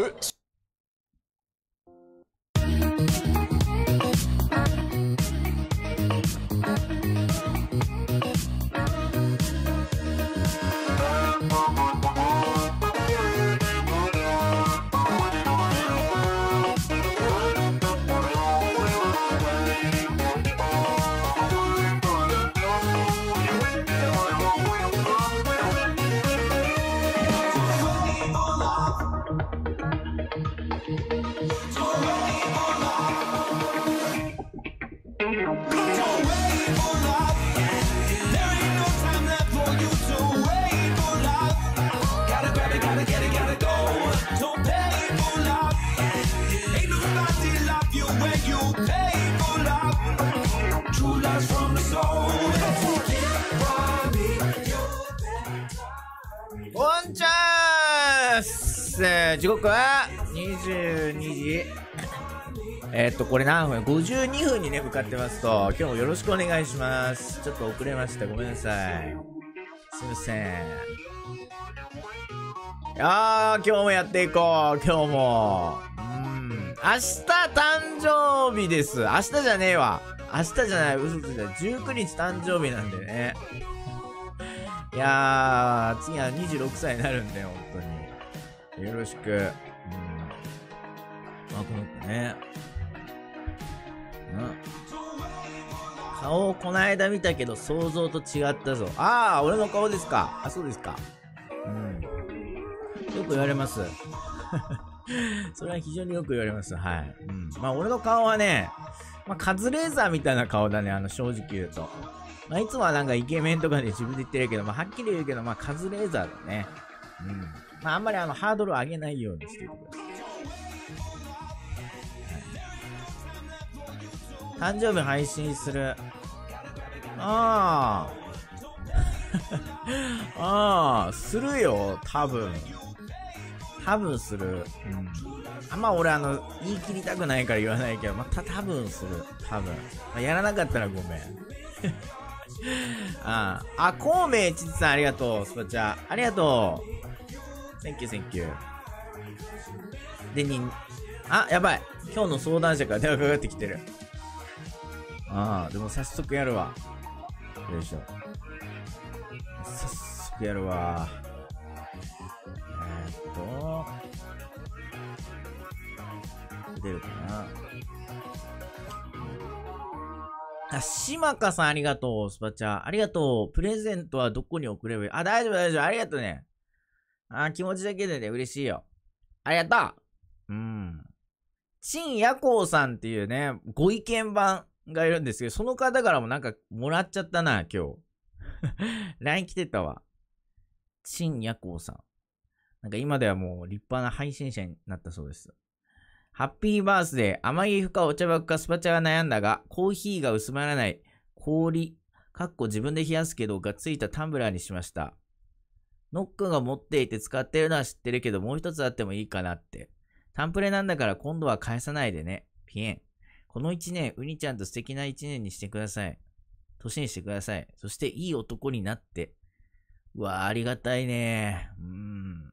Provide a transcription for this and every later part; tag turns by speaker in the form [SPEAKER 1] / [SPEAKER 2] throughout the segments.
[SPEAKER 1] Oops.。
[SPEAKER 2] 時刻は22時。えっと、これ何分 ?52 分にね、向かってますと、今日もよろしくお願いします。ちょっと遅れました。ごめんなさい。すいません。ああ今日もやっていこう。今日も。うん。明日誕生日です。明日じゃねえわ。明日じゃない、嘘ついた。19日誕生日なんでね。いやー、次は26歳になるんだよ、本当に。よろしく。うん。あ、この子ね。うん。顔をこないだ見たけど想像と違ったぞ。ああ、俺の顔ですか。あ、そうですか。
[SPEAKER 1] うん。
[SPEAKER 3] よく言われます。
[SPEAKER 2] それは非常によく言われます。はい。うん。まあ、俺の顔はね、まあ、カズレーザーみたいな顔だね。あの、正直言うと。まあ、いつもはなんかイケメンとかで自分で言ってるけど、まあ、はっきり言うけど、まあ、カズレーザーだね。うん。まあ、あんまりあの、ハードルを上げないようにしてください。誕生日配信する。あ あ。ああ、するよ、多分。多分する。うん。あんま俺あの、言い切りたくないから言わないけど、また多分する。多分。まやらなかったらごめん。ああ、孔明ちつさんありがとう、スパチャ。ありがとう。Thank you, thank you. で、に、あ、やばい。今日の相談者から電話かかってきてる。ああ、でも早速やるわ。
[SPEAKER 4] よいしょ。早速やるわ。えー、っと。出るかな。
[SPEAKER 2] あ、しまかさんありがとう、スパチャ。ありがとう。プレゼントはどこに送ればいいあ、大丈夫、大丈夫。ありがとうね。あ気持ちだけでね、嬉しいよ。ありがとううん。陳夜うさんっていうね、ご意見番がいるんですけど、その方からもなんかもらっちゃったな、今日。LINE 来てたわ。陳夜うさん。なんか今ではもう立派な配信者になったそうです。ハッピーバースデー。甘いふかお茶ばっかスパチャが悩んだが、コーヒーが薄まらない。氷、かっこ自分で冷やすけどがついたタンブラーにしました。ノックが持っていて使ってるのは知ってるけど、もう一つあってもいいかなって。タンプレなんだから今度は返さないでね。ピエン。この一年、ウニちゃんと素敵な一年にしてください。年にしてください。そしていい男になって。うわありがたいねうん。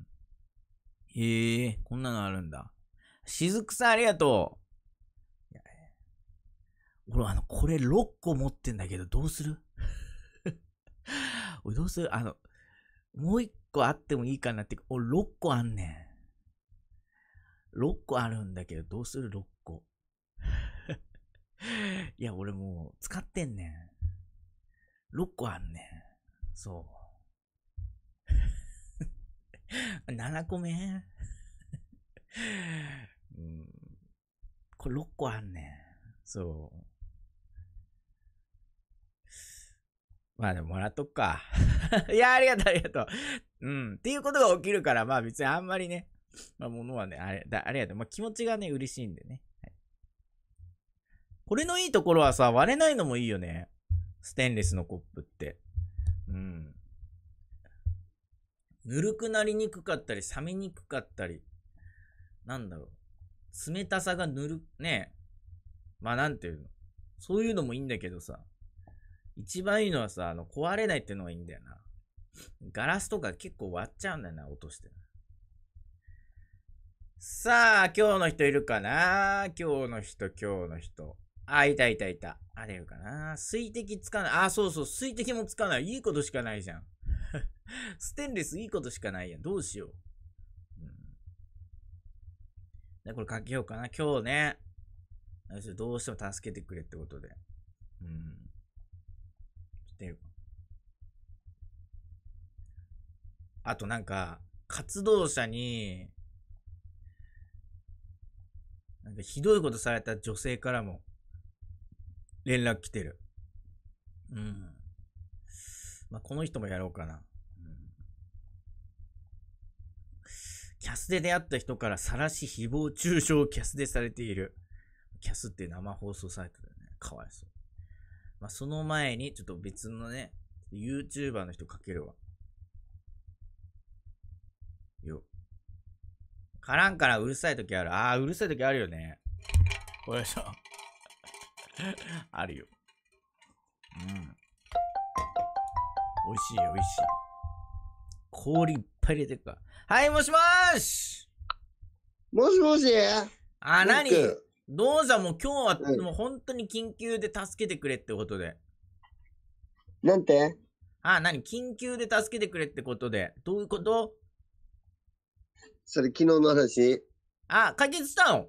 [SPEAKER 2] へえ、こんなのあるんだ。しずくさんありがとう。俺、あの、これ6個持ってんだけど、どうする 俺、どうするあの、もう一個あってもいいかなって、お、六個あんねん。六個あるんだけど、どうする六個。いや、俺もう使ってんねん。六個あんねん。そう。七個目 うん。これ六個あんねん。そう。まあでももらっとくか。いや、ありがとう、ありがとう。うん。っていうことが起きるから、まあ別にあんまりね、まあ物はね、あれ、だありがとう。まあ気持ちがね、嬉しいんでね、はい。これのいいところはさ、割れないのもいいよね。ステンレスのコップっ
[SPEAKER 5] て。うん。
[SPEAKER 2] ぬるくなりにくかったり、冷めにくかったり。なんだろう。冷たさがぬる、ねまあなんていうの。そういうのもいいんだけどさ。一番いいのはさ、あの、壊れないってのがいいんだよな。ガラスとか結構割っちゃうんだよな、落として。さあ、今日の人いるかな今日の人、今日の人。あ、いたいたいた。あれいるかな水滴つかない。あ、そうそう、水滴もつかない。いいことしかないじゃん。ステンレスいいことしかないやん。どうしよう。うん、これかけようかな。今日ね。どうしても助けてくれってことで。うん。っていう。あとなんか、活動者に、なんかひどいことされた女性からも連絡来てる。うん。まあ、この人もやろうかな。キャスで出会った人から晒し、誹謗中傷をキャスでされている。キャスって生放送サイトだよね。かわいそう。まあ、その前に、ちょっと別のね、YouTuber の人かけるわ。よ。からんからうるさい時ある。ああ、うるさい時あるよね。およいしょ。あるよ。うん。美味しいよ、美味しい。氷いっぱい入れてるか。
[SPEAKER 6] はい、もしもーしもしもしあ、なにどうじ
[SPEAKER 2] ゃもう今日は、もう本当に緊急で助けてくれってことで。なんてああ、何緊急で助けてくれってことで。どういうこと
[SPEAKER 7] それ昨日の話あ、解決したの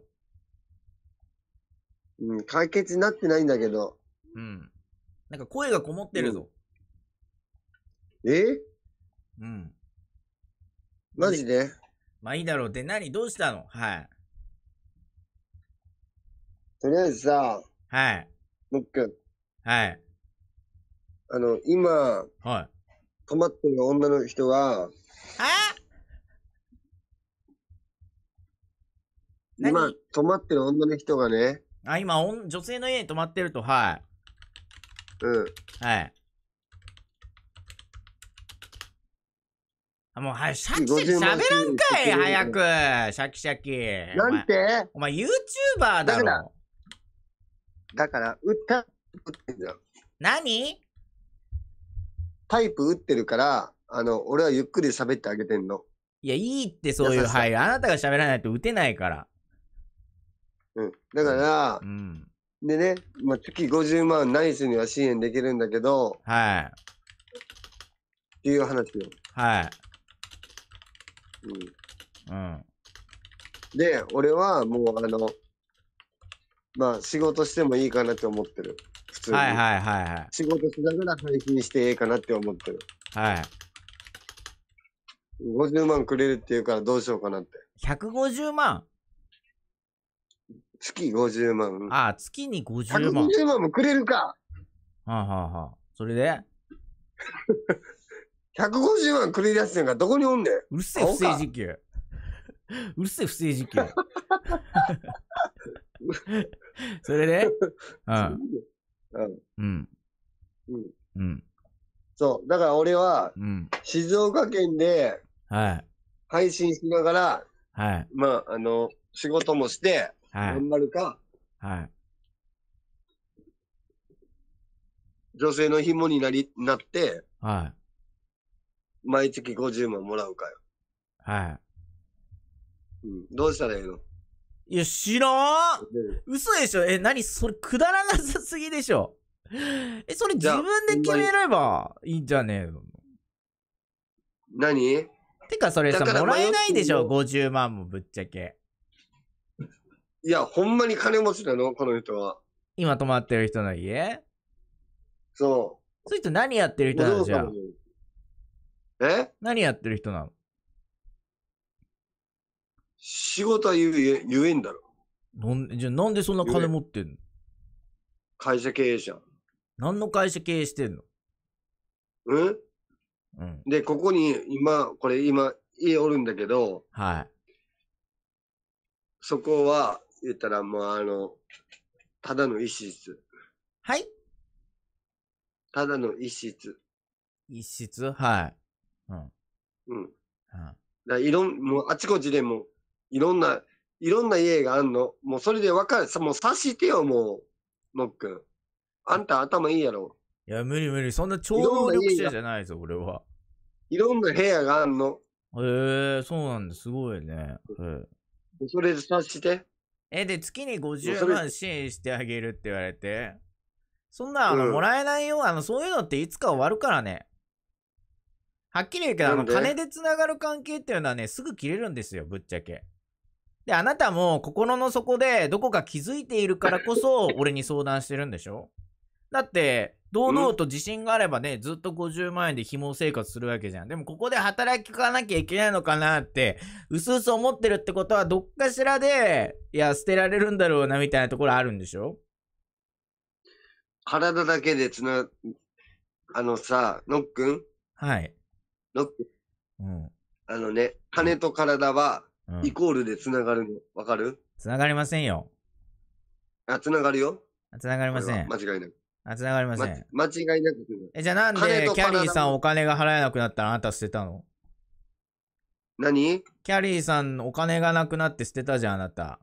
[SPEAKER 7] うん、解決になってないんだけど。うん。
[SPEAKER 2] なんか声がこもってる
[SPEAKER 7] ぞ。うん、えうん。マジで
[SPEAKER 2] まあいいだろうって何どうしたのはい。
[SPEAKER 7] とりあえずさ、はい。もっくん。はい。あの、今、はい。困ってる女の人は、あ今、泊まってる女の人がね。
[SPEAKER 2] あ、今、女性の家に泊まってると、はい。うん。はい。もう、はい、シャキシャキ喋らんかい、早く。シャキシャキ。なんてお前、YouTuber だろ。
[SPEAKER 7] だから、歌、打って何タイプ打ってるから、あの、俺はゆっくり喋ってあげてんの。いや、いい
[SPEAKER 2] ってそういう配慮。あなたが喋らないと打てないから。
[SPEAKER 7] うん。だから、うん、でね、まあ、月50万ナイスには支援できるんだけど、はい。っていう話よ。
[SPEAKER 3] はい。うん。うん。
[SPEAKER 7] で、俺はもうあの、まあ仕事してもいいかなって思ってる。普通に。はいはいはい仕事しながら配信していいかなって思ってる。はい。50万くれるっていうからどうしようかなって。150万月50万。ああ、月
[SPEAKER 2] に50万。150
[SPEAKER 7] 万もくれるか
[SPEAKER 2] はあ、はあはあ、それで
[SPEAKER 7] !150 万くれるやつなんかどこにおんねんうるせえ、不正時給。
[SPEAKER 4] うるせえ、不正時給。
[SPEAKER 7] それで
[SPEAKER 4] うん。うん。うん。
[SPEAKER 7] そう。だから俺は、静岡県で、はい。配信しながら、はい。まあ、あの、仕事もして、はい。頑張るか、はい。女性の紐になり、なって、はい。毎月50万もらうかよ。はい。うん。どうしたらいいのいや、知らん嘘で
[SPEAKER 2] しょえ、何それ、くだらなさすぎでしょえ、それ自分で決めればいいんじゃねえの
[SPEAKER 7] 何てか、
[SPEAKER 2] それさ、もらえないでしょ ?50 万もぶっちゃけ。
[SPEAKER 7] いや、ほんまに金持ちなのこの人は。
[SPEAKER 2] 今泊まってる人の
[SPEAKER 7] 家そう。そういう人何やってる人なのじゃ
[SPEAKER 3] え何やってる人なの
[SPEAKER 7] 仕事はゆえ、ゆえんだろ。
[SPEAKER 3] なんじゃあなんでそんな金
[SPEAKER 7] 持ってんの会社経営者。
[SPEAKER 2] 何の会社経営してんの
[SPEAKER 7] うんうん。で、ここに今、これ今、家おるんだけど、
[SPEAKER 4] はい。
[SPEAKER 7] そこは、言ったらもうあの、ただの一室。はいただの一室。
[SPEAKER 2] 一室はい。うん。
[SPEAKER 7] うん。うん、だいろん、もうあちこちでもういろんな、いろんな家があんの。もうそれでわかる。さもう察してよ、もう。ノックン。あんた頭いいやろ。
[SPEAKER 8] いや、無理無理。そんな超
[SPEAKER 7] 能力者じゃ
[SPEAKER 2] ないぞ、俺は。いろんな部屋があんの。へえー、そうなんだ。すごいね。
[SPEAKER 7] それで察して。え、で、月に50万支
[SPEAKER 2] 援してあげるって言われて。そんな、あの、うん、もらえないよ。あの、そういうのっていつか終わるからね。はっきり言うけど、あの、金でつながる関係っていうのはね、すぐ切れるんですよ、ぶっちゃけ。で、あなたも心の底でどこか気づいているからこそ、俺に相談してるんでしょだって、堂々と自信があればね、ずっと50万円で紐生活するわけじゃん。でもここで働きかなきゃいけないのかなって、うすうす思ってるってことは、どっかしらで、いや、捨てられるんだろうな、みたいなところあるんでしょ
[SPEAKER 7] 体だけでつな、あのさ、ノックンはい。ノックン。うん。あのね、金と体は、うんイコールで繋がるの。わかる
[SPEAKER 2] 繋がりませんよ。
[SPEAKER 7] あ、繋がるよ。
[SPEAKER 2] 繋がりません間違いなく。あ、繋がりません。
[SPEAKER 7] ま間違いなくえ、じゃあなん金でとキャリー
[SPEAKER 2] さんお金が払えなくなったらあなた捨てたの何キャリーさんお金がなくなって捨てたじゃん、あなた。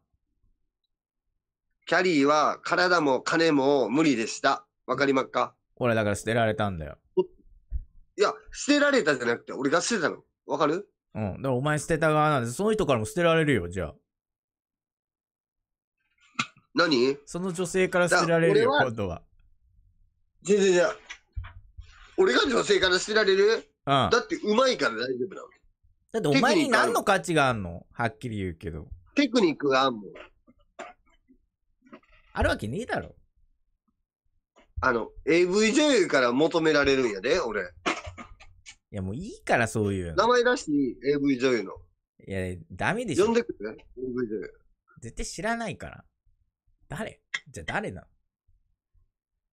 [SPEAKER 7] キャリーは体も金も無理でした。わかりまっか
[SPEAKER 2] これだから捨てられたんだよ。
[SPEAKER 7] いや、捨てられたじゃなくて、俺が捨てたの。わかる
[SPEAKER 2] うん。だからお前捨てた側なんで、その人からも捨てられるよ、じゃあ。
[SPEAKER 7] 何その女性
[SPEAKER 2] から捨てられるよ、今度は。
[SPEAKER 7] 全然じゃ俺が女性から捨てられる、うん、だってうまいから大丈夫なの。だってお前に何の価値があんのはっきり言うけど。テクニックがあんもん。あるわけねえだろ。あの、AV 女優から求められるんやで、俺。
[SPEAKER 2] いや、もういいから、そういう名
[SPEAKER 7] 前出していい ?AV 女優の。
[SPEAKER 2] いや、ダメでしょ呼ん。でくれ ?AV 女優。絶対知らないから。誰
[SPEAKER 7] じゃあ誰な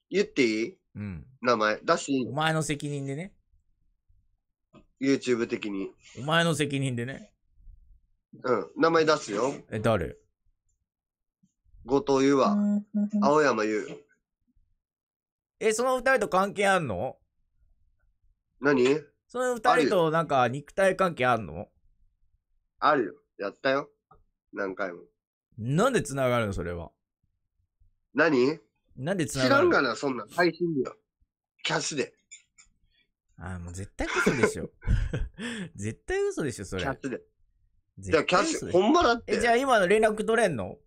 [SPEAKER 7] 言っていいうん。名前。出していいお前の責任でね。?YouTube 的に。
[SPEAKER 2] お前の責任でね。
[SPEAKER 7] うん。名前出すよ。え、誰後藤優は、青山優。え、その二人と関係あんの何その二人と
[SPEAKER 2] なんか肉体関係あんの
[SPEAKER 7] あるよ。やったよ。何回も。
[SPEAKER 2] なんで繋がるのそれは。
[SPEAKER 7] 何なんで繋知がらるんのがな、そんなん。配信でキャスで。ああ、もう絶対嘘でしょ。絶対嘘でしょ、そキれャ。スで。じゃあ、キャッシス、ほんまだっえ、じゃあ
[SPEAKER 2] 今の連絡取れんの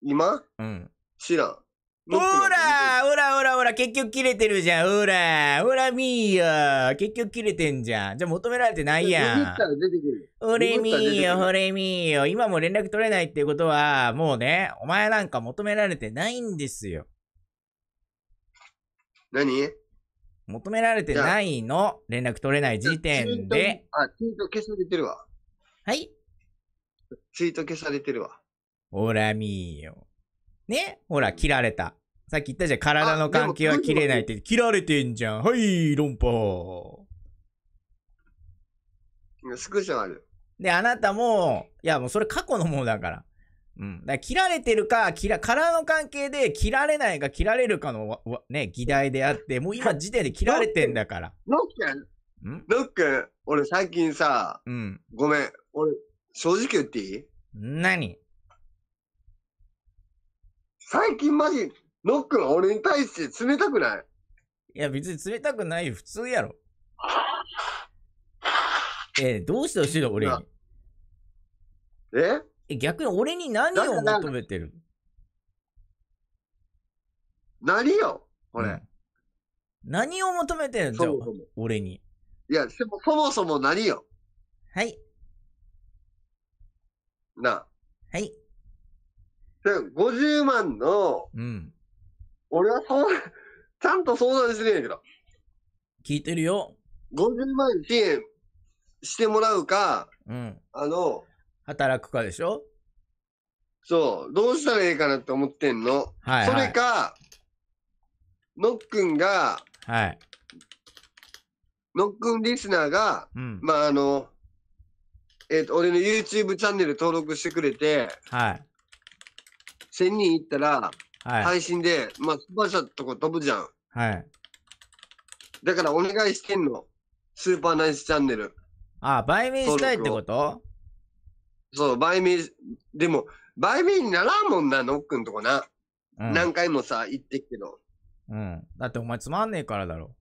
[SPEAKER 7] 今うん。知らん。
[SPEAKER 2] ほらーら、結局切れてるじゃん。ほら、ほらみーよ。結局切れてんじゃん。じゃあ求められてないやん。
[SPEAKER 7] ほれみーよ、ほ
[SPEAKER 2] れみーよ。今も連絡取れないってことは、もうね、お前なんか求められてないんですよ。何求められてないの。連絡取れない時点で。
[SPEAKER 7] あ、ツイート消されてるわ。はいツイート消されてるわ。
[SPEAKER 2] ほらみーよ。ねほら、切られた。さっき言ったじゃん、体の関係は切れないって。切られてんじゃん。はい、論破。
[SPEAKER 7] スクショある。
[SPEAKER 2] で、あなたも、いや、もうそれ過去のものだから。うん。だから切られてるか、切ら、殻の関係で切られないか切られるかの、ね、議題であって、もう今
[SPEAKER 7] 時点で切られ
[SPEAKER 2] てんだから。
[SPEAKER 7] ノッケンノッケン俺最近さ、うん。ごめん。俺、正直言っていい何最近マジ、ノックン俺に対して冷たくないいや、別に冷たくないよ。普通やろ。えどうしてほし
[SPEAKER 2] いの俺に。ええ逆に俺に何を求めてる
[SPEAKER 7] 何よこれ、うん、何を求めてるんじゃ俺に。いや、そもそも何よはい。なあ。はい。50万の、うん。俺はそう、ちゃんと相談してるんやけど。聞いてるよ。50万円支してもらうか、うん。あの、働くかでしょそう、どうしたらええかなって思ってんの。はい、それか、のっくんが、はい。のっくんリスナーが、うん。まあ、あの、えっ、と、俺の YouTube チャンネル登録してくれて、はい。1000人いったら、はい、配信で、まあ、スーパーシャットこ飛ぶじゃん。はい。だからお願いしてんの。スーパーナイスチャンネル。ああ、売名したいってことそう、売名、でも、売名にならんもんな、ノックんとかな。うん、何回もさ、言ってっけど。
[SPEAKER 2] うん。だってお前つまんねえからだろ。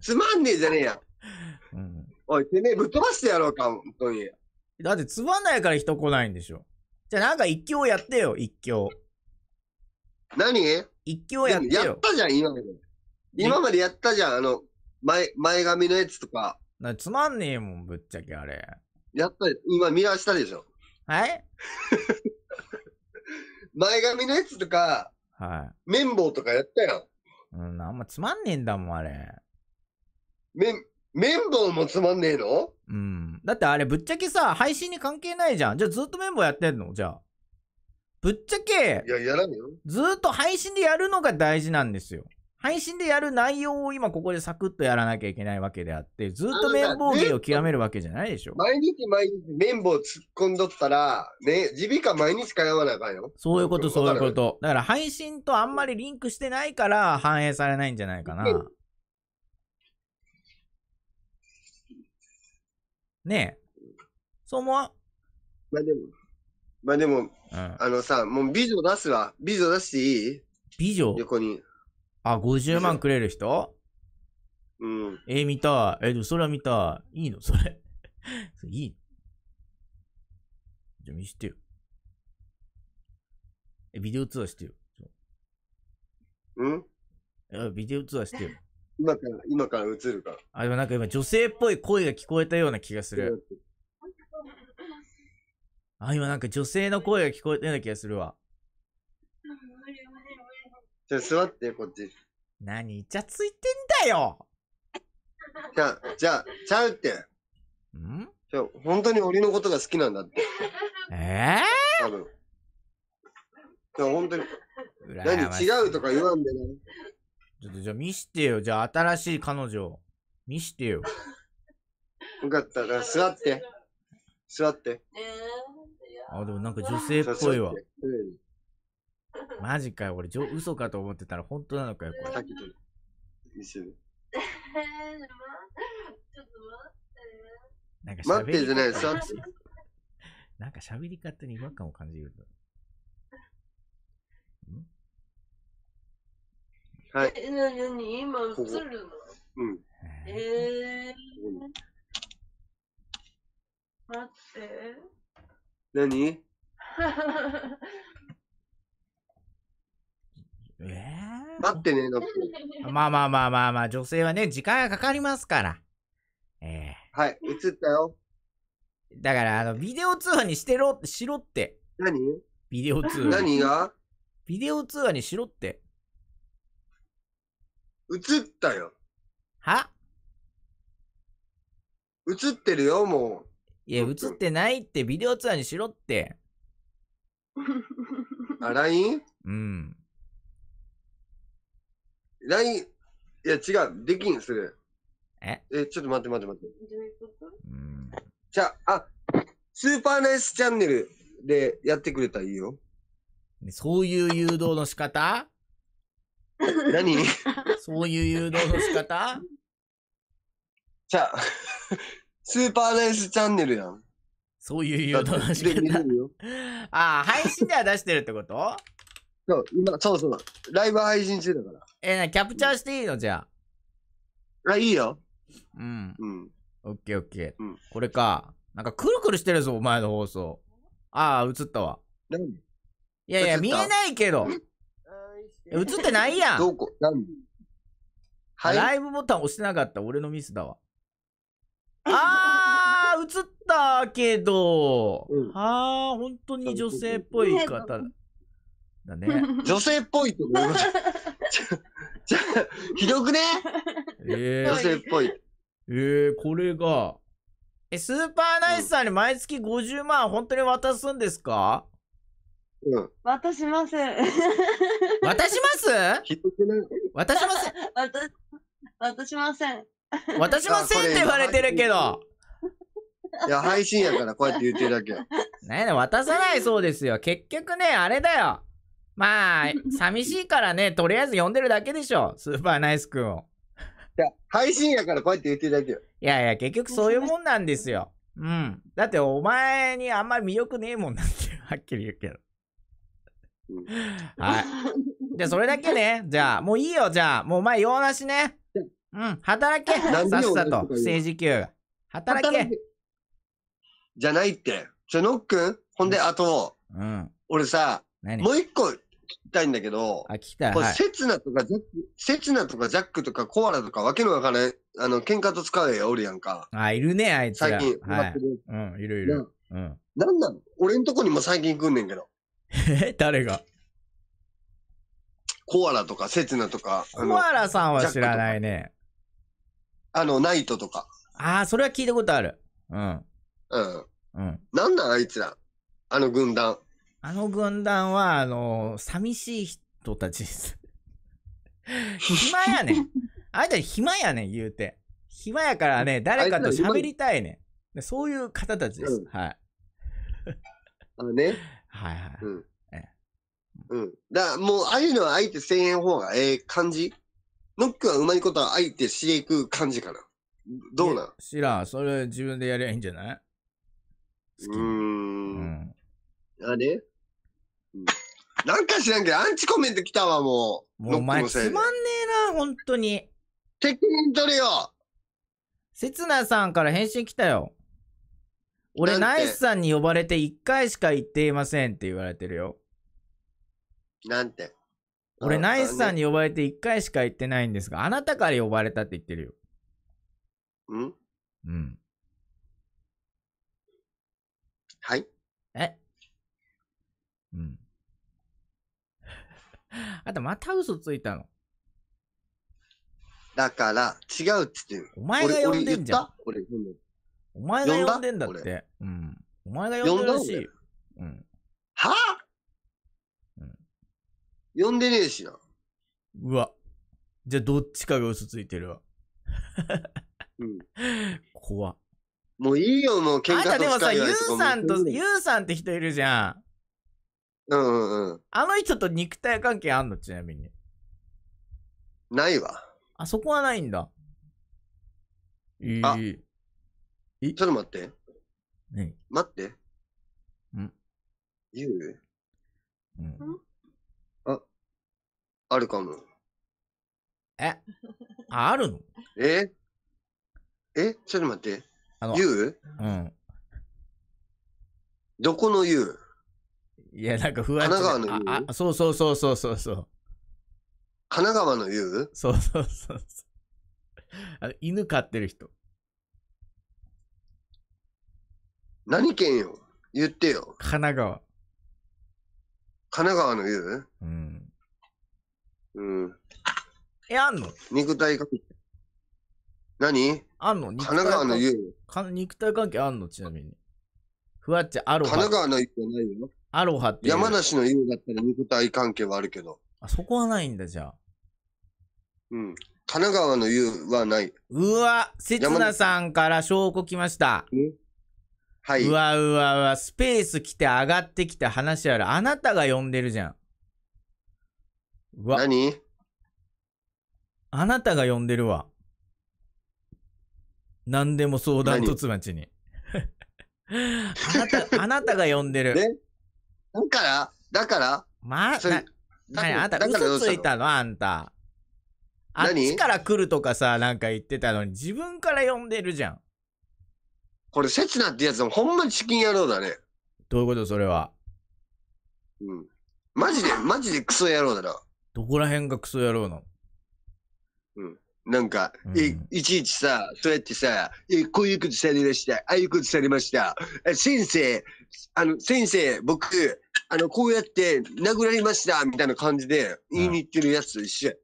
[SPEAKER 7] つまんねえじゃねえや。うん。おい、てめえぶっ飛ばしてやろうか、本当に。
[SPEAKER 2] だってつまんないから人来ないんでしょ。じゃあなんか一興やってよ、一
[SPEAKER 7] 興。何一興やってよ。やったじゃん、今まで。今までやったじゃん、あの、前、前髪のやつとか。
[SPEAKER 2] なつまんねえもん、ぶっちゃけあれ。
[SPEAKER 7] やった、今ミラーしたでしょ。はい 前髪のやつとか、はい。綿棒とかやったやん。うん、あんまつまんねえんだもん、あれ。綿、綿棒もつまんねえのうん。だ
[SPEAKER 2] ってあれ、ぶっちゃけさ、配信に関係ないじゃん。じゃあずっと綿棒やってんのじゃあ。ぶっちゃけ、いや、やらんよ。ずっと配信でやるのが大事なんですよ。配信でやる内容を今ここでサクッとやらなきゃいけないわけであって、ずっと綿棒芸を極めるわけじゃないでしょ。
[SPEAKER 7] 毎日毎日綿棒突っ込んどったら、ね、耳鼻科毎日通わなあかんよ。そういうこと、そういうこと。
[SPEAKER 2] だから配信
[SPEAKER 7] とあんまりリンクしてな
[SPEAKER 2] いから反映されないんじゃないかな。
[SPEAKER 7] ねえ。そう思わまあでも、まあでも、あのさ、もう美女出すわ。美女出していい美女横に。
[SPEAKER 2] あ、50万くれる人うん。えー、見たい。えでもそれは見たい。いいのそれ。それいいじゃあ見してよ。え、ビデオ通話してよ。うんえ、ビデオ通話してよ。
[SPEAKER 7] 今から、今から映るから。
[SPEAKER 2] あ、でもなんか今女性っぽい声が聞こえたような気がする。あ、今なんか女性の声が聞こえたような気がするわ。
[SPEAKER 7] じゃあ座って、こっち。何イチャついてんだよじゃあ、じゃあ、ちゃうって。んじゃあ、本当に俺のことが好きなんだって。ええ多分。じゃあ、本当に。何違うとか言わんでね。
[SPEAKER 2] ちょっとじゃあ見してよ。じゃあ新しい彼女を。見してよ。
[SPEAKER 7] よかったら座って。座って。え
[SPEAKER 2] あ、でもなんか女性っぽいわ。マジかよ、俺、じょ嘘かと思ってたら本当なのかよ、これ。見せる。なんかてじゃなんか喋り方に違和感を感じる。
[SPEAKER 4] はい。え、なになに今映るのうん。えー。待って。
[SPEAKER 7] 何 え
[SPEAKER 2] ー、待ってね、えの。まあまあまあまあまあ、女性はね、時間がかかりますから。ええ
[SPEAKER 7] ー、はい、映ったよ。
[SPEAKER 2] だから、あの、ビデオ通話にしてろ、って、しろって。何ビデオ通話。何が
[SPEAKER 7] ビデオ通話にしろって。映ったよ。は映ってるよ、もう。
[SPEAKER 2] いや、映ってないって、ビデオツアーにしろって。
[SPEAKER 7] あ、LINE? うん。LINE、いや、違う、できん、する。ええ、ちょっと待って待って待って。
[SPEAKER 4] うん。
[SPEAKER 7] じゃあ、あ、スーパーナイスチャンネルでやってくれたらいいよ。
[SPEAKER 3] そういう誘導の仕方何そういう誘導の仕方
[SPEAKER 7] じゃあ、スーパーナイスチャンネルやん。そういう誘導の仕方。ああ、配信では出してるってことそう、今、そうそう。ライブ配信中だから。
[SPEAKER 2] えー、な、キャプチャーしていいのじゃあ。あ、いいよ。うん。うん。オッケーオッケー。うん、これか。なんかくるくるしてるぞ、お前の放送。ああ、映ったわ。何いやいや、見えないけど。
[SPEAKER 6] 映ってないやん。ど
[SPEAKER 2] こ何ライブボタン押してなかった。俺のミスだわ。
[SPEAKER 6] ああ、映
[SPEAKER 2] ったけど、うん、ああ、本当に女性っぽい方
[SPEAKER 3] だね。女性っぽいって思いました。
[SPEAKER 2] ひどくね、えー、女性っぽい。
[SPEAKER 3] えー、これが。
[SPEAKER 2] え、スーパーナイスさんに毎月50万本当に渡すんですかうん。
[SPEAKER 9] 渡
[SPEAKER 10] します。
[SPEAKER 2] 渡しますひどくない渡します
[SPEAKER 10] 渡し ません。私も
[SPEAKER 2] せんって言われてるけど。いや、
[SPEAKER 7] 配信やからこうやって言ってるだけよ。
[SPEAKER 2] ねえ、渡さないそうですよ。結局ね、あれだよ。まあ、寂しいからね、とりあえず呼んでるだけでしょ。スーパーナイスくんを。
[SPEAKER 7] いや、配信やからこうやって言ってるだけよ。
[SPEAKER 2] いやいや、結局そういうもんなんですよ。うん。だってお前にあんまり魅力ねえもんなんて、はっきり言うけど。はい。じゃあそれだけね。じゃあ、もういいよ、じゃあ。もうお前用なしね。
[SPEAKER 6] うん、働け さっさと、不正給。働け
[SPEAKER 7] じゃないって。じゃ、ノックンほんで、あと、うん、俺さ、もう一個聞きたいんだけど、あ、聞きたい。これ、せつなとかジャック、セとかジャックとかコアラとかわけのわかんない、あの、喧嘩と使うやおるやんか。
[SPEAKER 2] あ、いるね、あいつ最近、はい、
[SPEAKER 7] うん、いるいる。うん。なんなの俺んとこにも最近来んねんけど。え 誰がコアラとかせつなとか。コアラさんは知らないね。あの、ナイトとか。ああ、それは聞いたことある。うん。うん。うん。なんなんあいつら。あの軍団。
[SPEAKER 2] あの軍団は、あの、寂しい人たちです。暇やねん。あいつら暇やねん、言うて。暇やからね、誰かと喋りたいねん。でそういう
[SPEAKER 7] 方たちです。うはい。あのね。
[SPEAKER 2] はいはい。うんえ
[SPEAKER 7] うん。だからもう、ああいうのは相手せえへん方がええ感じノックはうまいことは相手していく感じかな。どうなん
[SPEAKER 2] 知らん。それ自分でやりゃいいんじゃない
[SPEAKER 7] うん。あれ、うん、なんか知らんけど、アンチコメント来たわ、もう。もうお前つまんね
[SPEAKER 2] えな、本当に。責任取るよ。せつなさんから返信来たよ。俺、ナイスさんに呼ばれて1回しか行っていませんって言われてるよ。
[SPEAKER 7] なんて。俺、ナイスさんに
[SPEAKER 2] 呼ばれて1回しか行ってないんですが、あなたから呼ばれたって言ってるよ。
[SPEAKER 7] んうん。
[SPEAKER 4] はいえうん。
[SPEAKER 2] あと、また嘘ついたの。
[SPEAKER 7] だから、違うっつってお前が呼んでんじゃん。俺お前が呼んでんだって。うん。お前が呼んでるし。うん。はぁ、あ呼んでねえしな。
[SPEAKER 3] うわ。じゃあ、どっちかが嘘ついてるわ。うん。怖っ。もういいよ、もう喧
[SPEAKER 1] 嘩とかあんたでもさ、ゆうさんと、ゆ
[SPEAKER 2] うさんって人いるじゃん。うんうんうん。あの人と肉体関係あんのちなみに。ないわ。あ、そこ
[SPEAKER 7] はないんだ。えー、あ、えちょっと待って。ね、待って。んゆううん。あるかも。え、ああるのええちょっと待って。あの、うん。どこのういや、なんか不安神奈川の U?
[SPEAKER 2] あそうそうそうそうそうそう。
[SPEAKER 7] 神奈川の U? そうそうそうそう。
[SPEAKER 2] あの犬飼ってる人。
[SPEAKER 7] 何県よ言ってよ。
[SPEAKER 2] 神奈川。
[SPEAKER 7] 神奈川のううん。うん。え、あんの肉体関係。何
[SPEAKER 2] あんの神奈川の湯。肉体関係あんのちな
[SPEAKER 7] みに。ふわっちゃ、アロハ。神奈川の湯じないよ。アロハって。山梨の湯だったら肉体関係はあるけど。あ、そこはないんだ、じゃあ。うん。神奈川の湯はない。うわ、せつな
[SPEAKER 2] さんから証拠来ました。はい。うわうわうわ、スペース来て上がってきて話ある。あなたが呼んでるじゃん。わ、何あなたが呼んでるわ。何でも相談とつまちに。あなた、あなたが呼んでる。ね
[SPEAKER 7] だからだから
[SPEAKER 2] まあ、それ
[SPEAKER 7] な、あんた嘘ついた
[SPEAKER 2] のあんた。あっ何ちから来るとかさ、なんか言ってたのに、自分から呼んでるじゃん。これ、刹那ってや
[SPEAKER 7] つもほんまチキン野郎だね。どういうことそれは。うん。マジで、マジでクソ野郎だな。どこら辺がクソ野郎なのうん。なんか、いいちいちさ、そうやってさ、えこういうことされました、ああいうことされました、え先生、あの、先生、僕、あの、こうやって殴られました、みたいな感じで言いに行ってるやつと一緒や。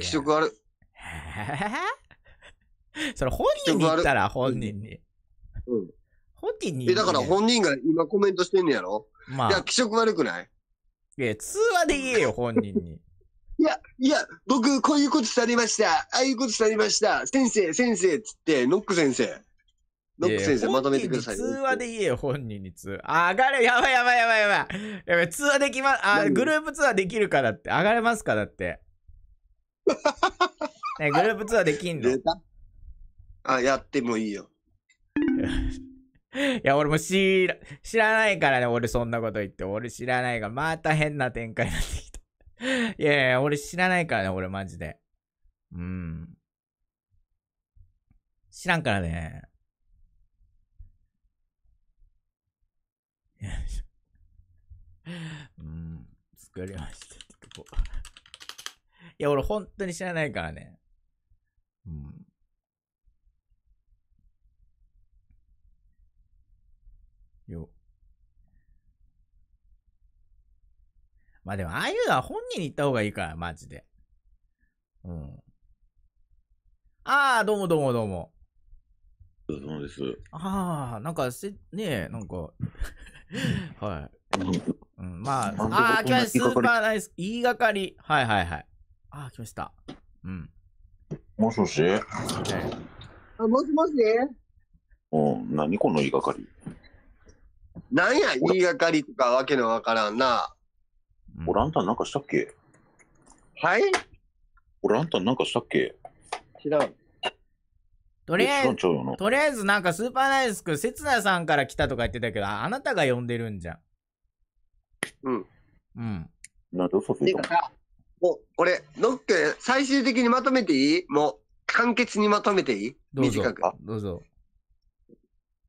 [SPEAKER 7] 気色悪 それ本人に言ったら本人に。うん本人に言え、だから本人が今コメントしてんのやろまいや、あ、気色悪くないいや、通話で言えよ、本人に。いや、いや、僕、こういうことされました。ああいうことされました。先生、先生っつって、ノック先生。ノック先生、まとめてください。通話
[SPEAKER 2] で言えよ、本人に通話。あがれ、やばいやばいやばいやばい。やばい、通話できま、す。あ、グループ通話できるからって。上がれますかだって。ね、グループ通
[SPEAKER 7] 話できんのあ、やってもいいよ。
[SPEAKER 2] いや、俺も知ら、知らないからね、俺そんなこと言って。俺知らないが、また変な展開になって いやいや、俺知らないからね、俺マジで。うん。知らんからね。うん、作りましたいや、俺本当に知らないからね。うん。
[SPEAKER 4] よ。ま
[SPEAKER 2] あでも、ああいうのは本人に言った方がいいから、マジで。うん。ああ、どうもどうもどうも。そうです。ああ、なんかせ、ねえ、なんか はい。うん、まあ、ああ、来ました。スーパーナイス。言いが
[SPEAKER 5] かり。はいはいはい。
[SPEAKER 2] ああ、来ました。うん。
[SPEAKER 5] もしもし、はい、あもしもしお何この言いがかり
[SPEAKER 7] なんや、言いがかりとかわけのわからんな。
[SPEAKER 5] う俺あんたなんかしたっけはい俺あんたなんかしたっけ知らん。とりあえず、
[SPEAKER 2] とりあえずなんかスーパーナイスク、せつなさんから来たとか言ってたけど、あなたが呼んでるんじゃん。
[SPEAKER 7] うん。うん。なんで嘘ついたもう、これ、ノッケ、最終的にまとめていいもう、簡潔にまとめていい短く。どうぞ。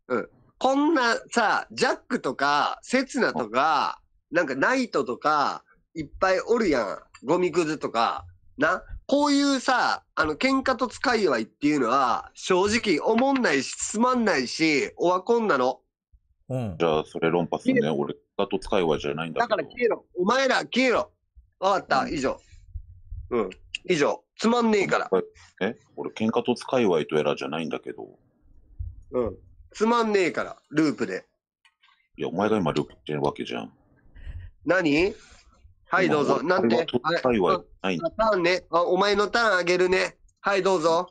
[SPEAKER 7] うん。こんなさ、ジャックとか、せつなとか、なんかナイトとか、いっぱいおるやん。ゴミくずとか。な。こういうさ、あの、喧嘩と使いわいっていうのは、正直、おもんないし、つまんないし、オワコンなの。
[SPEAKER 5] うん。じゃあ、それ論破するね。俺、喧と使いわいじゃないんだだ
[SPEAKER 7] から消えろ。お前ら消え
[SPEAKER 5] ろ。わかった、うん、以上。うん。以上。つまんねえから。え俺、喧嘩と使いわいとやらじゃないんだけど。
[SPEAKER 7] うん。つまんねえから、
[SPEAKER 5] ループで。いや、お前が今ループしてるわけじゃん。
[SPEAKER 7] 何はい、どうぞ。なんて。タたはないんだ。ターンね。あ、お前のターンあげるね。はい、どうぞ。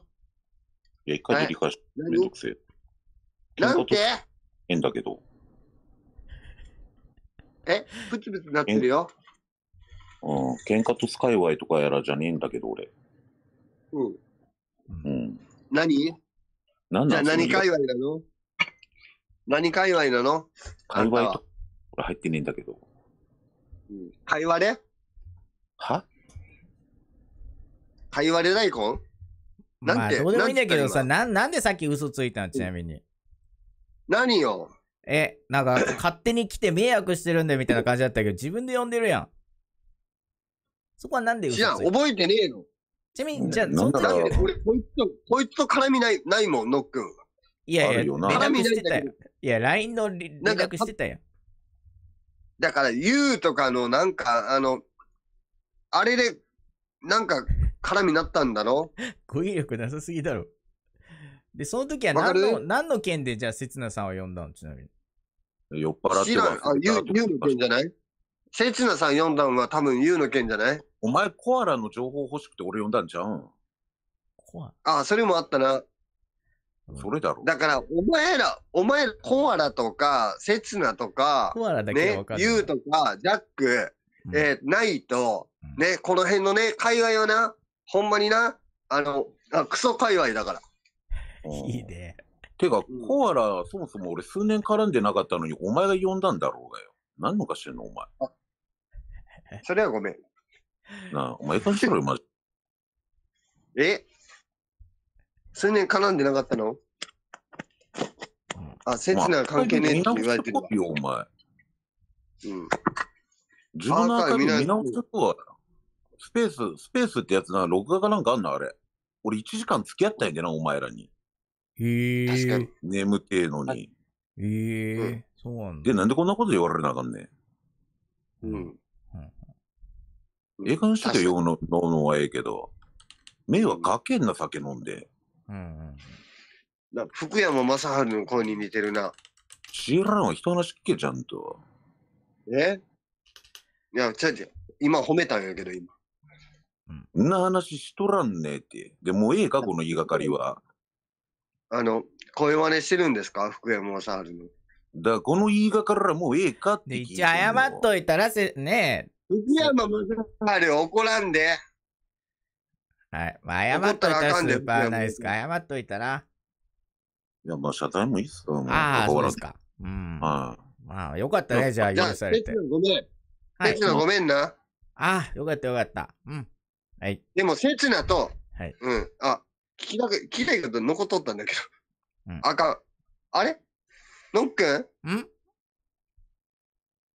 [SPEAKER 5] いや、一回で理解して、はいめんどくせえ。なんて変だけど。えプツプツなってるよ。うん。喧嘩とスカイワイとかやらじゃねえんだけど、俺。
[SPEAKER 7] うん。うん。何
[SPEAKER 5] なんじゃあ何界
[SPEAKER 7] 隈なの何界隈なの
[SPEAKER 5] 界隈とか入ってねえんだけど。
[SPEAKER 7] かいわれはかいわれ大根なんて、まあ、どうでもいいんだけどさ、
[SPEAKER 2] ななんでさっき嘘ついたのちなみに。
[SPEAKER 7] 何よ
[SPEAKER 2] え、なんか、勝手に来て迷惑してるんだみたいな感じだったけど、自分で呼んでるやん。
[SPEAKER 7] そこはなんで嘘ついたじゃあ、覚えてねえの。ちなみに、じゃあ、そんなに。こいつと、こいつと絡みない、ないもん、ノックン。
[SPEAKER 11] いやいや、絡みないん
[SPEAKER 7] だけど。いや、LINE の連絡してたやん。だから U とかのなんか、あの、あれで、なんか、絡みになったんだろ語彙力なさすぎだろ。で、その時は何の、
[SPEAKER 2] 何の件でじゃあ、せつなさんは呼んだのちなみ
[SPEAKER 7] に。酔っ払って知あ、U, の件じゃないせつなさん呼んだのは多分 U の件じゃないお前、コアラの情報欲しくて俺呼んだんじゃん。コアラあ、それもあったな。それだろ。だから、お前ら、お前ら、コアラとか、セツナとか、コアラだけね、ユウとか、ジャック、えー、ナイト、ね、この辺のね、界隈はな、ほんまにな、あの、あク
[SPEAKER 5] ソ界隈だから。いいね。てか、コアラ、そもそも俺数年絡んでなかったのに、お前が呼んだんだろうがよ。何のかしてんの、お前。それはごめん。なあ、お前いかにしろよ、マジ。え
[SPEAKER 7] 数年絡んでなかったのあ、セツなは関係ねえって言われてる
[SPEAKER 5] よ、お前。うん。自分のアカ見直しとこう。スペース、スペースってやつな、録画かなんかあんのあれ。俺1時間付き合ったんやけな、お前らに。へえ。確かに。眠てえのに。へえ、うん、そうなんだ。で、なんでこんなこと言われなあかんねん。うん。ええ感じしてよ、の、のはええけど。迷惑かけんな、酒飲んで。うんうん。
[SPEAKER 7] だ福山雅治の声に似てるな。
[SPEAKER 5] 知らんわ、人の話聞け、ちゃんと。
[SPEAKER 7] えいや、ちゃうちゃう。今褒めたんやけど、今。
[SPEAKER 5] うん、な話しとらんねえって。でもええか、こ
[SPEAKER 7] の言いがかりは。あの、声真似してるんですか福山雅治の。
[SPEAKER 5] だこの言いがからもうええかって一応謝
[SPEAKER 7] っといたらせ、ねえ。福
[SPEAKER 2] 山雅治怒らんで。
[SPEAKER 5] はい。まあ、謝っといたらスーパーないでか。
[SPEAKER 2] 謝っといたら。
[SPEAKER 5] いや、まあ、謝罪もいいっすよ。ああ、そうですか。うん。はい。まあ、よかったね、じゃあ、許されて。ごめん。は
[SPEAKER 2] い、ごめ
[SPEAKER 7] んな。ああ、よかったよかった。うん。はい。でも、せつなと、はい。うん。あ、聞きたく、聞きたいこと残っとったんだけど。あかん。あれのっくんん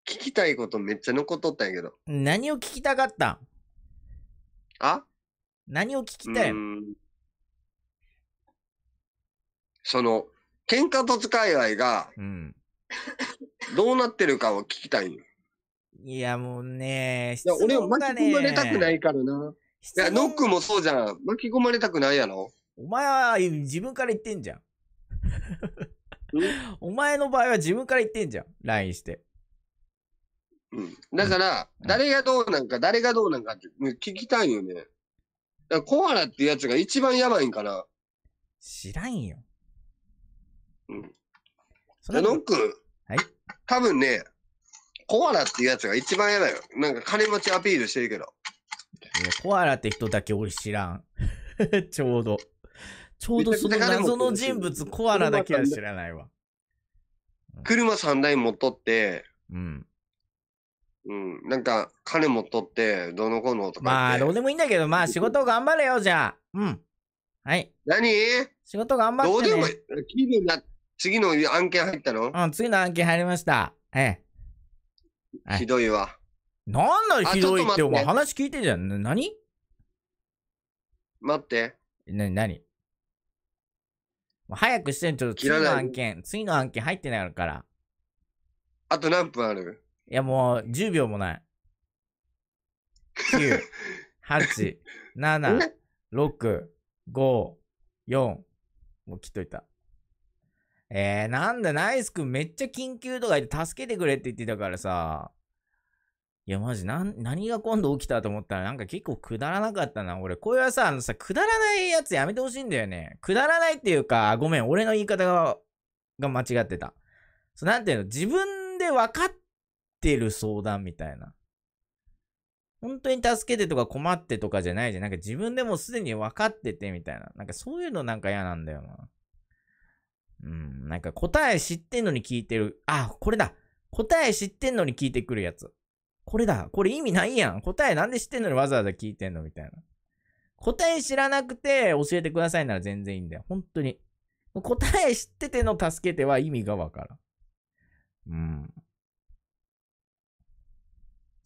[SPEAKER 7] 聞きたいことめっちゃ残っとったんやけど。何を聞きたかったんあ何を聞きたいその、喧嘩突界いが、うん、どうなってるかを聞きたいいや、もうね、質問ねいや俺は巻き込まれたくないからな。いや、ノックもそうじゃん。巻き込まれたくないやろ。お前は自分から言ってんじゃん。お前の場合は自分から言ってんじゃん。LINE して。うん。だから、誰がどうなんか、誰がどうなんかって聞きたいよね。だコアラってやつが一番やばいんかな。知らんよ。うん。それノック、はい多分ね、コアラってやつが一番やばいよ。なんか金持ちアピールしてるけど。い
[SPEAKER 2] やコアラって人だけ俺知らん。ちょうど。ちょうどその謎の人物、コアラだけは知ら
[SPEAKER 7] ないわ。車3台持っとって、うん。うん、なんか、金も取って、どの子のとか。まあ、どうでもいいんだけど、まあ、仕事頑張れよ、じゃあ。うん。はい。何仕事頑張って、ね、どうでもいい。気な、次の案件入ったのうん、次の案件入りました。ええ。ひどいわ。何んだひどいって、ってお前話聞いてんじゃん。何待って。
[SPEAKER 2] な、なに早くしてん、ちょっと次の案件、次の案件入ってないから。
[SPEAKER 7] あと何分ある
[SPEAKER 2] いやもう10秒もない。9、8、7、6、5、4。もう切っといた。えー、なんだ、ナイスくんめっちゃ緊急とか言って助けてくれって言ってたからさ。いや、マジ、な、何が今度起きたと思ったら、なんか結構くだらなかったな。俺、これはさ、あのさ、くだらないやつやめてほしいんだよね。くだらないっていうか、ごめん、俺の言い方が、が間違ってた。そう、なんていうの、自分で分かってる相談みたいな。本当に助けてとか困ってとかじゃないじゃん。なんか自分でもすでに分かっててみたいな。なんかそういうのなんか嫌なんだよな。うん。なんか答え知ってんのに聞いてる。あ、これだ。答え知ってんのに聞いてくるやつ。これだ。これ意味ないやん。答えなんで知ってんのにわざわざ聞いてんのみたいな。答え知らなくて教えてくださいなら全然いいんだよ。本当に。答え知ってての助けては意味がわからん。うん。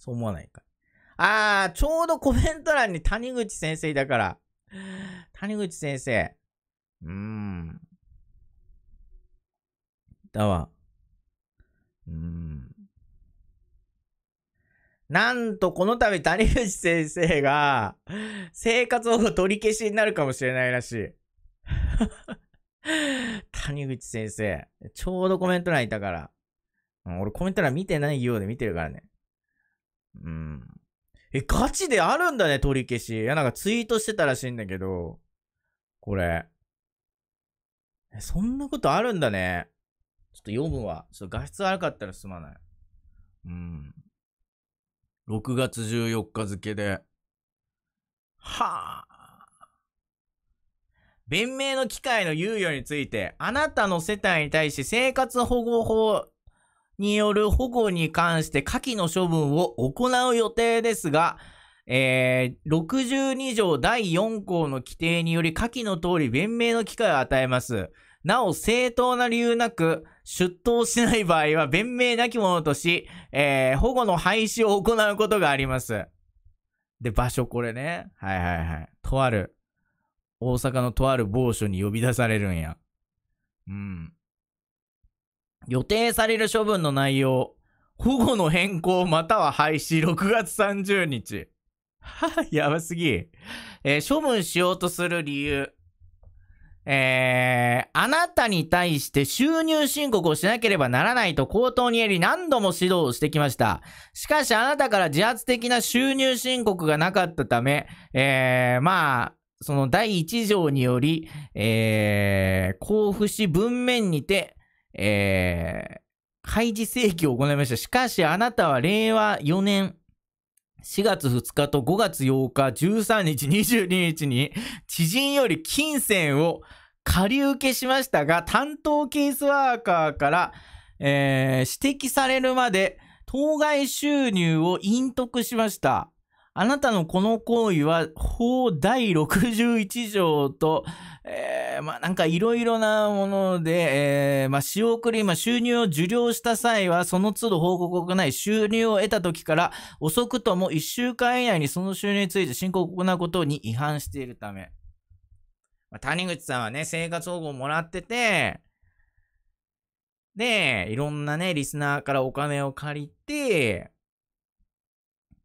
[SPEAKER 2] そう思わないか。あー、ちょうどコメント欄に谷口先生だから。谷口先生。うーん。だわ。
[SPEAKER 1] うーん。
[SPEAKER 2] なんとこの度谷口先生が生活保護取り消しになるかもしれないらしい。谷口先生、ちょうどコメント欄いたから。俺コメント欄見てないようで見てるからね。うん。え、ガチであるんだね、取り消し。いや、なんかツイートしてたらしいんだけど、これ。え、そんなことあるんだね。ちょっと読むわ。ちょっと画質悪かったらすまない。うん。6月14日付で。はあ。弁明の機会の猶予について、あなたの世帯に対し生活保護法による保護に関して下記の処分を行う予定ですが、えー、62条第4項の規定により下記の通り弁明の機会を与えます。なお、正当な理由なく、出頭しない場合は弁明なきものとし、えー、保護の廃止を行うことがあります。で、場所これね。はいはいはい。とある、大阪のとある某所に呼び出されるんや。うん。予定される処分の内容、保護の変更または廃止6月30日。はやばすぎ。えー、処分しようとする理由。えー、あなたに対して収入申告をしなければならないと口頭にやり何度も指導をしてきました。しかしあなたから自発的な収入申告がなかったため、えー、まあ、その第1条により、えー、交付し文面にて、えー、廃止請求を行いました。しかし、あなたは令和4年4月2日と5月8日、13日、22日に知人より金銭を借り受けしましたが、担当ケースワーカーから、えー、指摘されるまで、当該収入を隠匿しました。あなたのこの行為は法第61条と、えー、まあなんかいろいろなもので、えー、まあ仕送り、まあ収入を受領した際はその都度報告がない収入を得た時から遅くとも1週間以内にその収入について申告を行うことに違反しているため。まあ、谷口さんはね、生活保護をもらってて、で、いろんなね、リスナーからお金を借りて、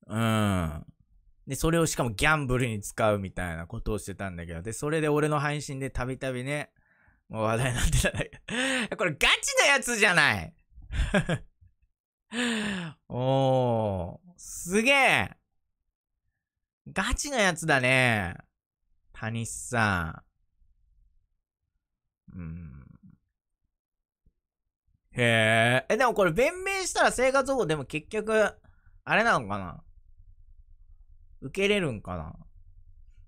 [SPEAKER 1] うん。
[SPEAKER 2] で、それをしかもギャンブルに使うみたいなことをしてたんだけど、で、それで俺の配信でたびたびね、もう話題になってたんだけど、これガチなやつじゃない おー、すげえガチなやつだね。谷さん。うん。へえ。え、でもこれ弁明したら生活保護でも結局、あれなのかな受けれるんかな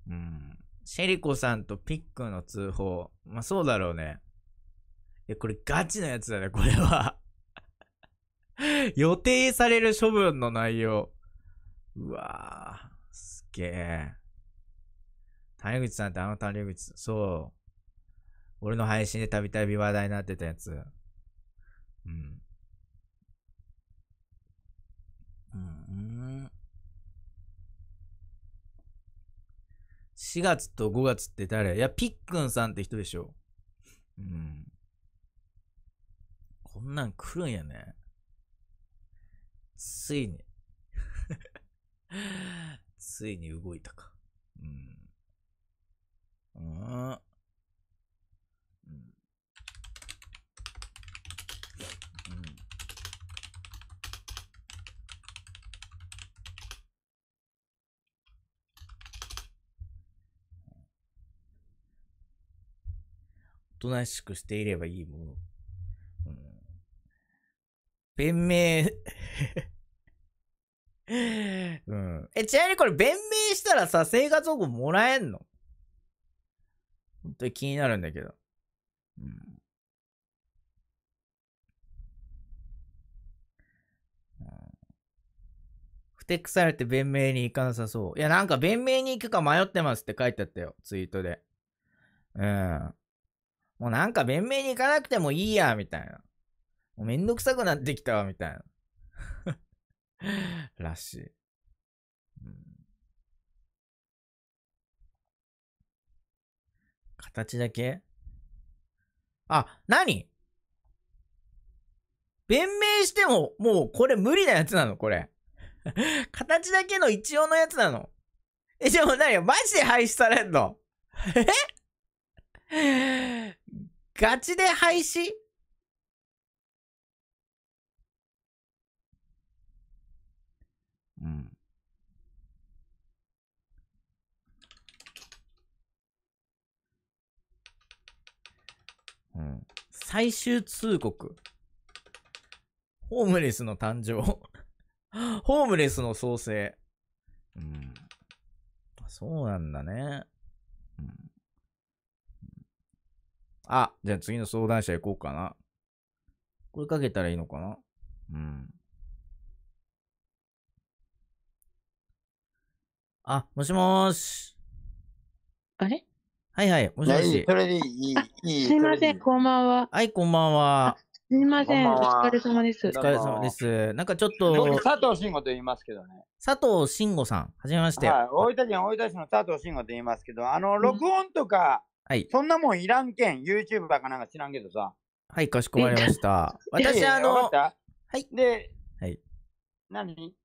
[SPEAKER 2] うん。シェリコさんとピックの通報。まあ、そうだろうね。え、これガチなやつだね、これは 予定される処分の内容。う
[SPEAKER 4] わぁ、す
[SPEAKER 2] げえ。谷口さんってあの谷口、そう。俺の配信でたびたび話題になってたやつ。うん。うん。4月と5月って誰いや、ピックンさんって人でしょ。うん。こんなん来るんやね。ついに ついに動いたか。うん。うん。となしくしていればいいもの。うん、弁明 うん。え、ちなみにこれ弁明したらさ、生活保護もらえんの本当に気になるんだけど。うん。ふてくされて弁明に行かなさそう。いや、なんか弁明に行くか迷ってますって書いてあったよ、ツイートで。うん。もうなんか弁明に行かなくてもいいや、みたいな。もうめんどく
[SPEAKER 4] さくなってきたわ、みたいな。らしい。形だけあ、何
[SPEAKER 2] 弁明しても、もうこれ無理なやつなのこれ。形だけの一応のやつなの。え、でも何よマジで廃止されんの
[SPEAKER 12] えガチで廃止うん。
[SPEAKER 6] うん。最終通告。
[SPEAKER 2] ホームレスの誕生 ホームレスの創生。うん。そうなんだね。あ、じゃあ次の相談者行こうかな。これかけたらいい
[SPEAKER 4] のかなうん。あ、もしもーし。あれはいはい、もしもし。
[SPEAKER 13] それで
[SPEAKER 2] いい、いい。すいま
[SPEAKER 10] せん、こんばんは。
[SPEAKER 2] はい、こんばんは。
[SPEAKER 10] すみません、お疲れ
[SPEAKER 13] 様です。お疲れ様で
[SPEAKER 2] す。なんかちょっと。佐
[SPEAKER 13] 藤慎吾と言いますけどね。
[SPEAKER 2] 佐藤慎吾さん、はじめまして。はい、
[SPEAKER 13] 大分県大分市の佐藤慎吾と言いますけど、あの、録音とか、はい。そんなもんいらんけん、YouTuber かなんか知らんけどさ。
[SPEAKER 2] はい、かしこまりました。私、
[SPEAKER 13] あの、はい。で、はい。何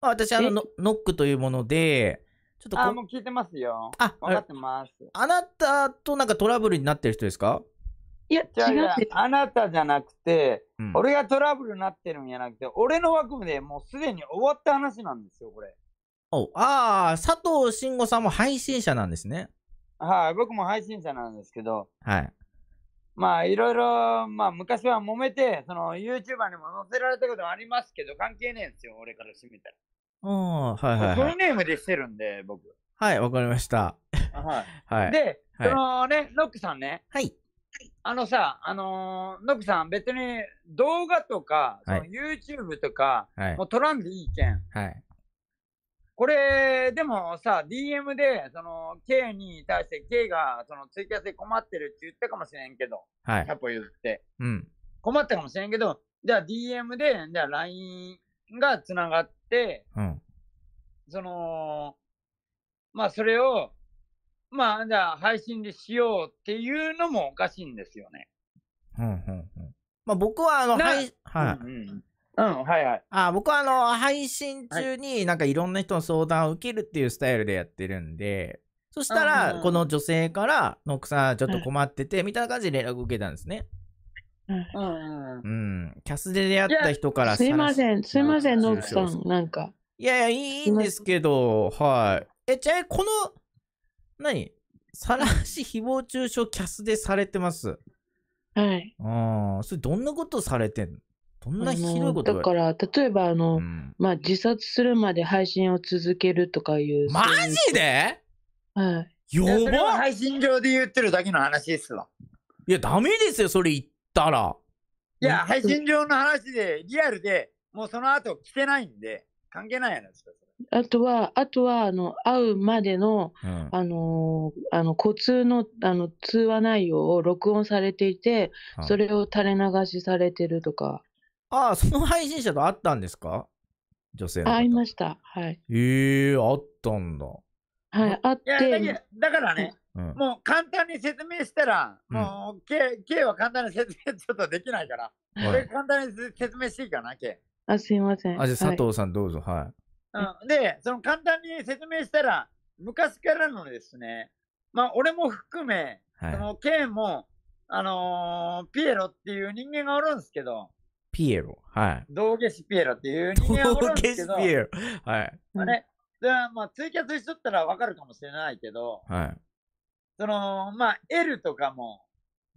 [SPEAKER 13] 私、あの、
[SPEAKER 2] ノックというもので、
[SPEAKER 13] ちょっとあ、もう聞いてますよ。あ、分かってます。あなたとなんか
[SPEAKER 2] トラブルになってる人ですか
[SPEAKER 13] いや、違う。あなたじゃなくて、うん、俺がトラブルになってるんじゃなくて、俺の枠でもうすでに終わった話なんですよ、これ。
[SPEAKER 2] おああ、佐藤慎吾さんも配信者なんですね。
[SPEAKER 13] はい、僕も配信者なんですけど、はい。まあ、いろいろ、まあ、昔は揉めて、その、YouTuber にも載せられたことありますけど、関係ねえんですよ、俺からしてみたら。
[SPEAKER 4] うん、はいはい、はい。フル
[SPEAKER 13] ネームでしてるんで、僕。
[SPEAKER 2] はい、わかりました。
[SPEAKER 13] はい。はい、で、はい、そのね、ノックさんね。はい。あのさ、あのー、ノックさん、別に動画とか、はい、YouTube とか、はい、もう取らんでいいけん。はい。これ、でもさ、DM で、その、K に対して、K が、その、ツイキャスで困ってるって言ったかもしれんけど、はい。100歩言って。うん。困ったかもしれんけど、じゃあ DM で、じゃあ LINE が繋がって、うん。その、まあ、それを、まあ、じゃあ配信でしようっていうのもおかしいんですよね。
[SPEAKER 2] うんうんうん。まあ、僕は、あの、はい。
[SPEAKER 13] はい。うんうん
[SPEAKER 2] うん、はいはい。
[SPEAKER 6] あ僕はあの、配
[SPEAKER 2] 信中になんかいろんな人の相談を受けるっていうスタイルでやってるんで、
[SPEAKER 6] そしたら、
[SPEAKER 2] この女性から、ノックさんちょっと困ってて、みたいな感じで連絡を受けたんです
[SPEAKER 10] ね。
[SPEAKER 4] うん。
[SPEAKER 2] うん。キャスで出会った人からすいま
[SPEAKER 10] せん、すいません、ノックさん、なんか。い
[SPEAKER 2] やいや、いいんですけど、はい。え、じゃあ、この、何
[SPEAKER 10] さ
[SPEAKER 6] らし誹謗中
[SPEAKER 2] 傷キャスでされてます。はい。ああ、それどんなことされてんの
[SPEAKER 10] そんなひどいことだから例えばあの、うん、まあ、自殺するまで配信を続けるとかいう
[SPEAKER 2] マジで
[SPEAKER 13] はい。よば配信上で言ってるだけの話ですわ。
[SPEAKER 2] いや、ダメですよ、それ言ったら。
[SPEAKER 13] いや、配信上の話で、リアルで、もうその後来てないんで、関係ないやなですか、
[SPEAKER 10] あとは、あとは、あの、会うまでの、うん、あの、あの、交通の、あの、通話内容を録音されていて、それを垂れ流しされてるとか。
[SPEAKER 2] ああ、その配信者と会ったんですか女性の会
[SPEAKER 13] いました。はい。
[SPEAKER 2] ええー、会ったんだ。は
[SPEAKER 13] い、あって。だからね、うん、もう簡単に説明したら、もう K, K は簡単に説明 ちょっとできないから、こ、れ、簡単に説明していいかな、K。
[SPEAKER 10] あ、すいませ
[SPEAKER 2] ん。あ、じゃ佐藤さん、どうぞ、は
[SPEAKER 13] い、うん。で、その簡単に説明したら、昔からのですね、まあ、俺も含め、はい、その K も、あのー、ピエロっていう人間がおるんですけど、
[SPEAKER 4] ピ
[SPEAKER 2] エロ。はい。
[SPEAKER 13] 道化師ピエロっていう人間はおるんですけど。道下シピエロ。はい。あれ、でまあ、ツイキャスしとったらわかるかもしれないけど、はい。その、まあ、L とかも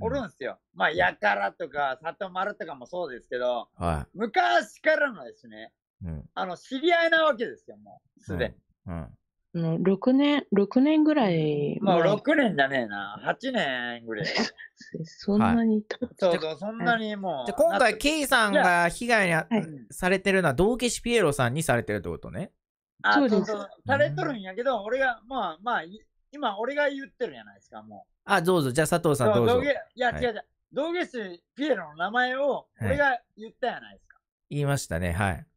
[SPEAKER 13] おるんですよ。うん、まあ、やからとか、里丸とかもそうですけど、はい。昔からのですね、うん、あの、知り合いなわけですよ、もう、すでに。うん、
[SPEAKER 4] うん
[SPEAKER 10] の6年、6年ぐらいもう6
[SPEAKER 13] 年じゃねえな。8年ぐらい。
[SPEAKER 10] そんなにそ
[SPEAKER 13] うそう、そんなにもう。じゃ今回、ケイさんが
[SPEAKER 2] 被害にあいされてるのは、道化師ピエロさんにされてるってことね。
[SPEAKER 13] あそうですうされとるんやけど、俺が、まあまあ、今俺が言ってるじゃないですか、も
[SPEAKER 2] あ、どうぞ。じゃあ佐藤さんどうぞいや、違う違う。
[SPEAKER 13] 道化師ピエロの名前を俺が言ったじゃないですか。
[SPEAKER 2] 言いましたね。はい。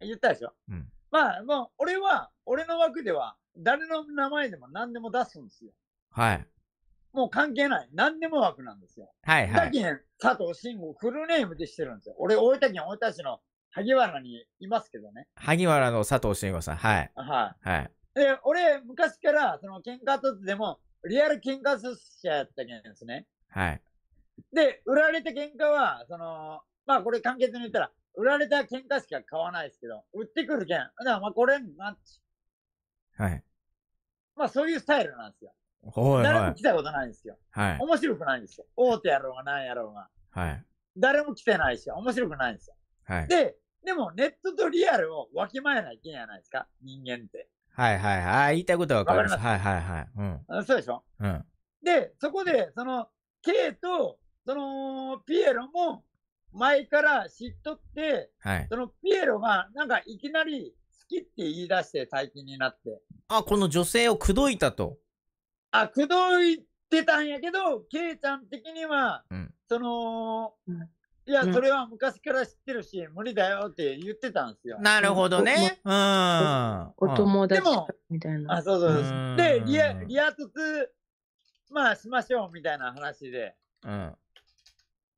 [SPEAKER 2] 言ったでしょ。うん
[SPEAKER 13] まあ、もう、俺は、俺の枠では、誰の名前でも何でも出すんですよ。はい。もう関係ない。何でも枠なんですよ。はいはい。けん、佐藤慎吾、フルネームでしてるんですよ。俺、大分県大分市の萩原にいますけどね。
[SPEAKER 2] 萩原の佐藤慎吾さん。はい。はい。は
[SPEAKER 13] い。で、俺、昔から、その、喧嘩突でも、リアル喧嘩出社やったけんですね。はい。で、売られた喧嘩は、その、まあ、これ簡潔に言ったら、売られた喧嘩しか買わないですけど、売ってくるけん。だからまあこれマッチ。はい。まあそういうスタイルなんですよ。
[SPEAKER 4] い、誰も来たこ
[SPEAKER 13] とないんですよ。はい。面白くないんですよ。大手やろうが何やろうが。はい。誰も来てないし、面白くないんですよ。はい。で、でもネットとリアルをわきまえないけんやないですか、人間って。
[SPEAKER 2] はいはいはい。言いたいことはわかります。はいはいはい。うん。そうでしょうん。
[SPEAKER 13] で、そこで、その、K と、その、ピエロも、前から知っとって、はい、そのピエロが、なんかいきなり好きって言い出して、最近になって。
[SPEAKER 2] あ、この女性を口説いたと。
[SPEAKER 13] あ、口説いてたんやけど、ケイちゃん的には、うん、その、いや、それは昔から知ってるし、無理だよって言ってたんですよ。なるほどね。
[SPEAKER 1] うん。お友達
[SPEAKER 4] みたいな。あ、そうそう。で、リア、リ
[SPEAKER 13] ア突、まあ、しましょうみたいな話で。うん。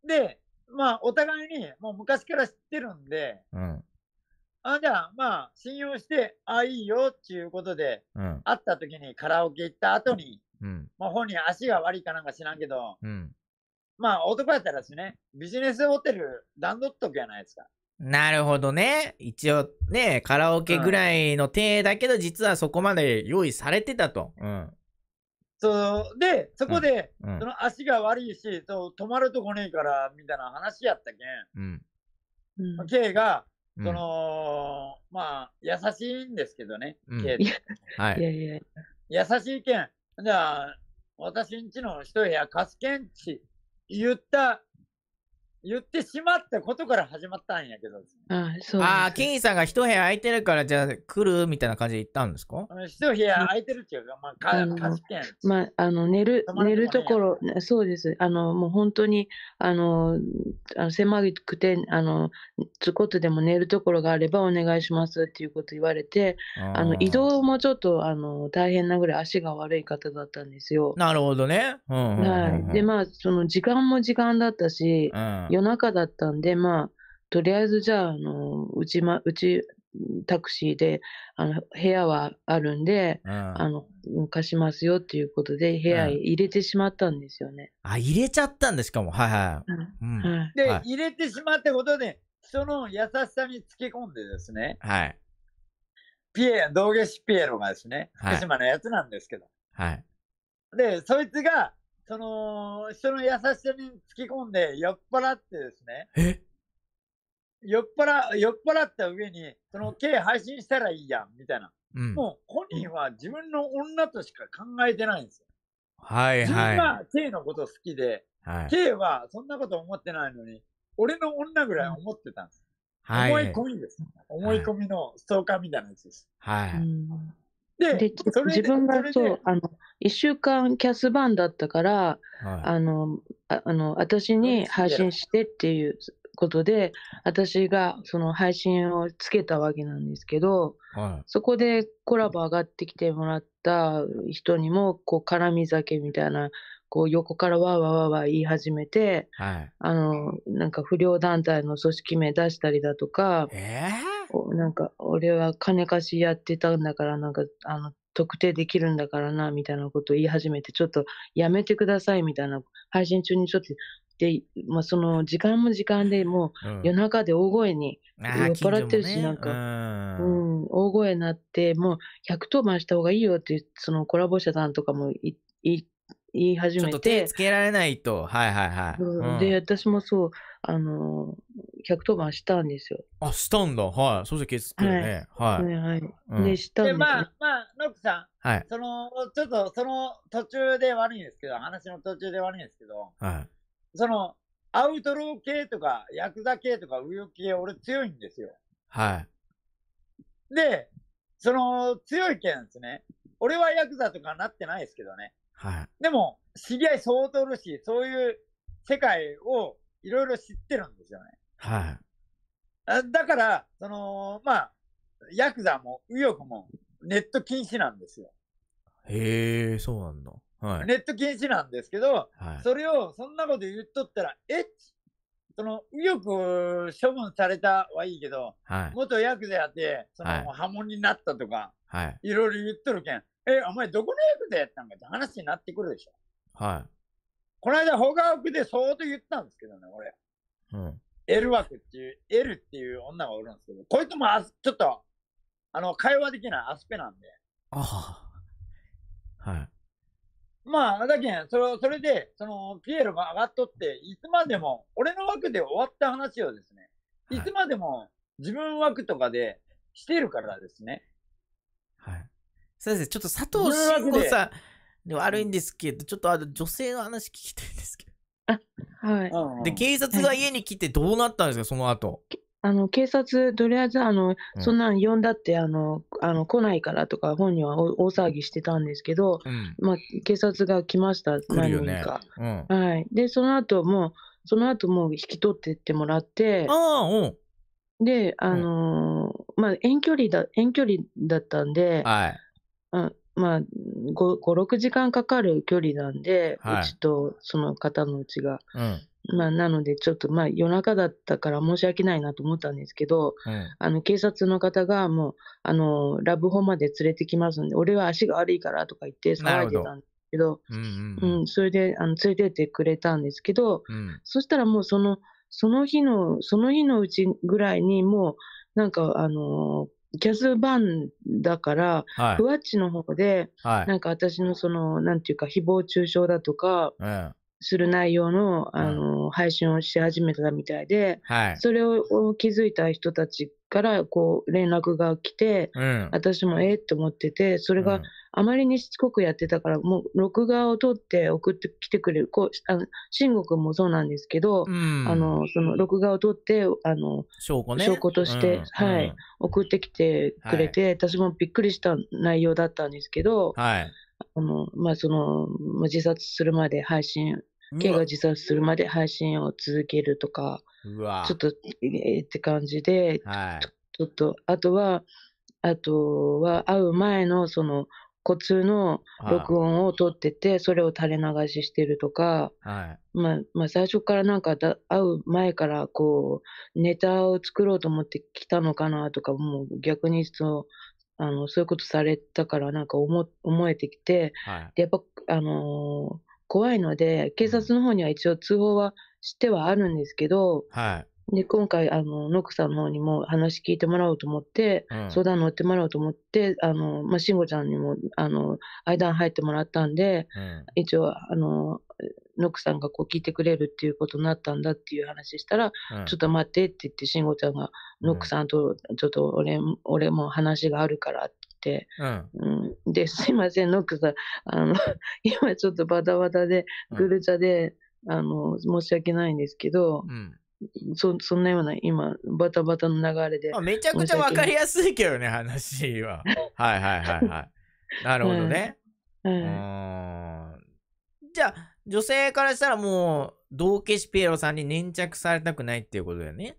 [SPEAKER 13] で、まあ、お互いに、もう昔から知ってるんで、うん。あじゃあ、まあ、信用して、あ、いいよっていうことで、うん、会った時にカラオケ行った後に、うん、まあ、本人足が悪いかなんか知らんけど、うん、まあ、男やったらしね、ビジネスホテル、段取っとくやないですか。
[SPEAKER 2] なるほどね。一応ね、カラオケぐらいの手だけど、実はそこまで用意されてたと。うん。
[SPEAKER 13] そうで、そこで、うん、その足が悪いし、そう止まるとこねえから、みたいな話やったけん。うん。K が、その、うん、まあ、優しいんですけどね、
[SPEAKER 4] うん、K はい。いやい
[SPEAKER 13] や優しいけん。じゃあ、私んちの一部屋貸すけんち言った言ってしまったことから始まったんやけど。
[SPEAKER 2] ああ、そう。ああ、ケンさんが一部屋空いてるから、じゃあ来るみたいな感じで行ったんですか
[SPEAKER 4] 一部屋空いてるっていうか、まあ、か貸し券。まあ、
[SPEAKER 10] あの、寝る、寝るところ、そうです。あの、もう本当に、あの、あの狭くて、あの、つことでも寝るところがあればお願いしますっていうこと言われて、あの、移動もちょっと、あの、大変なぐらい足が悪い方だったんですよ。
[SPEAKER 2] なるほどね。うん、うん、はい。で、
[SPEAKER 10] まあ、その時間も時間だったし、うん夜中だったんで、まあ、とりあえずじゃあ、あの、うち、ま、うち、タクシーで、あの、部屋はあるんで、うん、あの、貸しますよっていうことで、部屋入れてしまったんですよ
[SPEAKER 13] ね。
[SPEAKER 2] うん、あ、入れちゃったんですかも。はいはい。で、
[SPEAKER 13] 入れてしまったことで、人の優しさにつけ込んでですね、はい。ピエ、道下師ピエロがですね、
[SPEAKER 3] 福島のやつなんですけど、
[SPEAKER 13] はい。で、そいつが、その、人の優しさにつき込んで、酔っ払ってですね。え酔っ払、酔っ払った上に、その、K 配信したらいいやん、みたいな。うん、もう、本人は自分の女としか考えてないんですよ。
[SPEAKER 4] はいはい。自分は
[SPEAKER 13] K のこと好きで、はい、K はそんなこと思ってないのに、俺の女ぐらい思ってたんです。はい、思い込みです。思い込みのストーカーみたいなやつです。はい。うん
[SPEAKER 10] で自分がそうあの1週間キャスバンだったから、はい、あのあの私に配信してっていうことで私がその配信をつけたわけなんですけど、はい、そこでコラボ上がってきてもらった人にもこう絡み酒みたいなこう横からわーわーわーわー言い始めて、はい、あの、なんか不良団体の組織名出したりだとか、えー、なんか俺は金貸しやってたんだから、なんかあの、特定できるんだからな、みたいなことを言い始めて、ちょっとやめてください、みたいな、配信中にちょっと、で、まあ、その時間も時間でもう夜中で大声に、酔っ払ってるし、ね、なんか、うん、うん、大声になって、もう110番した方がいいよって、そのコラボ社さんとかも言って、言い始めて。手つけ
[SPEAKER 2] られないと。はいはいはい。うん、で、
[SPEAKER 10] 私もそう、あの百110番したんですよ。
[SPEAKER 2] あ、したんだ。はい。そしてす局ね。はい。はい、はい、うん、で、したんでまあ、
[SPEAKER 13] まあ、ノックさん。はい。その、ちょっと、その途中で悪いんですけど、話の途中で悪いんですけど、はい。その、アウトロー系とか、ヤクザ系とか、ウヨ系、俺強いんですよ。はい。で、その、強い系なんですね。俺はヤクザとかなってないですけどね。はい。でも、知り合い相当おるし、そういう世界をいろいろ知ってるんですよね。はい。だから、その、まあ、ヤクザも右翼もネット禁止なんですよ。
[SPEAKER 4] へえ、そうなんだ。はい、
[SPEAKER 13] ネット禁止なんですけど、はい、それをそんなこと言っとったら、えっその右翼処分されたはいいけど、はい、元ヤクザやって、その、はい、波紋になったとか、はい、いろいろ言っとるけん、え、お前どこの役でやったんかって話になってくるでしょ。はい。この間、保川区で相当言ったんですけどね、俺。うん。ル枠っていう、ルっていう女がおるんですけど、こいつもあちょっと、あの、会話できないアスペなんで。ああ。はい。まあ、だけん、それそれで、その、ピエロが上がっとって、いつまでも、俺の枠で終わった話をですね、いつまでも自分枠とかでしてるからですね。
[SPEAKER 2] はい。先生、ちょっと佐藤慎吾さん悪いんですけど、ちょっとあの女性の話聞きたいんですけど。
[SPEAKER 4] は
[SPEAKER 10] い。で、警察が家
[SPEAKER 2] に来てどうなったんですか、その後。
[SPEAKER 10] あの警察、とりあえずあの、そんなん呼んだってあのあの来ないからとか、本人は大騒ぎしてたんですけど、うん、まあ、警察が来ました、何人か。うん、はい、で、その後もう、その後もう引き取ってってもらって、あで、あのー、まあ、遠距離だ遠距離だったんで、はい、あまあ、5、6時間かかる距離なんで、はい、うちとその方のうちが。うん、まあ、なので、ちょっとまあ夜中だったから申し訳ないなと思ったんですけど、うん、あの警察の方がもうあのラブホまで連れてきますんで、俺は足が悪いからとか
[SPEAKER 6] 言って騒いでたんです
[SPEAKER 10] けど、うんそれであの連れてってくれたんですけど、そしたらもうそのその日の、その日のうちぐらいにもう、なんか、あのー、ジャズバンだから、はい、ふわっちの方で、はい、なんか私のその、なんていうか、誹謗中傷だとか、する内容の、うん、あの、配信をし始めたみたいで、はい、それを気づいた人たちから、こう、連絡が来て、うん、私もええって思ってて、それが、うんあまりにしつこくやってたから、もう録画を撮って送ってきてくれる、こうあの慎吾君もそうなんですけど、うん、あのその録画を撮ってあの証拠、ね、証拠として、うん、はい、うん、送ってきてくれて、はい、私もびっくりした内容だったんですけど、はいあのまあ、その自殺するまで配信、K が自殺するまで配信を続けるとか、ちょっとえー、って感じで、はい、ちょっとあとは、あとは会う前のその骨の録音を撮ってて、それを垂れ流ししてるとか、はい、まあ、まあ、最初からなんかだ、会う前から、こう、ネタを作ろうと思ってきたのかなとか、もう逆にそう、あの、そういうことされたから、なんか思、思えてきて、はい、で、やっぱ、あのー、怖いので、警察の方には一応通報はしてはあるんですけど、はいで、今回、あの、ノックさんの方にも話聞いてもらおうと思って、うん、相談乗ってもらおうと思って、あの、まあ、慎吾ちゃんにも、あの、間入ってもらったんで、うん、一応、あの、ノックさんがこう聞いてくれるっていうことになったんだっていう話したら、うん、ちょっと待ってって言って、慎吾ちゃんが、ノックさんと、ちょっと俺、俺も話があるからって、うん、で、すいません、ノックさん、あの、今ちょっとバタバタで、ぐるちゃで、あの、申し訳ないんですけど、そそんなような今、バタバタの流れで。めちゃくちゃ分かりやすい
[SPEAKER 2] けどね、話は。はいはいはいはい。なるほどね。うん、
[SPEAKER 10] じゃあ、女性から
[SPEAKER 2] したらもう、道化師ピエロさんに粘着されたくないっていうことだよね。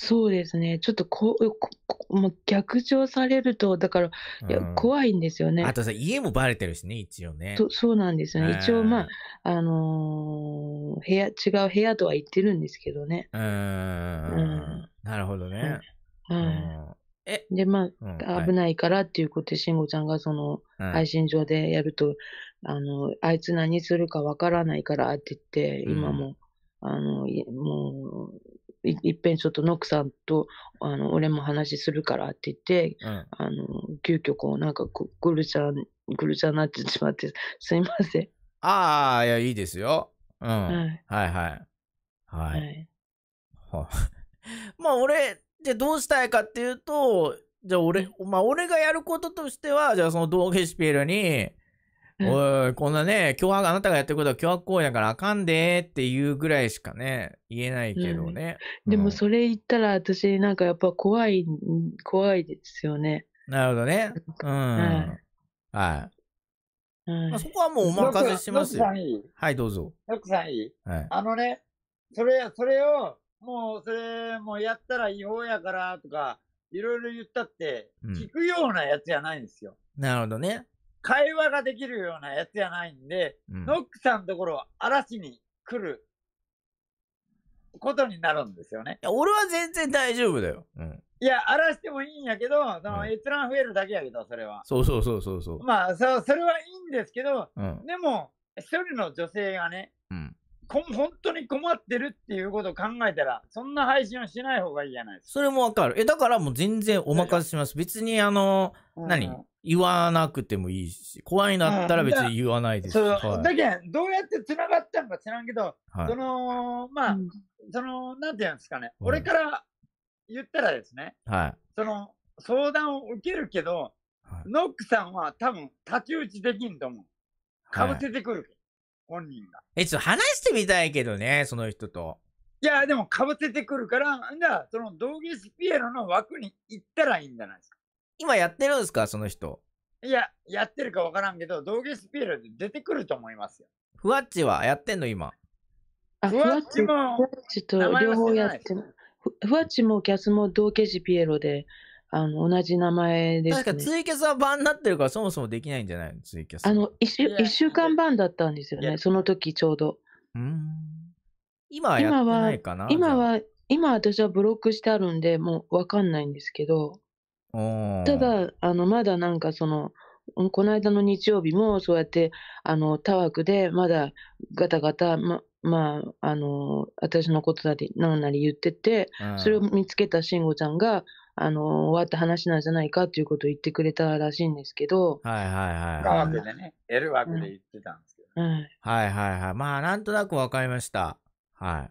[SPEAKER 10] そうですね。ちょっとこう、ここ逆上されると、だから、いや、怖いんですよね。あとさ、家もバ
[SPEAKER 2] レてるしね、一応ね。そそうなんですよね。一応、まあ、
[SPEAKER 10] あのー部屋、違う部屋とは言ってるんですけどね。
[SPEAKER 4] うん。うんなるほどね。
[SPEAKER 10] うんえ、で、まあ、危ないからっていうことで、慎吾ちゃんがその、配信上でやると、あの、あいつ何するかわからないからって言って、今も、あの、いもう、いっぺんちょっとノックさんと、あの、俺も話するからって言って、うん、あの、急遽こう、なんかぐるちゃん、ぐるちゃになってしまって、すいません。
[SPEAKER 2] ああ、いや、いいですよ。
[SPEAKER 4] うん。はい、はいはいはい。はいは
[SPEAKER 2] まあ、俺、じゃどうしたいかっていうと、じゃあ俺、まあ、俺がやることとしては、じゃあその道化師ピエロに、おい、こんなね、脅迫、あなたがやってることは脅迫行為だからあかんでっていうぐらいしかね、言えないけど
[SPEAKER 10] ね。うん、でもそれ言ったら私なんかやっぱ怖い、怖いですよね。
[SPEAKER 2] なるほどね。うん。はい。はい、まあ、
[SPEAKER 13] そこはもうお任せしますよ。はい、どうぞ。よくさんいい、はい、あのね、それ、それを、もうそれ、もうやったら違法やからとか、いろいろ言ったって、聞くようなやつじゃないんですよ。
[SPEAKER 4] うん、な
[SPEAKER 2] るほどね。
[SPEAKER 13] 会話ができるようなやつじゃないんで、うんノックさんのところは嵐に来ることになるんですよね。や俺は全然大
[SPEAKER 2] 丈夫だよ。うん。
[SPEAKER 13] いや、荒らしてもいいんやけど、その閲覧増えるだけやけど、それは。
[SPEAKER 2] そうそうそう
[SPEAKER 4] そうそう。
[SPEAKER 13] まあ、そうそれはいいんですけど、うん。でも、一人の女性がね、うん。こ本当に困ってるっていうことを考えたら、そんな配信をしない方がいいじゃないで
[SPEAKER 2] すか。それもわかる。え、だからもう全然お任せします。別にあの、うん、何言わなくてもいいし、怖いなったら別に言わないです。うん、はい、だ
[SPEAKER 13] けどうやって繋がったのか知らんけど、はい、その、まあ、うん、その、なんていうんですかね、俺から言ったらですね、はい、その、相談を受けるけど、はい、ノックさんは多分、太刀打ちできんと思う。かぶせてくる。本人が。
[SPEAKER 2] え、ちょっと話してみたいけどね、その人と。
[SPEAKER 13] いや、でもかぶせてくるから、じゃあ、その道芸スピエロの枠に行ったらいいんじゃないですか。
[SPEAKER 2] 今やってるんですか、その人。
[SPEAKER 13] いや、やってるか分からんけど、道芸スピエロで出てくると思いますよ。
[SPEAKER 2] ふわっちはやってんの、今。
[SPEAKER 10] あ、ふわっちも。ふわっちと両方やってふわっちもキャスも道芸スピエロで。あの、同じ名前です、ね。確かツイキャ
[SPEAKER 2] スは版になってるから、そもそもできないんじゃないのツイキャス。あの、
[SPEAKER 10] 一週、週間版だったんですよね。その時ちょうど。
[SPEAKER 4] うん。今はやってないかな今
[SPEAKER 10] は、今私はブロックしてあるんで、もうわかんないんですけど。
[SPEAKER 4] ただ、
[SPEAKER 10] あの、まだなんかその、この間の日曜日もそうやってあのタワークでまだガタガタ、ま、まあ、あの私のことだり何なり言ってて、うん、それを見つけた慎吾ちゃんがあの、終わった話なんじゃないかっていうことを言ってくれたらしいんですけど。はいはいは
[SPEAKER 2] い。科学で
[SPEAKER 13] ね、L 枠で言ってたんですけ
[SPEAKER 10] ど、ね、
[SPEAKER 2] うん、はいはいはい。まあ、なんとなくわかりました。は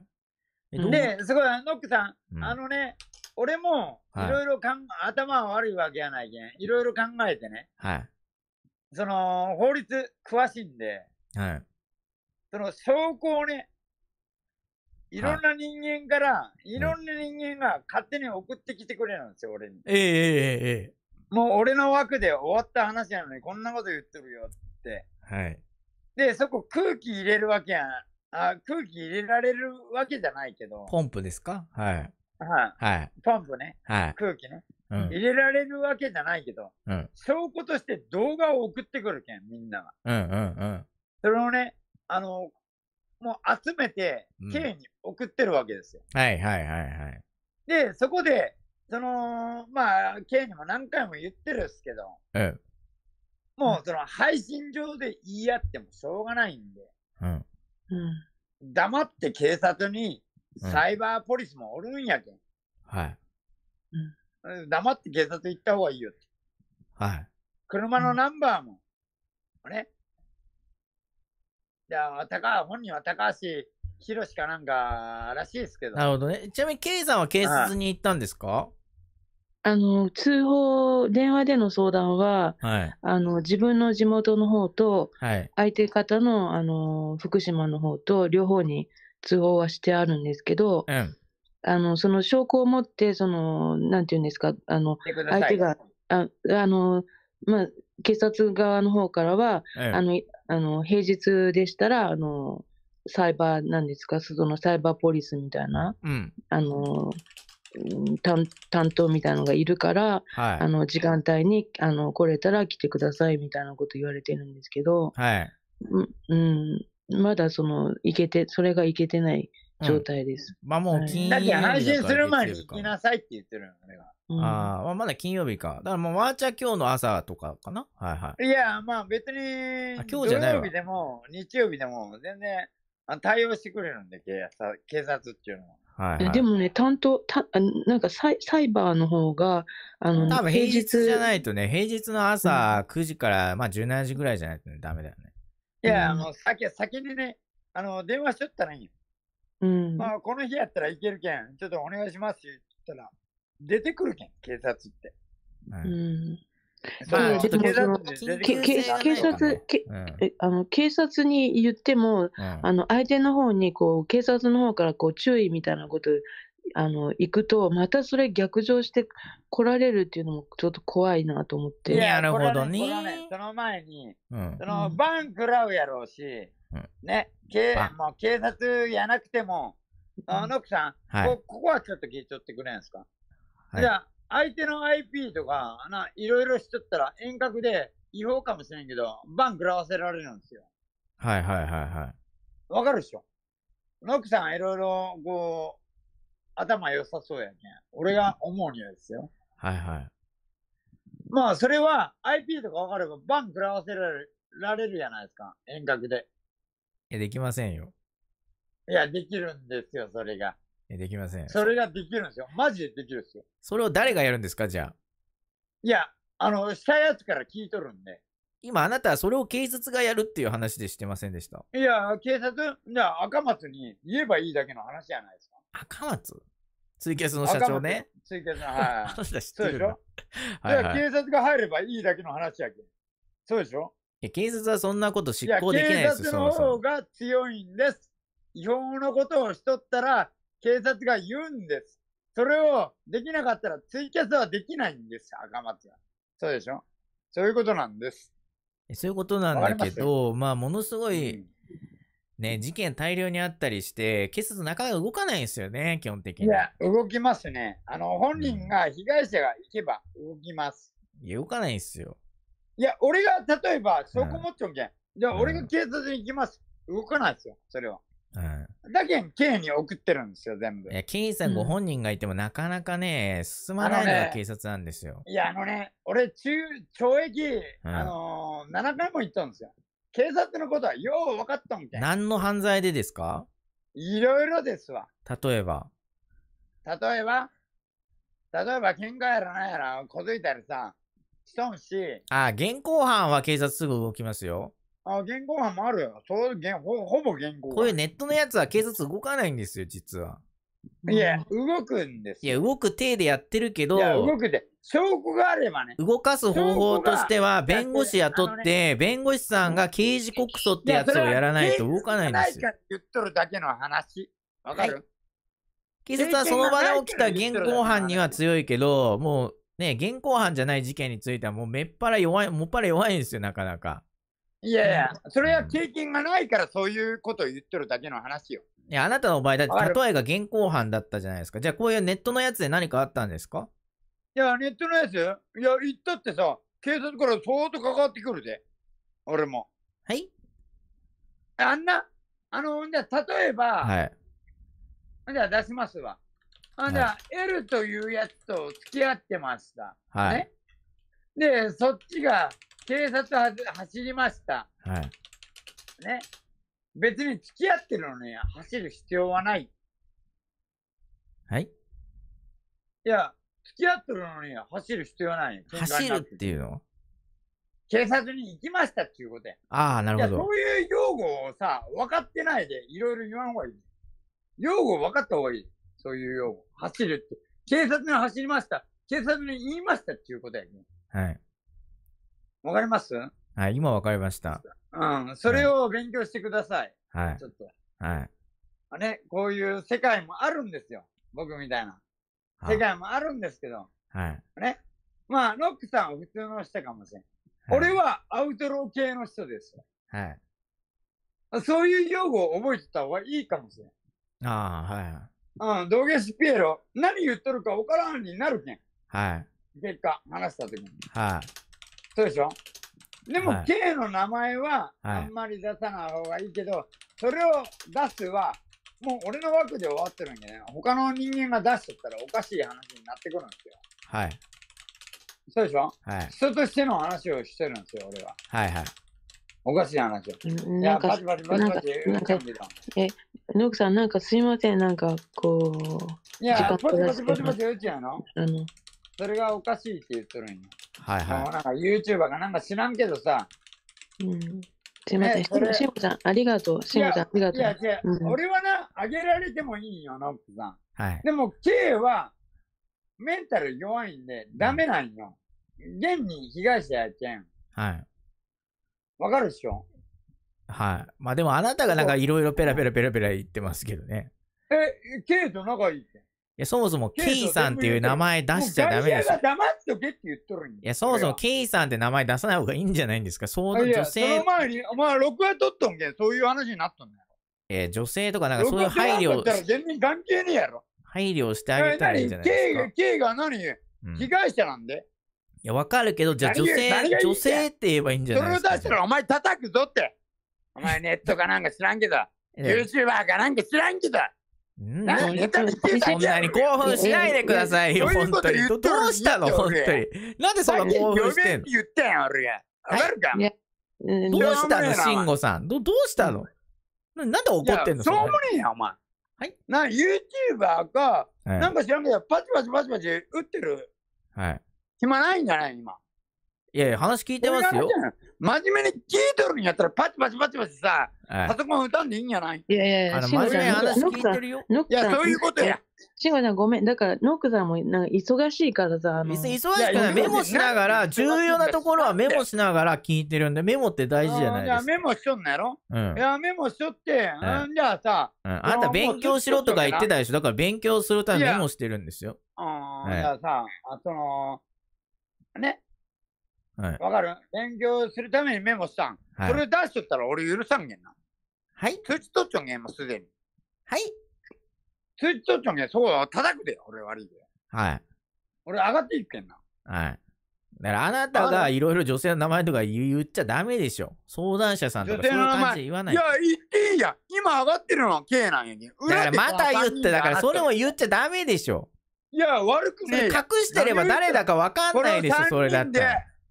[SPEAKER 13] い。で、すごい、ノックさん、うん、あのね、俺もいろいろ頭は悪いわけやないけん、いろいろ考えてね、はい、その法律詳しいんで、はい、その証拠をね、いろんな人間から、い、ろんな人間が勝手に送ってきてくれるんですよ、俺に。ええええええ。もう俺の枠で終わった話なのに、こんなこと言ってるよって。はい。で、そこ空気入れるわけやん。あ空気入れられるわけじゃないけど。ポ
[SPEAKER 2] ンプですかはい。はい。はい。
[SPEAKER 13] ポンプね。はい。空気ね。うん、入れられるわけじゃないけど、うん、証拠として動画を送ってくるけん、みんなが。
[SPEAKER 4] うんうんうん。
[SPEAKER 13] それをね、あの、もう集めて、K に送ってるわけですよ。
[SPEAKER 4] はいはいはいはい。
[SPEAKER 13] で、そこで、その、まあ、K にも何回も言ってるんですけど、うん、もうその配信上で言い合ってもしょうがないんで、
[SPEAKER 4] う
[SPEAKER 13] ん、黙って警察にサイバーポリスもおるんやけん。はい。黙って警察行った方がいいよって。はい。車のナンバーも、ね、いや、高本人は高橋しかなんからしいですけど。なるほどね。ち
[SPEAKER 2] なみに、K さんは警察に行ったんで
[SPEAKER 4] すか
[SPEAKER 10] あの通報、電話での相談は、はい、あの自分の地元の方と、相手方のあの福島の方と、両方に通報はしてあるんですけど、うん、あのその証拠を持って、そのなんていうんですか、あの相手が、ああのまあ、警察側の方からは、うん、あのあの、平日でしたら、あの、サイバー、なんですか、そのサイバーポリスみたいな、うん、あの、担当みたいなのがいるから、はい、あの時間帯にあの来れたら来てくださいみたいなこと言われてるんですけど、はいうん、まだその行けてそれが行けてない状態です。まあもう金曜日だから。だって配信する前に聞きなさいって
[SPEAKER 13] 言ってるの、は。うん、あ
[SPEAKER 2] あ、まあ、まだ金曜日か。だからもう、ワーチャー今日の朝とかかなはいは
[SPEAKER 13] い。いや、まあ別に、今日じゃない土曜日でも、日曜日でも、全然あ対応してくれるんで、警察警察っていうのは。
[SPEAKER 10] はい、はい、でもね、担当、たなんかサイサイバーの方が、あの、
[SPEAKER 2] 多分平日じゃないとね、平日の朝9時から、うん、まあ17時ぐらいじゃないとダメだよね。
[SPEAKER 13] いや、あの、先、先にね、あの、電話しとったらいいよ。うん。まあ、この日やったらいけるけん、ちょっとお願いしますって言ったら、出てくるけん、警察って。
[SPEAKER 4] うん。まあ、警察、
[SPEAKER 10] あの警察に言っても、あの相手の方にこう警察の方からこう注意みたいなことあの、行くと、またそれ逆上して来られるっていうのもちょっと怖いなと思って。
[SPEAKER 13] な
[SPEAKER 2] るほどね。
[SPEAKER 13] その前に、うん、そのバン食らうやろうし、うん、ね、けもう警察やなくても、あの奥さん、はい、こ、ここはちょっと聞いちゃってくれんすか。はい、じゃあ、相手の IP とか、いろいろしとったら遠隔で違法かもしれんけど、バン食らわせられるんですよ。
[SPEAKER 4] はいはいはいは
[SPEAKER 13] い。わかるっしょ。奥さんいろいろこう、頭良さそうやね。俺が思うにはですよ。はいはい。まあ、それは IP とか分かればバン食らわせられられるじゃないですか。遠隔で。
[SPEAKER 2] え、できませんよ。
[SPEAKER 13] いや、できるんですよ、それが。
[SPEAKER 2] え、できません。そ
[SPEAKER 13] れができるんですよ。マジでできるんですよ。
[SPEAKER 2] それを誰がやるんですか、じゃあ。
[SPEAKER 13] いや、あの、したやつから聞いとるんで。今、あ
[SPEAKER 2] なたはそれを警察がやるっていう話でしてませんでした。
[SPEAKER 13] いや、警察、じゃあ赤松に言えばいいだけの話じゃないですか。赤松
[SPEAKER 2] ツイキャスの社長ね。ツイキャスの、はい。話だ知ってるそうでしょ
[SPEAKER 13] はい、はい、警察が入ればいいだけの話やけん。そうでしょ
[SPEAKER 2] いや警察はそんなこと執行できないです警察の方
[SPEAKER 13] が強いんです。違法のことをしとったら、警察が言うんです。それをできなかったら、ツイキャスはできないんです赤松は。そうでしょそういうことなんです。
[SPEAKER 2] そういうことなんだけど、ままあ、ものすごい、うんね、事件大量にあったりして、警察なかなか動かないんですよね、基本的に。
[SPEAKER 13] いや、動きますね。あの、本人が、被害者が行けば動きます。いや、動かないんですよ。いや、俺が、例えば、証拠持っちゃうけん。じゃあ、俺が警察に行きます。動かないですよ、それは。うん、だけん、K に送ってるんですよ、全
[SPEAKER 2] 部。いや、事さんご本人がいても、なかなかね、進まないのが警察なんですよ。い
[SPEAKER 13] や、あのね、俺、中、懲役、あのー、7回も行ったんですよ。警察のことはよう分かったみたいな。
[SPEAKER 2] 何の犯罪でですか
[SPEAKER 13] いろいろですわ。例えば。例えば例えば喧嘩やらないやら、小づいたりさ、しとんし。
[SPEAKER 2] ああ、現行犯は警察すぐ動きますよ。
[SPEAKER 13] ああ、現行犯もあるよ。そう、ほほぼ現行犯。こういうネット
[SPEAKER 2] のやつは警察動かないんですよ、実は。
[SPEAKER 4] いや、
[SPEAKER 13] 動くん
[SPEAKER 2] ですいや、動く手でやってるけど、動くで、証
[SPEAKER 4] 拠があれば
[SPEAKER 2] ね。動かす方法としては、弁護士雇って、ね、弁護士さんが刑事告訴ってやつをやらないと動かないんで
[SPEAKER 13] すよ。言っとるだけの話。わかる、はい、警察はその場で起きた現行
[SPEAKER 2] 犯には強いけど、もうね、現行犯じゃない事件については、もうめっぱら弱い、もっぱら弱いんですよ、なかなか。
[SPEAKER 13] いやいや、それは経験がないから、そういうことを言ってるだけの話よ。
[SPEAKER 2] いや、あなたの場合だって、例えが現行犯だったじゃないですか。じゃあ、こういうネットのやつで何かあったん
[SPEAKER 13] ですかいや、ネットのやついや、言ったってさ、警察から相当関わってくるで。俺も。はいあんな、あの、じゃ例えば、はい。じゃあ出しますわ。あじゃあ、はい、L というやつと付き合ってました。はい。ね、で、そっちが警察は走りました。はい。ね。別に付き合ってるのに走る必要はない。はいいや、付き合ってるのに走る必要はない。走るっていうの警察に行きましたっていうことや。ああ、なるほど。そういう用語をさ、分かってないで、いろいろ言わんほうがいい。用語分かったほうがいい。そういう用語。走るって。警察に走りました。警察に言いましたっていうことやね。はい。わかります
[SPEAKER 2] はい、今わかりました。
[SPEAKER 13] うん、それを勉強してください。はい。ちょっと。はい。ね、こういう世界もあるんですよ。僕みたいな。世界もあるんですけど。はい。ね。まあ、ロックさんは普通の人かもしれん。はい、俺はアウトロー系の人です。はい。そういう用語を覚えてた方がいいかもしれん。ああ、はい。うん、道芸スピエロ、何言っとるか分からんになるけん。はい。結果、話した時に。はい。そうでしょでも、はい、K の名前はあんまり出さない方がいいけど、はい、それを出すは、もう俺の枠で終わってるんでね、他の人間が出しちゃったらおかしい話になってくるんですよ。はい。そうでしょはい。人としての話をしてるんですよ、俺は。はいはい。おかしい話を。いや、バチバチバチバチ言う感じだ。
[SPEAKER 1] え、
[SPEAKER 10] ノクさん、なんかすいません、なんかこう。いや、バチバチバチバチ
[SPEAKER 13] 言うちやのあの。それがおかしいって言ってるんやはいはい。なんか YouTuber がなんか知らんけどさ。
[SPEAKER 10] うん。すみません、しんこさん、ありがとう。しんこさん、ありがとう。いや、違う、うん、
[SPEAKER 13] 俺はな、あげられてもいいよ、ノックさん。はい。でも、K は、メンタル弱いんで、ダメなんよ。うん、現に被害者やけん。はい。わかるっしょ
[SPEAKER 2] はい。まあでも、あなたがなんかいろいろペラペラペラペラ言ってますけどね。
[SPEAKER 13] え、K と仲いいって。
[SPEAKER 2] いや、そもそも、ケイさんっていう名前出しちゃダメですよ。
[SPEAKER 13] 黙っとけって言っとるんい
[SPEAKER 2] や、そもそも、ケイさんって名前出さない方がいいんじゃないんですかそう女性。その
[SPEAKER 13] 前に、お前、録画撮っとんけそういう話になっとんね
[SPEAKER 2] え女性とか、なんかそういう配慮を。全
[SPEAKER 13] 然関係ねえやろ。
[SPEAKER 2] 配慮してあげたらいいじゃないですか。
[SPEAKER 13] K が何被害者なんで、
[SPEAKER 2] いや、わかるけど、じゃあ女性、女性って言えばいいんじゃないですか。それを出した
[SPEAKER 13] らお前叩くぞって。お前ネットかなんか知らんけど、YouTuber かなんか知らんけど、そんなに興奮しないでくださいよ、本当に。どうしたの、本当に。なんでそんな興奮してんのやどうしたの、慎吾さん。どどうしたのなんで怒ってんのしょうもねえやお前。はい、な YouTuber が、なんか知らんけど、パチパチパチパチ打ってる。はい。暇ないんじゃない今。いやいや、話聞いてますよ。真面目に聞いてるんやったら、パチパチパチパチさ、パソコン打たんでいいんじゃないいやいやいや、真面目に話聞いてるよ。いや、そういうこと
[SPEAKER 10] や。慎吾さんごめん、だからノックさんもなんか
[SPEAKER 13] 忙しいからさ、忙しく
[SPEAKER 2] ないメモしながら、重要なところはメモしながら聞いてるんで、メモって大事じゃないですか。
[SPEAKER 13] メモしとんのやろ、うん、いや、メモしとって、うん、じゃあさ、うん、あんた勉強しろとか言ってたで
[SPEAKER 2] しょ、だから勉強するためにメモしてるんですよ。
[SPEAKER 13] あ、はい、だかあさ、その、ね、わ分かる勉強するためにメモしたん。はい、それ出しとったら俺許さんげんな。はい。通知取っちょんげん、もうすでに。はい。通知取っちょんげん、そう、叩くで、俺悪いで。はい。俺上がっていってんな。
[SPEAKER 2] はい。だからあなたがいろいろ女性の名前とか言っちゃダメでしょ。相談者さんとかそういう感じで言わない。いや、
[SPEAKER 13] 言っていいや。今上がってるのは K なんやねだからまた言って、だからそれも言
[SPEAKER 2] っちゃダメでしょ。
[SPEAKER 13] いや、悪くねえ。隠してれば誰だか分かんないでしょ、それだって。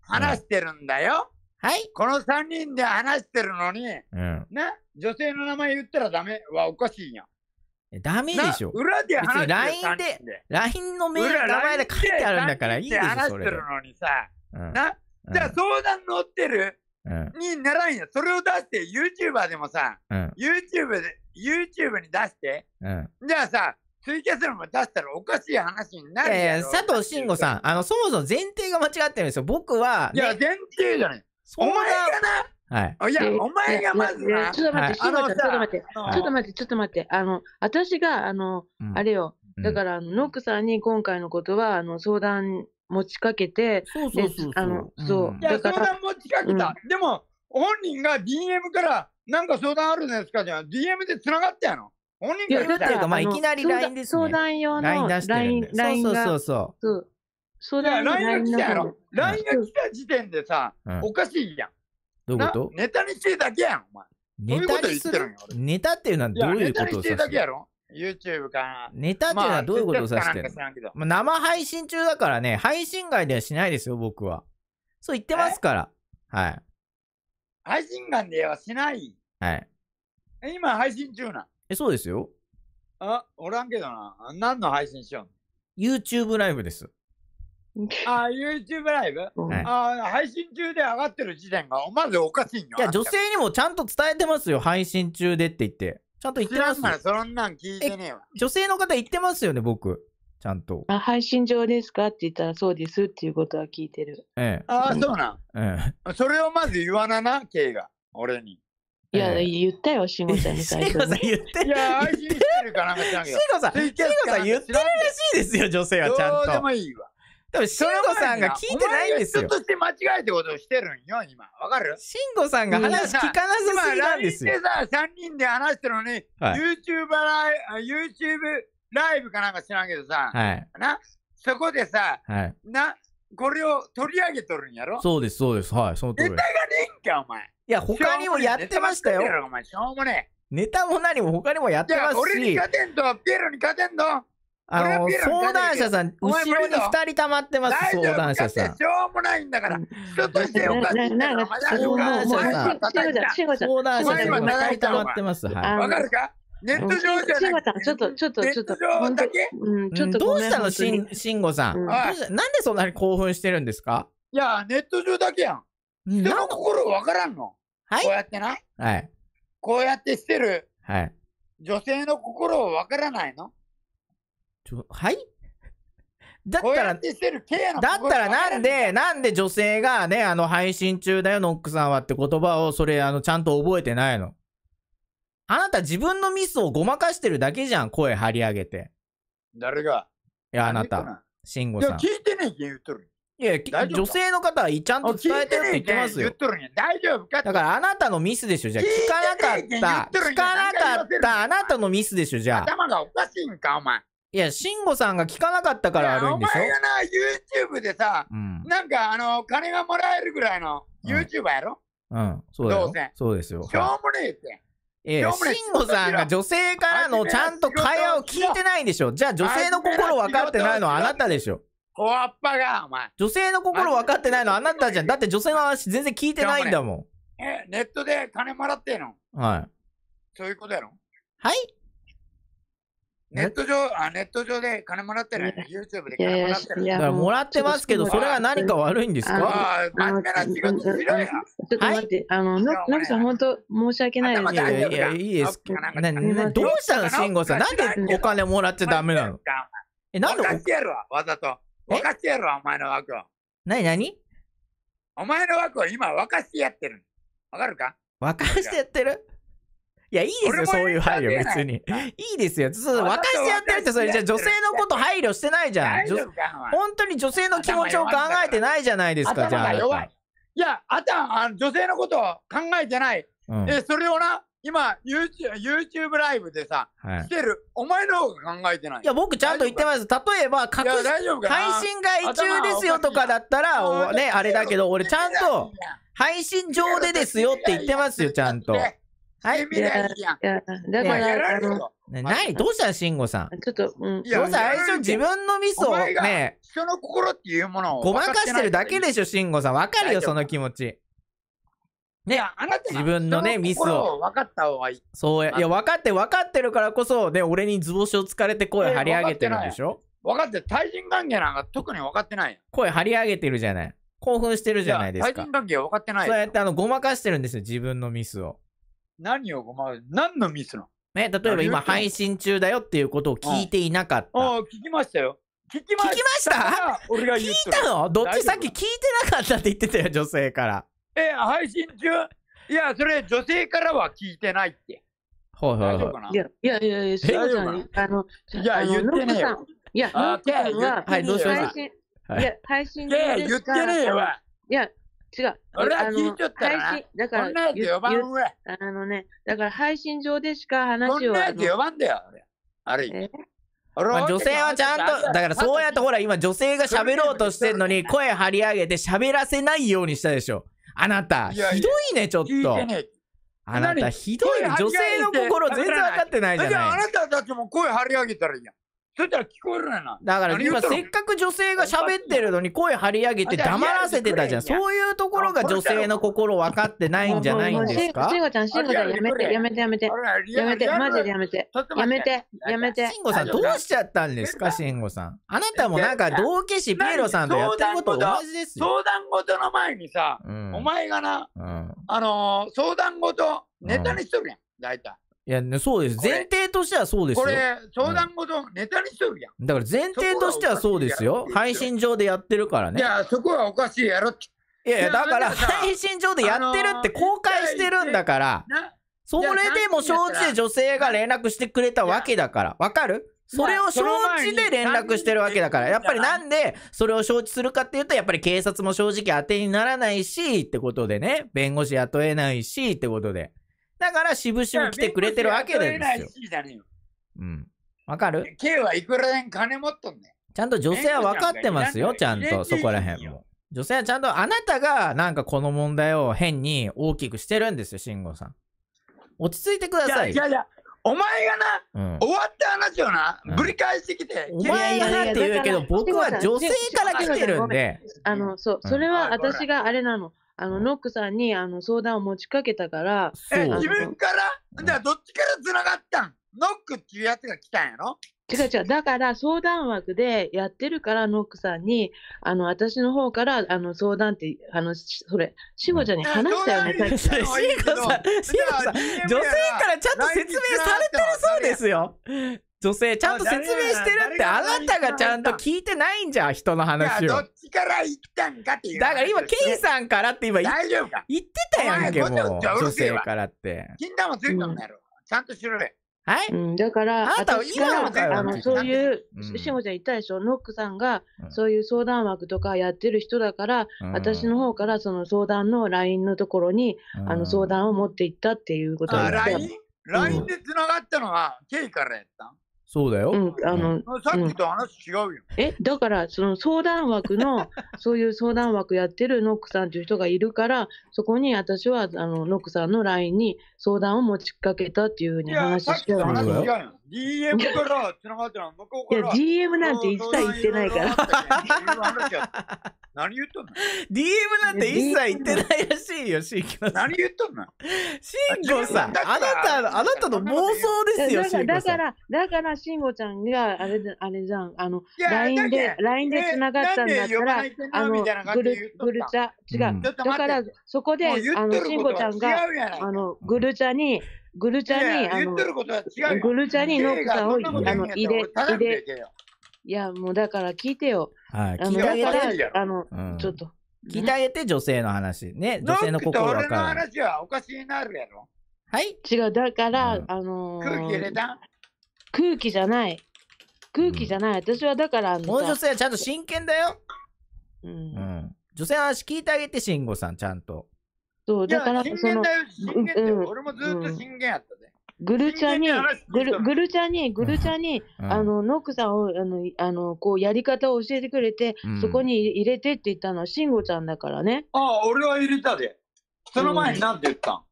[SPEAKER 13] 話してるんだよ。はい。この3人で話してるのに、うん、な、女性の名前言ったらダメはおかしいやん。
[SPEAKER 4] ダメでしょ。裏で話してる LINE で、LINE の名前で書いてあるんだからいいでしょ。話してるの
[SPEAKER 13] にさ、うん、な、じゃあ相談乗ってる、うん、にならんや。それを出して YouTuber でもさ、うん、YouTube で、YouTube に出して、うん、じゃあさ、ツイキャスでも出したらおかしい話になるいやいや、佐
[SPEAKER 2] 藤慎吾さん、あの、そもそも前提が間違ってるんですよ。僕は、いや、前提じゃない。
[SPEAKER 13] お前が
[SPEAKER 4] な、はい。いや、お前がまずな。ちょっと待って、ちょっと待って、ちょっと待っ
[SPEAKER 10] て、ちょっと待って、あの、私が、あの、あれよ、だから、ノックさんに今回のことは、あの、相談持ちかけて、そうそうそう。あの、
[SPEAKER 13] そう。いや、相談持ちかけた。でも、本人が DM から、なんか相談あるんですかじゃあ、DM で繋がったやろ。いや、だっていうか、まあ、いきなり LINE です、ね、相
[SPEAKER 10] 談用の LINE 出してる
[SPEAKER 13] ん LINE そうそうそうそう。そうだよ、LINE が来たやろ。LINE が来た時点でさ、うん、おかしいやん。どういうことネタにしてるだけやん、お前。ネタにてる
[SPEAKER 2] ネタっていうのはどういうことをしてる
[SPEAKER 13] YouTube かネタっていうのはどういうことをしてる、まあ、生配
[SPEAKER 2] 信中だからね、配信外ではしないですよ、僕は。そう言ってますから。はい。
[SPEAKER 13] 配信外ではしない。はい。今、配信中な。
[SPEAKER 2] え、そうですよ。
[SPEAKER 13] あ、おらんけどな。何の配信しよう YouTube ライブです。あ、YouTube ライブ、うあ配信中で上がってる時点が、まずおかしいよ。いや、女
[SPEAKER 2] 性にもちゃんと伝えてますよ。配信中でって言って。ちゃんと言ってますよ。
[SPEAKER 10] そんなん聞いてねえわ。
[SPEAKER 2] 女性の方言ってますよね、僕。ちゃんと。
[SPEAKER 10] あ、配信上ですかって言ったら、そうですっていうことは聞いてる。ええ。ああ、そうなん。ええ。それ
[SPEAKER 13] をまず言わなな、K が。俺に。いや、言ったよ、慎吾ちゃんに最初に。言っていや、愛しにてるかな、慎吾 さん、慎吾さん言ってるらしいですよ、女性はちゃんと。どうでもいいわ。でも、慎吾さんが聞いてないんですよ。ちょっとして間違えてことをしてるんよ、今。わかる慎吾さんが話聞かなさすぎなんですよ。今、LINE でさ、3人で話してるのに、YouTuber ライ YouTube ライブかなんか知らんけどさ、はい、な、そこでさ、はい、な、これを取り上げとるんやろそ
[SPEAKER 2] うです、そうです。はい、その通り。ネタが
[SPEAKER 13] ねえんか、お前。いや、他にもやってましたよ。お前、しょうもねえ。
[SPEAKER 2] ネタも何も他にもやってますし。俺に勝
[SPEAKER 13] てんと、ピエロに勝てんのあの、相談者さん、後ろに
[SPEAKER 2] 2
[SPEAKER 6] 人溜まってます、相談者さん。しょうもないんだから、人としておかしい相談者さ
[SPEAKER 2] ん、相談者さん、
[SPEAKER 10] 2人溜まってます。はい。わかるかネ
[SPEAKER 2] ット上じゃ慎
[SPEAKER 13] 吾ちょっと、ちょっと、ちょっと、本当うん、ちょっと、どうしたの、しん、
[SPEAKER 2] しんごさん、なんでそんなに興奮してるんですか。
[SPEAKER 13] いや、ネット上だけやん。人の心わからんの。はい。こうやってな。はい。こうやってしてる。はい。女性の心をわからないの。ちょ、はい。だった
[SPEAKER 2] ら、だったらなんで、なんで女性がね、あの配信中だよ、ノックさんはって言葉を、それ、あの、ちゃんと覚えてないのあなた自分のミスをごまかしてるだけじゃん、声張り上げて。誰がいや、あなた。慎吾さん。聞い
[SPEAKER 13] てねえけ言っと
[SPEAKER 2] る。いや、女性の方はちゃんと伝えてるって言ってますよ。大丈夫かだからあなたのミスでしょ、じゃあ。聞かなかった。聞かなかった。あなたのミスでしょ、じゃあ。
[SPEAKER 13] 頭がおかしいんか、お前。
[SPEAKER 2] いや、慎吾さんが聞かなかったから悪いんでしょ。お前がな、
[SPEAKER 13] YouTube でさ、うん、なんかあの、金がもらえるぐらいの YouTuber やろ、
[SPEAKER 4] うん、うん、そうだよ。そうですよ。しょうもねえって。ええ、慎
[SPEAKER 13] 吾さんが女性
[SPEAKER 2] からのちゃんと会話を聞いてないんでしょ。じゃあ女性の心分かってないのはあなたでしょ。
[SPEAKER 13] おっぱが、お前。
[SPEAKER 2] 女性の心分かってないのはあなたじゃん。だって女性の話全然聞いてないんだも
[SPEAKER 13] ん。え、ネットで金もらってんのはい。そういうことやろはいネット上、あ、ネット上で金もらってない、ね、YouTube で金もらってない。いや、もらってますけど、それは何か悪いんですかあちょっと
[SPEAKER 10] 待って、あの、な、なさん、本当申し訳ないです。いやいや、いいです。どう
[SPEAKER 2] したの、慎吾さん。なんでお金もらっちゃダメなの
[SPEAKER 13] え、なんでおかってやるわ、わざと。わかしてやるわ、お前の枠を。なになにお前の枠を今、沸かしてやってる。わかるか
[SPEAKER 2] 沸かしてやってるや、いいですよ、そういう配慮、別に。いいですよ。私やってるって、それじゃ女性のこと配慮してないじゃん。本
[SPEAKER 13] 当に女性の気持ちを考えてないじゃないですか、じゃあ。いや、あたあの女性のことを考えてない。うん、えそれをな、今 YouTube、YouTube ライブでさ、はい、てる、お前の方が考えてない。いや、僕ちゃんと言ってます。例えば、配信外中ですよとか
[SPEAKER 6] だったら、ね、あれだけど、俺ちゃんと、配信上でですよって言ってますよ、ちゃんと。はい。いや、いやだかまやられる
[SPEAKER 13] の
[SPEAKER 2] ない、どうした慎吾さん。
[SPEAKER 4] ちょ
[SPEAKER 13] っと、うん。いやどうしたら最初自分のミスをね、人の心っていうものをごまかしてるだけでし
[SPEAKER 2] ょ、慎吾さん。わかるよ、その気持ち。
[SPEAKER 13] ねあなた自分のねミスを分かった方がいい。
[SPEAKER 2] そうや、いや、分かって分かってるからこそ、ね、俺に図星を突かれて声張り上げてるんでしょ分かって、対人関係なんか
[SPEAKER 13] 特に分かってないよ。
[SPEAKER 2] 声張り上げてるじゃない。
[SPEAKER 13] 興奮してるじゃないですいやか対人。関係は分かってないそうや
[SPEAKER 2] ってあのごまかしてるんですよ、自分のミスを。
[SPEAKER 13] 何を困る何のミスなのね、例えば今配
[SPEAKER 2] 信中だよっていうことを聞いていなかった。ああ、聞きましたよ。
[SPEAKER 13] 聞きました俺が聞いたのどっちさっき聞い
[SPEAKER 2] てなかったって言ってたよ、女性から。
[SPEAKER 13] え、配信中いや、それ女性からは聞いてないって。
[SPEAKER 4] ほいほうほう。いやいやいやいや、そういあの、いや、言ってねえよ。いや、言ってさは、はい、どうしましたいや、配信中ですか。言ってねえよ。いや、違う。俺は聞いちゃった
[SPEAKER 10] らだから、あのね、だから配信上でしか話を。こんなやつ呼
[SPEAKER 2] ばん
[SPEAKER 13] だよ、あれ。
[SPEAKER 2] まあ、女性はちゃんと、だからそうやってほら、今女性が喋ろうとしてんのに、声張り上げて喋らせないようにしたでしょ。あなた、ひどいね、ちょっと。あなた、ひどい、ね、女性の心全然分かってないじゃない。あな
[SPEAKER 13] たたちも声張り上げたらいいやん。そしたら聞こえるな。だから今せっかく女性が喋っ
[SPEAKER 2] てるのに声張り上げて黙らせてたじゃん。そうい
[SPEAKER 13] うところが女性の
[SPEAKER 2] 心分かってないんじゃないんですか慎吾ち
[SPEAKER 10] ゃん、慎吾ちゃんやめて、やめて、やめて。やめて、マジでやめて。
[SPEAKER 2] やめて、
[SPEAKER 13] やめて。慎吾さんどうしちゃったんですか、慎
[SPEAKER 2] 吾さん。あなたもなんか道化師ピエロさんとやってること同じですよ。相談
[SPEAKER 13] 事の前にさ、お前がな、あの、相談事ネタにしとるやん、大体。
[SPEAKER 2] いや、ね、そうです。前提としてはそうですよ。これ、商談
[SPEAKER 13] ごとネタにしとるやん。
[SPEAKER 2] だから前提としてはそうですよ。配信上でやってるからね。い
[SPEAKER 13] や、そこはおかしいやろって。いやいや、だから配信上でやっ
[SPEAKER 2] てるって公開してるんだから。それでも承知で女性が連絡してくれたわけだから。わかるそれを承知で連絡してるわけだから。やっぱりなんでそれを承知するかっていうと、やっぱり警察も正直当てにならないし、ってことでね。弁護士雇えないし、ってことで。
[SPEAKER 13] だから、渋々来てくれてるわけですよ。う
[SPEAKER 2] ん。わかる
[SPEAKER 13] ?K はいくらで金持っとんね
[SPEAKER 2] ちゃんと女性は分かってますよ、ちゃんと、そこら辺も。女性はちゃんと、あなたがなんかこの問題を変に大きくしてるんですよ、慎吾さん。
[SPEAKER 13] 落ち着いてください。いやいやお前がな、終わった話をな、ぶり返してきて、お前がなって言うけど、僕は女性から来てるんで。
[SPEAKER 10] あの、そう、それは私があれなの。あの、ノックさんにあの相談を持ちかけたから。え、
[SPEAKER 13] 自分からじゃあどっちから繋がったんノックっていうやつが来たんやろ
[SPEAKER 10] 違う違う。だから相談枠でやってるから、ノックさんに、あの、私の方から、あの、相談って、あの、それ、しごちゃんに話した
[SPEAKER 1] よね、さっき。さん、さん、女性からちゃんと説明されてるそうですよ。
[SPEAKER 2] 女性ちゃんと説明してるってあなたがちゃんと聞いてないんじゃ人の話をどっ
[SPEAKER 13] ちから言ったんかっていうだから今ケイさんからって今言ってたやんけもう
[SPEAKER 2] 女性からって
[SPEAKER 13] 禁断もすろ、ちゃんとしろよ
[SPEAKER 2] はい、うん、
[SPEAKER 10] だから、あなたは今あのそういう、しもちゃん言ったでしょ、ノックさんが、そういう相談枠とかやってる人だから、私の方からその相談の LINE のところに、あの相談を持っていったっていうこと l i n
[SPEAKER 13] e LINE でつながったのは、K からやったそうだよ。うん、あの、さっきと話違うよ。
[SPEAKER 10] え、だから、その相談枠の、そういう相談枠やってるノックさんという人がいるから、そこに私は、あの、ノックさんの LINE に相談を持ちかけたっていうふういにや、話さっしきてとん話で違すうよ。
[SPEAKER 13] よ。DM から繋がってない。向こうから。いや、DM なんて一切言ってないから。何言っとんの ?DM なんて一切言ってないらしいよ、シンゴさん。何言っとんのシンゴさん、あなた、
[SPEAKER 5] あなたの妄想ですよ、シンゴさん。
[SPEAKER 13] だか
[SPEAKER 10] ら、だから、シンゴちゃんが、あれ、あれじゃん、あの、LINE で、LINE で繋がったんだったら、あの、グル、グルチャ、
[SPEAKER 11] 違う。だから、そこで、あの、シンゴちゃんが、
[SPEAKER 10] あの、グルチャに、グルチャに、あの、グルチャにノックさんを、あの、入れ、入れ、いや、もうだから聞いてよ。はい、
[SPEAKER 2] あの、だかあの、ちょっと。聞いてあげて、女性の話。ね、女性の心俺の話
[SPEAKER 13] はおかしいなるやろ。
[SPEAKER 10] はい違う、だから、あの空気入れた空気じゃない。空気じゃない。私はだから、あの、女性はち
[SPEAKER 13] ゃんと真剣だ
[SPEAKER 10] よ。
[SPEAKER 2] うん、女性の話聞いてあげて、慎吾さん、ちゃんと。そうだからその、うん、俺もずっと信
[SPEAKER 13] 玄やったね。グルチャに、
[SPEAKER 10] グルグルチャに、グルチャに、あの、ノックさんを、あの、あのこう、やり方を教えてくれて、そこに入れてって言ったのは、慎吾ちゃんだからね。
[SPEAKER 13] ああ、俺は入れたで。その前になんて言ったん、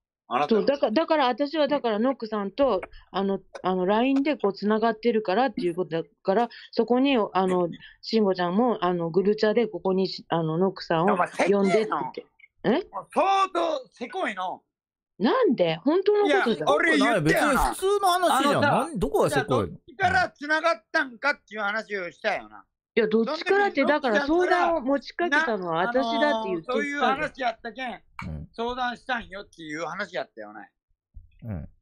[SPEAKER 13] そう
[SPEAKER 10] だから、だから私はだから、ノックさんと、あの、あの、LINE でこう、つながってるからっていうことだから、そこに、あの、慎吾ちゃんも、あの、グルチャでここに、あの、ノックさんを呼んでって。え
[SPEAKER 13] 相当せこいの。
[SPEAKER 10] なんで本当のことじゃん。俺言ってな。普通の話じゃ
[SPEAKER 13] ん。なんどこがせこいのから繋がったんかっていう話をしたよな。いや、どっちからって、だから相談
[SPEAKER 10] を持ちかけたのは私だって言ってた、
[SPEAKER 13] あのー、そういう話やったけん、ん、相談したんよっていう話やったよね。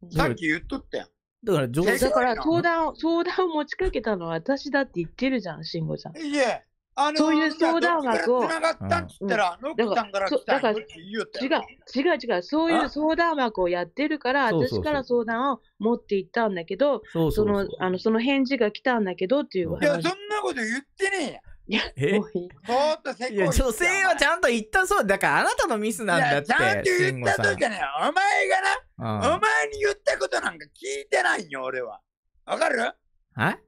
[SPEAKER 13] うん、さっき言っとったん。
[SPEAKER 2] だから、
[SPEAKER 10] だから相談を、相談を持ちかけたのは私だって言ってるじゃん、慎吾ちゃん。
[SPEAKER 13] いえ、あの
[SPEAKER 10] そういう相談枠を。つな
[SPEAKER 4] がったっつったら、ノ
[SPEAKER 10] ックさんから来たって言う違う、違う、違う、そういう相談枠をやってるから、私から相談を持っていったんだけど、そのあのその返事が来たんだけどっていういや、
[SPEAKER 1] そんなこと言ってねえや。いや、え
[SPEAKER 2] も
[SPEAKER 13] ういいいや女性はちゃんと言ったそうだからあなたのミスなんだってちゃんと言ったそうじゃねえお前がな、うん、お前に言ったことなんか聞いてないよ俺はわかるだか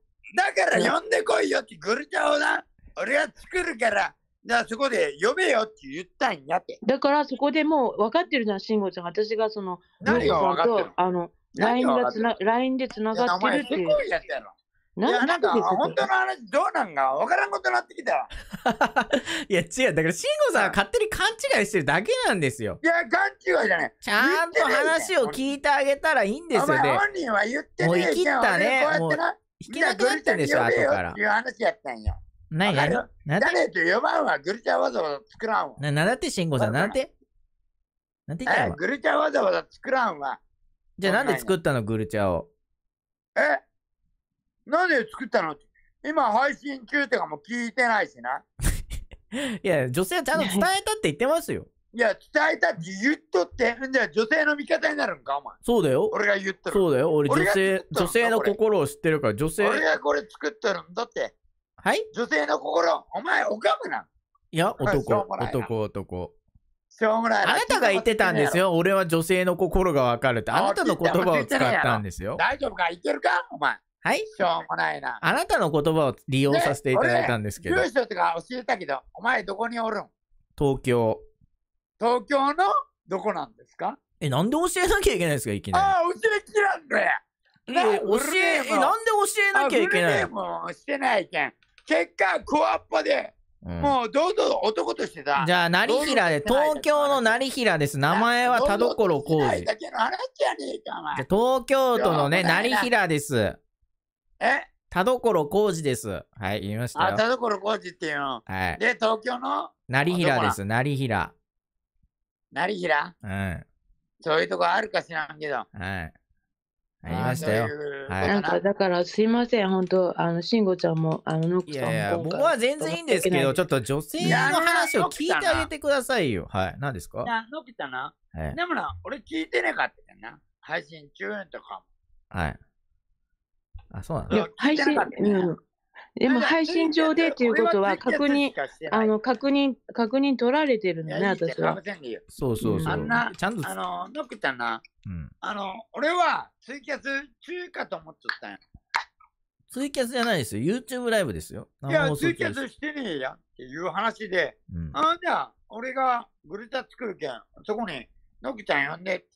[SPEAKER 13] ら呼んでこいよってグルチャオだ俺は作るから、だそこで読めよって言ったんやって。
[SPEAKER 10] だからそこでもう分かってるな、慎吾ちゃん。私がその、何が分かってるあ
[SPEAKER 13] の、LINE つな、
[SPEAKER 10] でつながってる
[SPEAKER 13] っていう。いやなんなんか本当の話どうなんか分からんことになってきた
[SPEAKER 2] いや違うだから慎吾さんは勝手に勘違いしてるだけなんですよ
[SPEAKER 13] いや勘
[SPEAKER 6] 違いじゃないちゃんと話を聞いてあげたらいいんですよ前本人は言ってねもう生ったねもう
[SPEAKER 13] 引けなくなったんでしょ後からいう話やったんよなやなだって4んはグルちゃんわざわざ作らんわ。
[SPEAKER 2] な、だって慎吾さん、なん
[SPEAKER 13] てなんて言ったグルちゃんわざわざ作らんわ。じゃあなんで作
[SPEAKER 2] ったの、グルちゃを。
[SPEAKER 13] えなんで作ったの今配信中とかも聞いてないしな。
[SPEAKER 2] いや、女性はちゃんと伝えたって言ってますよ。
[SPEAKER 13] いや、伝えたって言っとって、じゃ女性の味方になるんか、お前。
[SPEAKER 2] そうだよ。俺が言っとる。そうだよ。俺、女性、女性の心を知ってるから、女性。俺が
[SPEAKER 13] これ作ってるんだって。はい女性の心、お前、おかむな。
[SPEAKER 2] いや、男、男、男。
[SPEAKER 13] しょうもない。あなたが言ってたんです
[SPEAKER 2] よ。俺は女性の心がわかるって。あなたの言葉を使ったんですよ。大
[SPEAKER 13] 丈夫か言ってるかお前。はい。しょうもないな。あ
[SPEAKER 2] なたの言葉を利用させていただいたんですけど。住所
[SPEAKER 13] とか教えたけど、お前どこにおるん
[SPEAKER 2] 東京。
[SPEAKER 13] 東京のどこなんですか
[SPEAKER 2] え、なんで教えなきゃいけないですかいきなり。あ
[SPEAKER 13] あ、教えきらんで。え、教え、え、なんで教えなきゃいけない教えないけん。結果、クワッパで、うん、もうどんどん男としてたじゃあ、成平で、
[SPEAKER 2] 東京の成平です。名前は田所浩二。東京都のね、成平です。え田所浩二です。はい、言いましたよ。あ、田
[SPEAKER 13] 所浩二っていうの。はい。で、東京の成平です、
[SPEAKER 2] 成平。
[SPEAKER 13] 成平うん。そういうとこあるか知らんけど。はい。ありましたよ。はい、なん
[SPEAKER 10] かだからすいません、本当あの慎吾ちゃんもあのノックさんもいやいや
[SPEAKER 13] 僕は全然いいんですけど、
[SPEAKER 2] ちょっと女性の話を聞いてあげてくださいよ。はい、何ですか
[SPEAKER 13] ノックさんな、はい、でもな、俺聞いてなかったよな。配信中とか
[SPEAKER 4] も。はい。あ、そうなの配信、うん、でも配信上でっていうことは確認、
[SPEAKER 13] あ
[SPEAKER 10] の確認、確認取られてるのね、私は。
[SPEAKER 4] そうそうそう。あん
[SPEAKER 2] な、ちゃんと。
[SPEAKER 13] あの、のくちゃんな、あの、俺はツイキャス中華と思っちゃったよ。
[SPEAKER 2] ツイキャスじゃないですよ。YouTube ライブですよ。いや、ツイキャスし
[SPEAKER 13] てねえやっていう話で、ああじゃあ、俺がグルタ作るけん、そこにのくちゃん呼んで、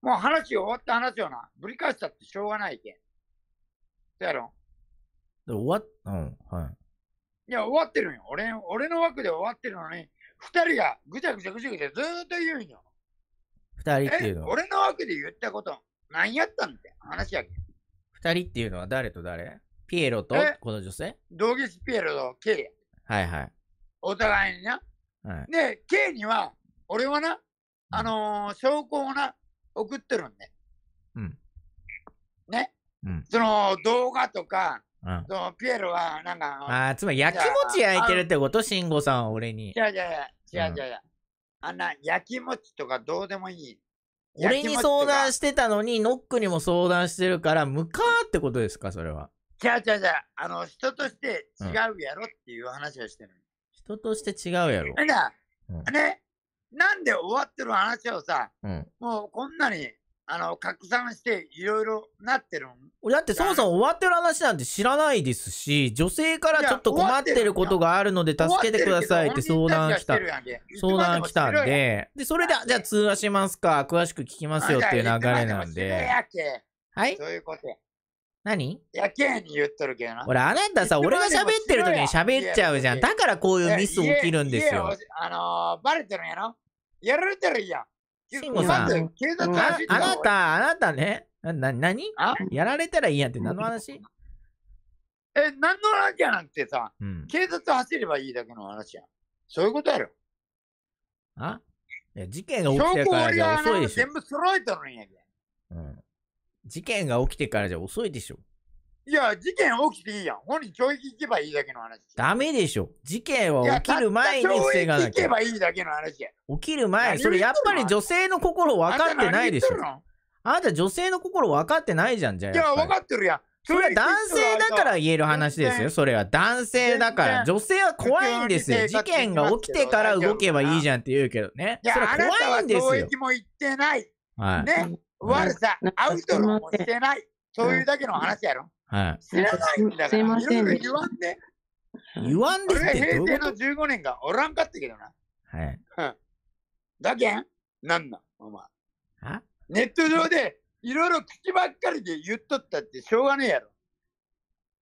[SPEAKER 13] もう話終わった話をな、ぶり返したってしょうがないけん。そやろ。
[SPEAKER 3] で、終わっ、うん、はい。
[SPEAKER 13] いや、終わってるんよ。俺、俺の枠で終わってるのに、二人がぐちゃぐちゃぐちゃぐちゃずーっと言うんよ。
[SPEAKER 2] 二人っていうのは、俺
[SPEAKER 13] の枠で言ったこと、何やったんって話やけん。二
[SPEAKER 2] 人っていうのは誰と誰ピエロとこの女性
[SPEAKER 13] 同義ピエロと K イ。はいはい。お互いにな。はい、で、K には、俺はな、あのー証拠をな、送ってるんで。うん。ね。うん。その、動画とか、うん。ピエロは、なんか。
[SPEAKER 2] あつまり焼きもち焼いてるってこと慎吾さんは俺に。違
[SPEAKER 13] う違う違う違う違う。あんな焼きもちとかどうでもいい。俺に相談し
[SPEAKER 2] てたのに、ノックにも相談してるから、無かってことですか、それは。
[SPEAKER 13] 違う違う違う。あの、人として違うやろっていう話をしてる。うん、
[SPEAKER 2] 人として違うやろ。
[SPEAKER 13] だ、うん、ね、なんで終わってる話をさ、うん、もうこんなにあの拡散していろいろなってるだって
[SPEAKER 2] そもそも終わってる話なんて知らないですし女性からちょっと困ってることがあるので助けてくださいって相談来た相談来たんででそれでじゃあ通話しますか詳しく聞きますよっていう流れなんで
[SPEAKER 13] はいういうこと何やけに言っとるけどな。俺、あなたさ、俺が喋ってる時に喋っちゃうじゃん。だ
[SPEAKER 2] からこういうミス起きるんですよ。
[SPEAKER 13] あのー、バレてるんやろやられてるやん。慎吾さん、警察あなた、あ
[SPEAKER 2] なたね、な、なにやられたらいいやって何の
[SPEAKER 13] 話え、何の話じゃなくてさ、うん、警察走ればいいだけの話やそういうことやろ。あいや事件が起きてからじゃ遅いでしょ。全部揃えたのにやけ、うん。
[SPEAKER 2] 事件が起きてからじゃ遅いでしょ。
[SPEAKER 13] いや、事件起きていいやん。本人教育行けばいいだけの話。
[SPEAKER 2] ダメでしょ。事件は起きる前に防がなきゃ。行けばいいだけの話。起きる前、それやっぱ
[SPEAKER 13] り女性の
[SPEAKER 2] 心分かってないでしょ。あなた女性の心分かってないじゃん、じゃあ。いや、分
[SPEAKER 13] かってるやん。それは男性だか
[SPEAKER 2] ら言える話ですよ、それは。男性だから。女性は怖いんですよ。事件が起きてから動けばいいじゃんって言うけどね。
[SPEAKER 13] いや、怖いんですよ。教もってない。はい。ね。悪さ、アウトロもしてない。そういうだけの話やろ。
[SPEAKER 4] はい。知らないんだから。すいません言わんで。言わんでっ平成の
[SPEAKER 13] 15年がおらんかったけどな。はい。うん、だけんなんなお前。ネット上でいろいろ口ばっかりで言っとったってしょうがねえやろ。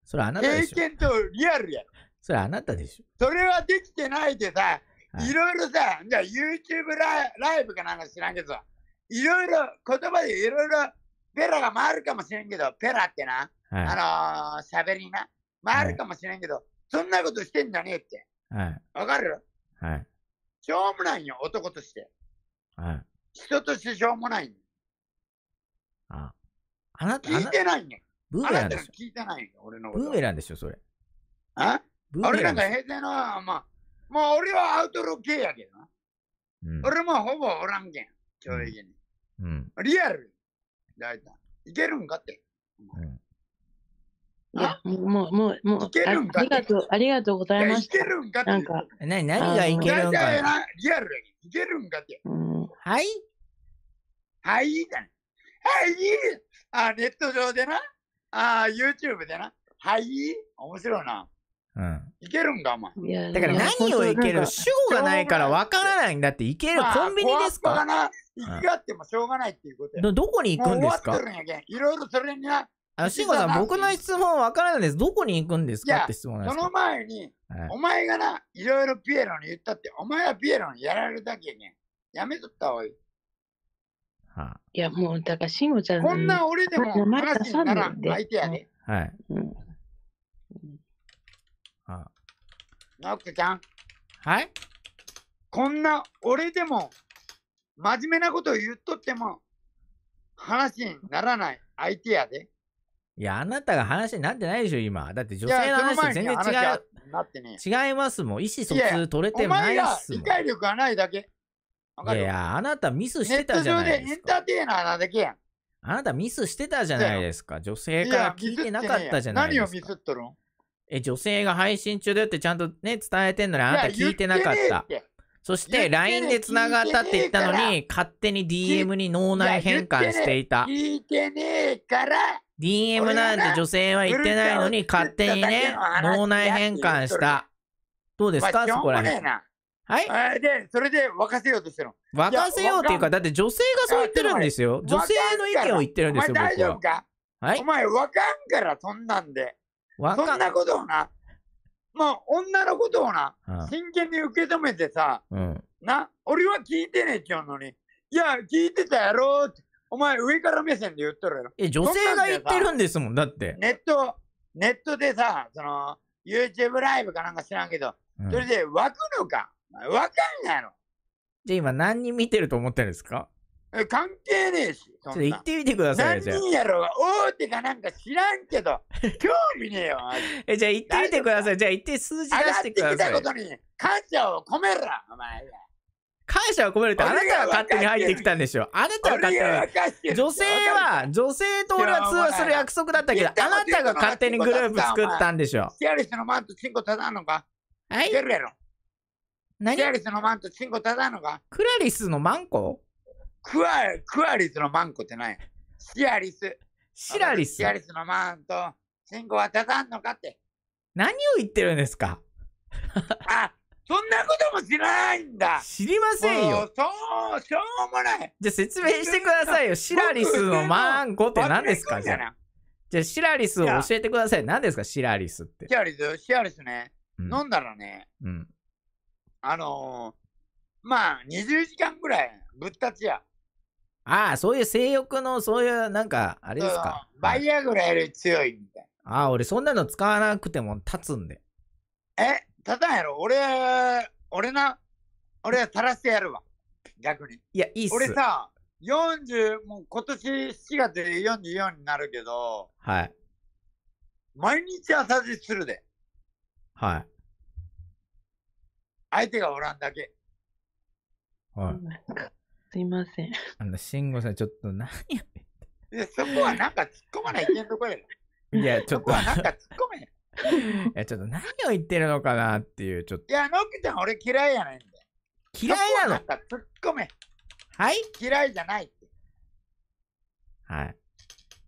[SPEAKER 2] それあなたでしょ。経
[SPEAKER 13] 験とリアルやろ。
[SPEAKER 2] それあなたで
[SPEAKER 13] しょ。それはできてないでさ、いろいろさ、じゃあ YouTube ライブかなんか知らんけどさ、いろいろ言葉でいろいろペラが回るかもしれんけど、ペラってな、はい、あのー、喋りな、回るかもしれんけど、はい、そんなことしてんじゃねえって。わ、かるはい。しょうもないよ、男として。はい。人としてしょうもないああ。なた、聞いてないね。ブーメランでしょ。聞いてないよ、俺のこと。ブ
[SPEAKER 2] ーメランでしょ、それ。あ俺なんか平成の、
[SPEAKER 13] まあ、もう俺はアウトロ系やけどな。うん、俺もほぼおらんけん、正直に。うん。リアル。いけるんかって。
[SPEAKER 10] うん、もう、もう、もう、いけるんかあり
[SPEAKER 13] がとう、ありがとうございます。いけるんかって。な
[SPEAKER 10] ん
[SPEAKER 4] か、何
[SPEAKER 13] がいけるんか。リアルやいけ
[SPEAKER 4] るんかって。は
[SPEAKER 13] いはい、はいあ、ネット上でな。あ、YouTube でな。はい面白いな。うん、いけるんか、お前。だから
[SPEAKER 1] 何をいける主
[SPEAKER 2] 語がないからわからないんだって、いける、コンビニですかが
[SPEAKER 13] 行きがってもしょうがないっていうことや。どこに行くんですかいろいろそれにな。あ、慎吾さん、僕
[SPEAKER 2] の質問わからないです。どこに行くんですかって質問なんですその前に、は
[SPEAKER 13] い、お前がな、いろいろピエロに言ったって、お前はピエロにやられるだけやけん。やめとった方がいい。
[SPEAKER 4] はあ、
[SPEAKER 10] いや、もう、だから慎吾ちゃん。こんな俺でも話にならん相手
[SPEAKER 13] やね。はい。うん直樹ちゃん。はいこんな俺でも、真面目なこと言っとっても、話にならない相手やで。
[SPEAKER 2] いや、あなたが話になってないでしょ、今。だって女性の話全然違う。なってね、違いますもん。意思疎通取れてないっすもん。理
[SPEAKER 13] 解力がないだけ。
[SPEAKER 2] いやあなたミスしてたじゃないですか。ネット上
[SPEAKER 13] でエンターテイナーなだけやん。
[SPEAKER 2] あなたミスしてたじゃないですか。女性から聞いてなかったじゃないですか。何を
[SPEAKER 13] ミスっとるの
[SPEAKER 2] え、女性が配信中だよってちゃんとね、伝えてんのにあなた聞いてなかった。そして、LINE で繋がったって言ったのに、勝手に DM に脳内変換していた。聞
[SPEAKER 13] いてねえから DM なんて女性は言ってないのに、勝手にね、脳内変換した。
[SPEAKER 2] どうですか、そこら辺。
[SPEAKER 13] はい。で、それで沸かせようとしてるの。沸かせようっていうか、だって女性がそう言ってるんですよ。女性の意見を言ってるんですよ、僕は。はい。お前、わかんから、そんなんで。そんなことをな、もう女のことをな、真剣に受け止めてさ、うん、な、俺は聞いてねえって言うのに、いや、聞いてたやろって、お前上から目線で言っとるやろ。え、女性が言ってるんで
[SPEAKER 2] すもん、だって。
[SPEAKER 13] ネット、ネットでさ、その、YouTube ライブかなんか知らんけど、うん、それで湧くのかわかんないの。
[SPEAKER 2] じゃあ今何人見てると思ってるんですか
[SPEAKER 13] 関係ねえし。ちょっと行ってみてくださいよ、じゃあ。やろうが、大手かなんか知らんけど、興味ねえよ。え、じゃあ行ってみてください。じゃあ行って数字出してください。上がってきたことに感謝を込めるお前
[SPEAKER 2] 感謝を込めるってあなたが勝手に入ってきたんでしょ。あなたが勝手に。女性は、女性と俺は通話する約束だったけど、あなたが勝手にグループ作ったんでしょ。
[SPEAKER 13] シェアリスのマントチンコただのかはい。シェアリスのマントチンコただのかクラリスのマンコクア、クアリスのマンコってないシアリス。シラリスシアリスのマンと、信号はたかんのかって。何を言ってるんですかあ、そんなことも知らないんだ。知りませんよ。そう、しょうもない。
[SPEAKER 2] じゃあ説明してくださいよ。シラリスのマンコって何ですかじゃあ。じゃあシラリスを教えてください。何ですかシラリスって。
[SPEAKER 13] シラリス、シラリスね。うん、飲んだらね、うん、あのー、まあ、20時間ぐらいぶったちや。
[SPEAKER 2] ああ、そういう性欲の、そういう、なんか、あれですか。バイアグラより強いみたいな。ああ、俺そんなの使わなくても立つんで。
[SPEAKER 13] え、立たんやろ俺、俺な、俺は垂らしてやるわ。逆に。いや、いいっす。俺さ、40、もう今年7月で44になるけど、はい。毎日朝日するで。はい。相手がおらんだけ。はい。
[SPEAKER 4] すいません。
[SPEAKER 2] あの、慎吾さん、ちょっと何
[SPEAKER 13] やねいやそこはなんか突っ込まないけんとこやろ。
[SPEAKER 2] いや、ちょそっこと、はなんか突っ込め。いいや、ちょっと何を言ってるのかなっていう、ちょっと、
[SPEAKER 13] や、ノックちゃん俺嫌いやないんだよ。嫌いなのなんか突っ込め。はい嫌いじゃないって。
[SPEAKER 2] はい。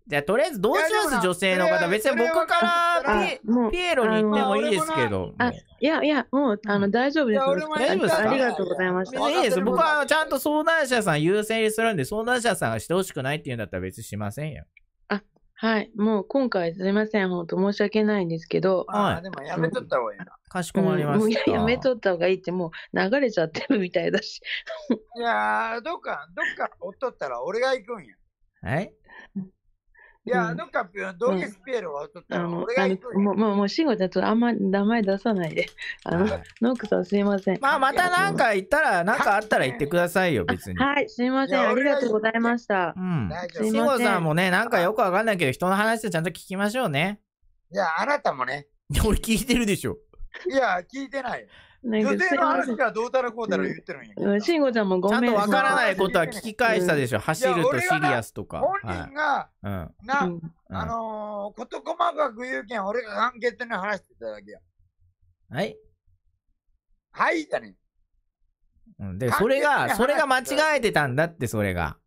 [SPEAKER 2] じゃあ、とりあえずど
[SPEAKER 13] うします女性の方。
[SPEAKER 2] 別に僕からピエロに行ってもいいですけど。
[SPEAKER 10] いやいや、もうあの大丈夫です。大丈夫ですありがとうございました。いいです。僕は
[SPEAKER 2] ちゃんと相談者さん優先にするんで、相談者さんがしてほしくないっていうんだったら別にしませんよ。
[SPEAKER 10] あ、はい。もう今回すみません。本当申し訳ないんですけど。はい。でも
[SPEAKER 13] やめとった方がいいな。
[SPEAKER 10] かしこまりました。うん、や、やめとった方がいいってもう流れちゃってるみたいだし。
[SPEAKER 13] いやー、どっか、どっかおっとったら俺が行くんや。はいいや、うスピはの
[SPEAKER 10] 俺がうもう、もう、慎ちゃん、ちょっとあんま名前出さないで。あの、ノックさん、すいません。まあ、ま
[SPEAKER 2] たなんか言ったら、なんかあったら言ってくださいよ、別に。は
[SPEAKER 10] い、すいません。ありが
[SPEAKER 13] とうございました。うん。慎吾さん
[SPEAKER 2] もね、なんかよくわかんないけど、人の話でちゃんと聞きましょう
[SPEAKER 10] ね。
[SPEAKER 13] いや、あなたもね。
[SPEAKER 10] 俺
[SPEAKER 3] 聞いてるでしょ。
[SPEAKER 13] いや、聞いてない。予定の話はどうたらこうたら言ってるん
[SPEAKER 10] やけど。慎吾ちゃんもごめん。ちゃんとわからないことは聞き返した
[SPEAKER 4] でしょ。走るとシリアスとか。本人が、な、
[SPEAKER 13] あのこと細かく言うけん、俺が簡潔に話してただけや。はいはいゃね。
[SPEAKER 2] うん、で、それが、それが間違えてたんだって、それが。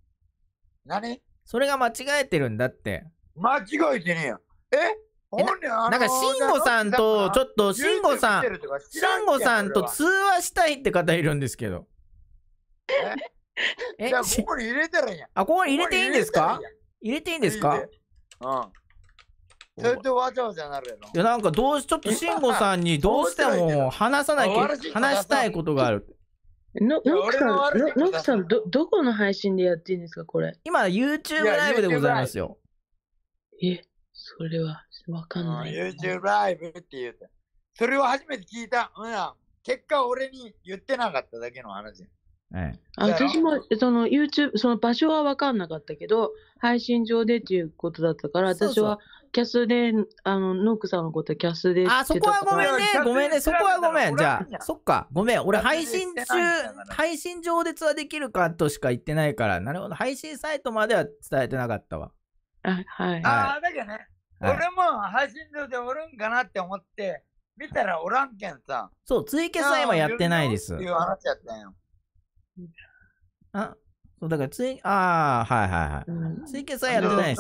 [SPEAKER 2] 何それが間違えてるんだって。間違えてねえよ。え
[SPEAKER 13] なんか、慎吾さんと、ちょっと、慎吾さん、慎吾さんと通話
[SPEAKER 2] したいって方いるんですけど。
[SPEAKER 13] えじゃあ、ここに入れてるんや。あ、ここに入れていいんですか
[SPEAKER 2] 入れていいんですかうん。
[SPEAKER 13] それでわちゃわちゃなるやろ。
[SPEAKER 2] いや、なんか、どうし、ちょっと慎吾さんにどうしても話さなきゃ、話したいことがある。ののきさん、のきさ
[SPEAKER 10] ん、ど、どこの配信でやっていいんですか、これ。今、
[SPEAKER 13] YouTube ライブでございます
[SPEAKER 10] よ。え、それは。
[SPEAKER 13] わかんない。YouTube ライブって言うて。それを初めて聞いた。うん。結果俺に言ってなかっただけの話。
[SPEAKER 4] ええ、
[SPEAKER 10] 私もその YouTube、その場所は分かんなかったけど、配信上でっていうことだったから、私はキャスで、あのノックさんのことキャスで
[SPEAKER 4] あ、そこはごめんね、ごめんね、そこは
[SPEAKER 6] ごめん。じゃあ、そ
[SPEAKER 4] っ
[SPEAKER 2] か、ごめん。俺、配信中、配信上でツアーできるかとしか言ってないから、なるほど、配信サイトまでは伝えてなかったわ。あはい。あ
[SPEAKER 13] あ、だけどね、はい、俺も配信上でおるんかなって思って、見たらおらんけんさ。
[SPEAKER 2] そう、追加さえ
[SPEAKER 13] はやってないです。っていう話やったんよ。
[SPEAKER 10] あ、そうだからつい、ああ、はいはいはい。う
[SPEAKER 1] ん、追加さえやってないで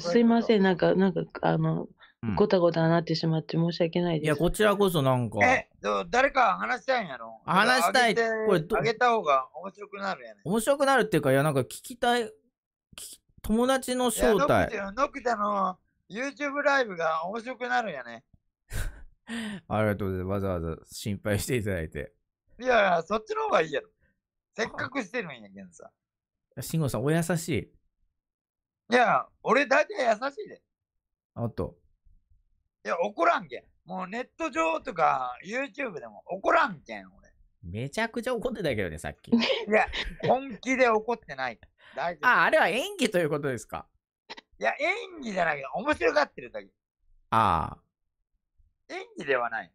[SPEAKER 10] す。すいません、なんか、なんか、あの、ごたごたなってしまって申し訳ないです。いや、こちらこそなんか。
[SPEAKER 2] え、
[SPEAKER 13] 誰か話したいんやろ話したい。これ、あげた方が面白くなるやね。
[SPEAKER 10] 面白くなるっていうか、いや、なんか聞
[SPEAKER 13] きたい。友達の正体。ノクの YouTube ライブが面白くなるんやね。
[SPEAKER 2] ありがとうございます。わざわざ心配していただいて。
[SPEAKER 13] いやいや、そっちの方がいいやろ。せっかくしてるんやけんさ。
[SPEAKER 2] 慎吾さん、お優しい。
[SPEAKER 13] いや、俺大体優しいで。あと。いや、怒らんけん。もうネット上とか YouTube でも怒らんけん、俺。
[SPEAKER 2] めちゃくちゃ怒ってたけどね、さっき。
[SPEAKER 13] いや、本気で怒ってない。大丈夫。あ、あれは演
[SPEAKER 2] 技ということですか。
[SPEAKER 13] いや、演技じゃない、て、面白がってるだけ。ああ。演技ではない。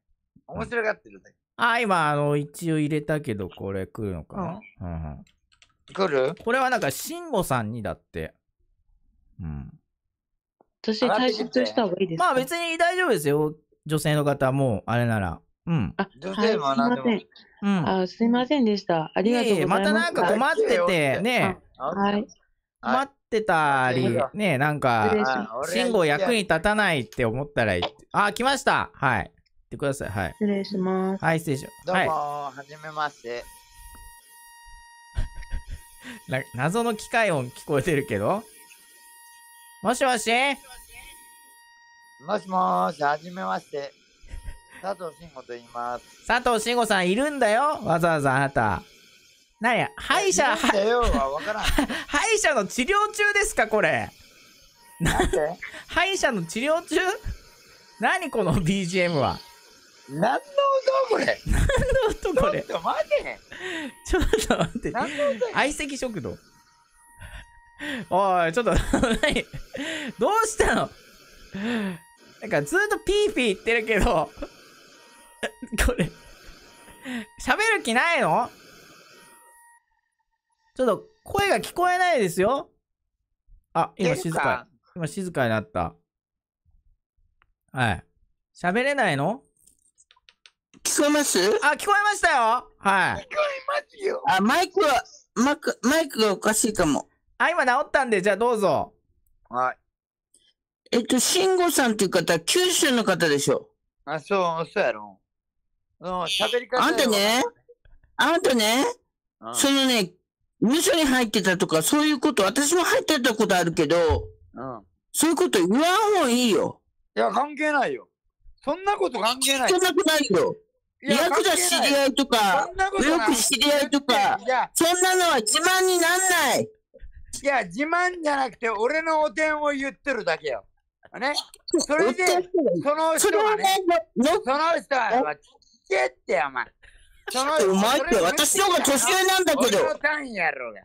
[SPEAKER 13] 面白がってるだけ。
[SPEAKER 2] ああ、今、あの、一応入れたけど、これ来るのかな、うん、うん、来るこれはなんか、しんごさんにだって。うん。
[SPEAKER 4] 私、退出した方がい
[SPEAKER 2] いですまあ、別に大丈夫ですよ。女性の方も、あれなら。うん。あ、
[SPEAKER 4] 女性もなんで
[SPEAKER 2] も。
[SPEAKER 10] うん、あすいませんでした。ありがとうございます。またなんか困ってて、ね。はい。困っって
[SPEAKER 2] たり、ね、なんか、信号役に立たないって思ったら、あ、来ましたはい。ってください。はい。
[SPEAKER 10] 失礼します。はい、失礼します。どうも、
[SPEAKER 13] はじ、い、めまして。
[SPEAKER 2] な謎の機械音聞こえてるけど
[SPEAKER 13] もしもしもしもし、はじめまして。佐藤慎吾と言います。佐藤慎吾さ
[SPEAKER 2] んいるんだよわざわざあなた。何や、
[SPEAKER 6] 歯
[SPEAKER 13] 医者、歯
[SPEAKER 2] 医者の治療中ですか、これ。歯医者の治療中何この BGM は。何の音これ。何の音これ。ちょっと待
[SPEAKER 1] て。ち
[SPEAKER 2] ょっと待って。相席食堂。おい、ちょっと、何どうしたのなんかずっとピーピー言ってるけど、これ、喋る気ないのちょっと声が聞こえないですよ。あ、今静か。今静かになった。
[SPEAKER 6] はい。喋れないの聞こえますあ、聞こえましたよはい。聞こえますよ。あ、マイクは、マイク、マイクがおかしいかも。あ、今治ったんで、じゃあどうぞ。はい。えっと、慎吾さんっていう方、九州の方でしょ。
[SPEAKER 13] あ、そう、そうやろ。うん、喋り方あんたね、
[SPEAKER 6] あんたね、
[SPEAKER 13] うん、
[SPEAKER 4] そ
[SPEAKER 6] のね、無所に入ってたとか、そういうこと、私も入ってたことあるけど、うん。そういうこと言わんうがいいよ。
[SPEAKER 13] いや、関係ないよ。そんなこと関係ない。聞かなくないよ。いやくだ知り合いとか、よく知り合いとか、そんなのは自慢になんない。いや、自慢じゃなくて、俺のお点を言ってるだけよ。ね。それで、その人はね、その人は、ってって、お前。ちょっとお前って私の方が年上なんだけど。俺のやろが。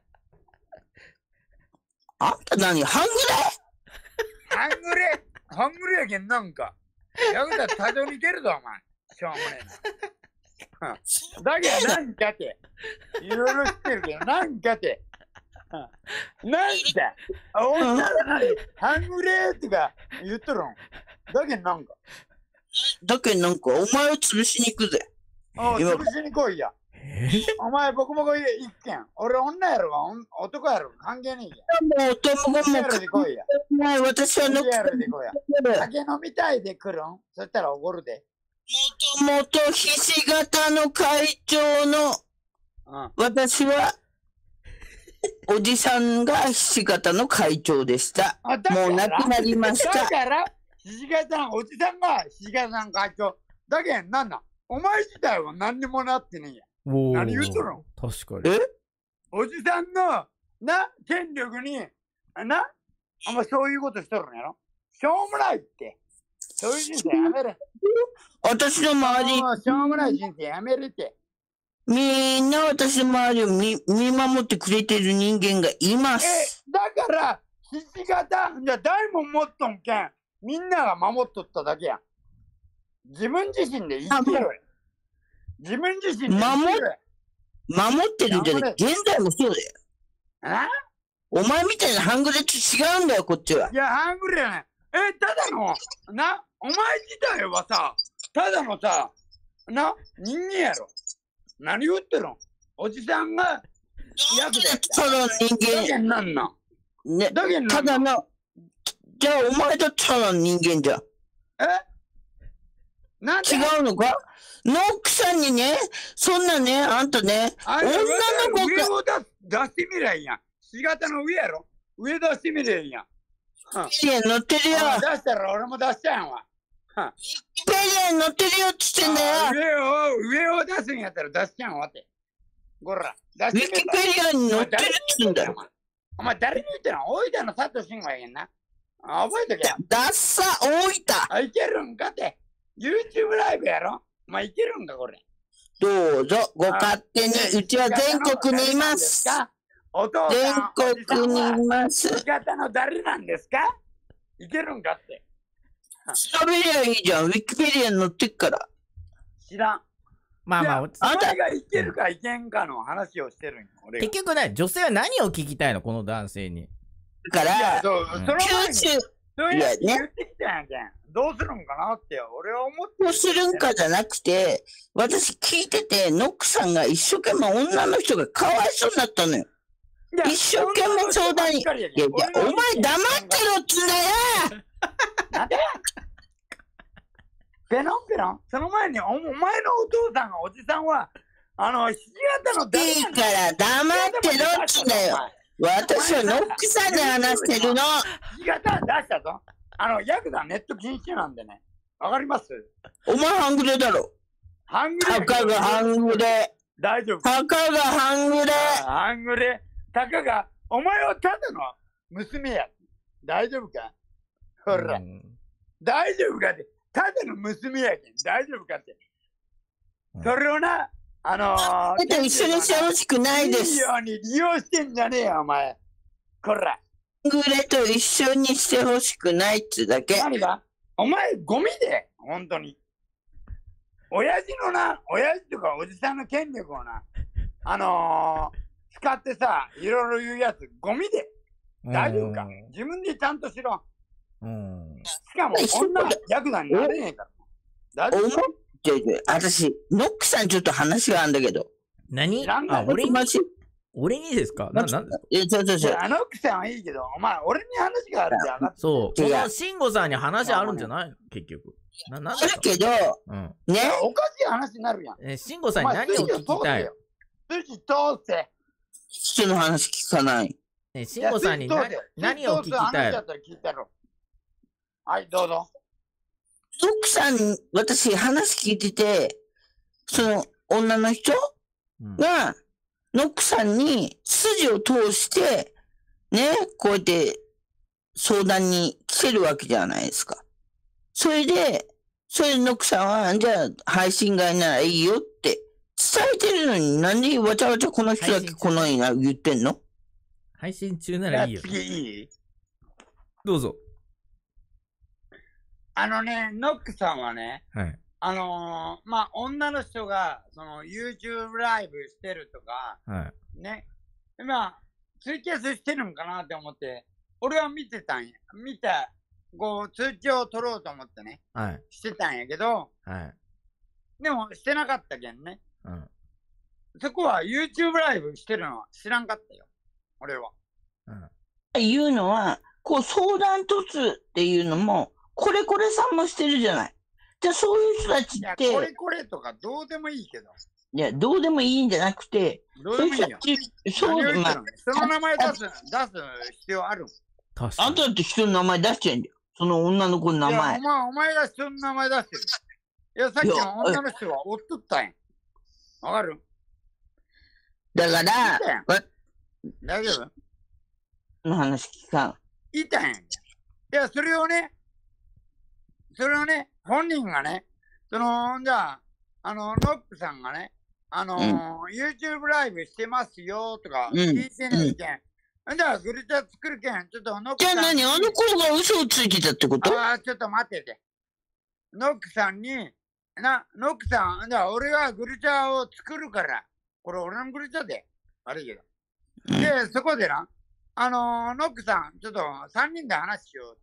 [SPEAKER 13] あんた何ングレングレングレやけんなんか。やぐた多少似てるぞ、お前。しょうもねえな。だけどなんかて。いろいろ知ってるけど、なんかて。なんだなが何ングレーとか言っとるん。だけどなんか。だけどなんか、お前を潰しに行くぜ。おう、潰しに来いや。お前、僕もこ一件。俺、女やろが、男やろ関係ねえや。もう、男もやろで来いや。お前、私はのやろで来いや。酒飲みたいで来るんそしたらおごるで。
[SPEAKER 6] もともと、ひし形の会長の、うん、私は、おじさんがひし形の会長でした。もう亡くなりました。だから、
[SPEAKER 13] ひし形のおじさんがひし形の会長。だけん、なんんお前自体は何にもなってねえや。
[SPEAKER 4] 何言うとるの確かに。え
[SPEAKER 13] おじさんの、な、権力に、な、お前そういうことしとるんやろしょうもないって。そういう人生やめる。私の周り。しょうもない人生やめるって。
[SPEAKER 6] みんな私の周りを見見守ってくれてる人間がいま
[SPEAKER 13] す。え、だから、父方、じゃ、誰も持っとんけん。みんなが守っとっただけや。自分自身で生きろ自分自身で守る。守ってるんじゃない現在もそうだよ。あ
[SPEAKER 6] お前みたいな半グレと違うんだよ、こっちは。い
[SPEAKER 13] や、半グレやなえ、ただの、な、お前自体はさ、ただのさ、な、人間やろ。何言ってるのおじさんが、やくだっの人間。だけなんなね、だけなんただの、じゃあお前とただの人間じゃ。えなん違うの
[SPEAKER 6] かノックさんにね、
[SPEAKER 13] そんなね、あんたね、あ女の子上を出してみりゃいいやん。仕方の上やろ。上出してみりゃいいやん。いや、乗ってるよ。出したら俺も出したやんわ。いっぺんや乗ってるよっつってんだよ。上を、上を出すんやったら出しちゃうんわって。ごら、出してみウィキペリアに載ってるっつんだよ。お前誰に言ってんのい分の佐藤慎吾やんな。覚えとけよ。だっさ、た。あ、いけるんかって。YouTube ライブやろまあ、いけるんか、これ。どうぞ、ご勝手に。うちは全国にいます。お父さん全国にいます。味方の誰なんですかいけるんかって。
[SPEAKER 6] 調べりゃいいじゃん。ウィキペディアに載ってっから。知らん。まあまあ、あん
[SPEAKER 13] たがいけるかいけんかの話をしてるん結
[SPEAKER 2] 局ね、女性は何を聞きたいのこの男
[SPEAKER 6] 性に。だから、九州、
[SPEAKER 13] ね。う言ってきたやけん。どうするんかなって俺は思ってどうするん
[SPEAKER 6] かじゃなくて、私聞いてて、ノックさんが一生懸命女の人がかわいそうになったのよ。
[SPEAKER 13] 一生懸命相談に。いやい
[SPEAKER 6] や、お前黙ってろっ
[SPEAKER 13] つんだよなんでペロンペロンその前にお、お前のお父さんがおじさんは、あの、ひじ型のいいから黙ってろっつんだよ私はノックさんで話してるの。言日潟出したぞ。あの、ヤクザネット禁止なんでね。わかりますお前ハングレだろ。ハングレたかが半グレ。大丈夫。たかがングレ。ングレ。たかが、お前はただの娘や。大丈夫かほら。大丈夫かって。ただの娘やけん。大丈夫かって。それをな、あのー、あなた一緒にしてほしくないです。いいように利用してんじゃねえよ、お前。
[SPEAKER 6] こら。グレと一緒にしてほしくないっつだけ。何がお前、
[SPEAKER 13] ゴミで、本当に。
[SPEAKER 5] 親父のな、親
[SPEAKER 13] 父とかおじさんの権力をな、あのー、使ってさ、いろいろ言うやつ、ゴミで。
[SPEAKER 6] 大丈夫か
[SPEAKER 13] 自分でちゃんとしろ。
[SPEAKER 6] うん。しかも、女んなんになれねえから。大丈夫ちょいちょい。私、ノックさんちょっと話があるんだけど。
[SPEAKER 2] 何あ、俺に、
[SPEAKER 6] 俺にですか何ですかいや、ちょいちょいちょい。ノッ
[SPEAKER 13] クさんはいいけど、お前、俺に話がある
[SPEAKER 2] じゃん。そう。この慎吾さんに話あるんじゃない
[SPEAKER 6] 結局。
[SPEAKER 13] な、なんだけど、ねおかしい話になるやん。え、
[SPEAKER 6] 慎吾さんに何を聞きたい
[SPEAKER 13] 筋通せ。
[SPEAKER 6] 父の話聞かない。え、慎吾さんに何を聞きたい
[SPEAKER 13] はい、どうぞ。
[SPEAKER 6] 奥さん、私話聞いてて、その女の人が、ノックさんに筋を通して、ね、こうやって相談に来てるわけじゃないですか。それで、それでノックさんは、じゃあ配信外ならいいよって伝えてるのに、なんでわちゃわちゃこの人だけこのよう言ってんの
[SPEAKER 2] 配信中ならいいよ。
[SPEAKER 6] どうぞ。
[SPEAKER 13] あのね、ノックさんはね、はい、あのー、まあ、女の人が、その、YouTube ライブしてるとか、はい、ね、今、ツイキャスしてるんかなって思って、俺は見てたんや、見た、こう、通知を取ろうと思ってね、はい、してたんやけど、はい、でも、してなかったけんね。うん、そこは YouTube ライブしてるのは知らんかったよ、俺は。
[SPEAKER 6] うん、いうのは、こう、相談突っていうのも、これこれさんもしてるじゃない。じゃあそういう人たちっいこれて、
[SPEAKER 13] これとかどうでもいいけど。いや、どうでもいいんじゃなくて、どうでそういもういい人た。ち、そうで、ての、名前出す、出す必要あるも
[SPEAKER 6] かあんただって人の名前出してんだよ。その女の子の名いやお前
[SPEAKER 13] お前が人の名前出してる。いや、さっきいの女の人は追っとったんや。わかるだから、大丈夫の話聞かん。いたんや。いや、それをね、それをね、本人がね、その、じゃあ、あの、ノックさんがね、あのー、うん、YouTube ライブしてますよとか、聞いてるけん。うん、じゃあ、グルチャ作るけん、ちょっとノックさん。じゃあ何あの子
[SPEAKER 6] が嘘をついてたってことあ
[SPEAKER 13] あ、ちょっと待ってて。ノックさんに、な、ノックさん、じゃあ俺がグルチャを作るから、これ俺のグルチャで、悪いけど。で、そこでな、あのー、ノックさん、ちょっと3人で話しよ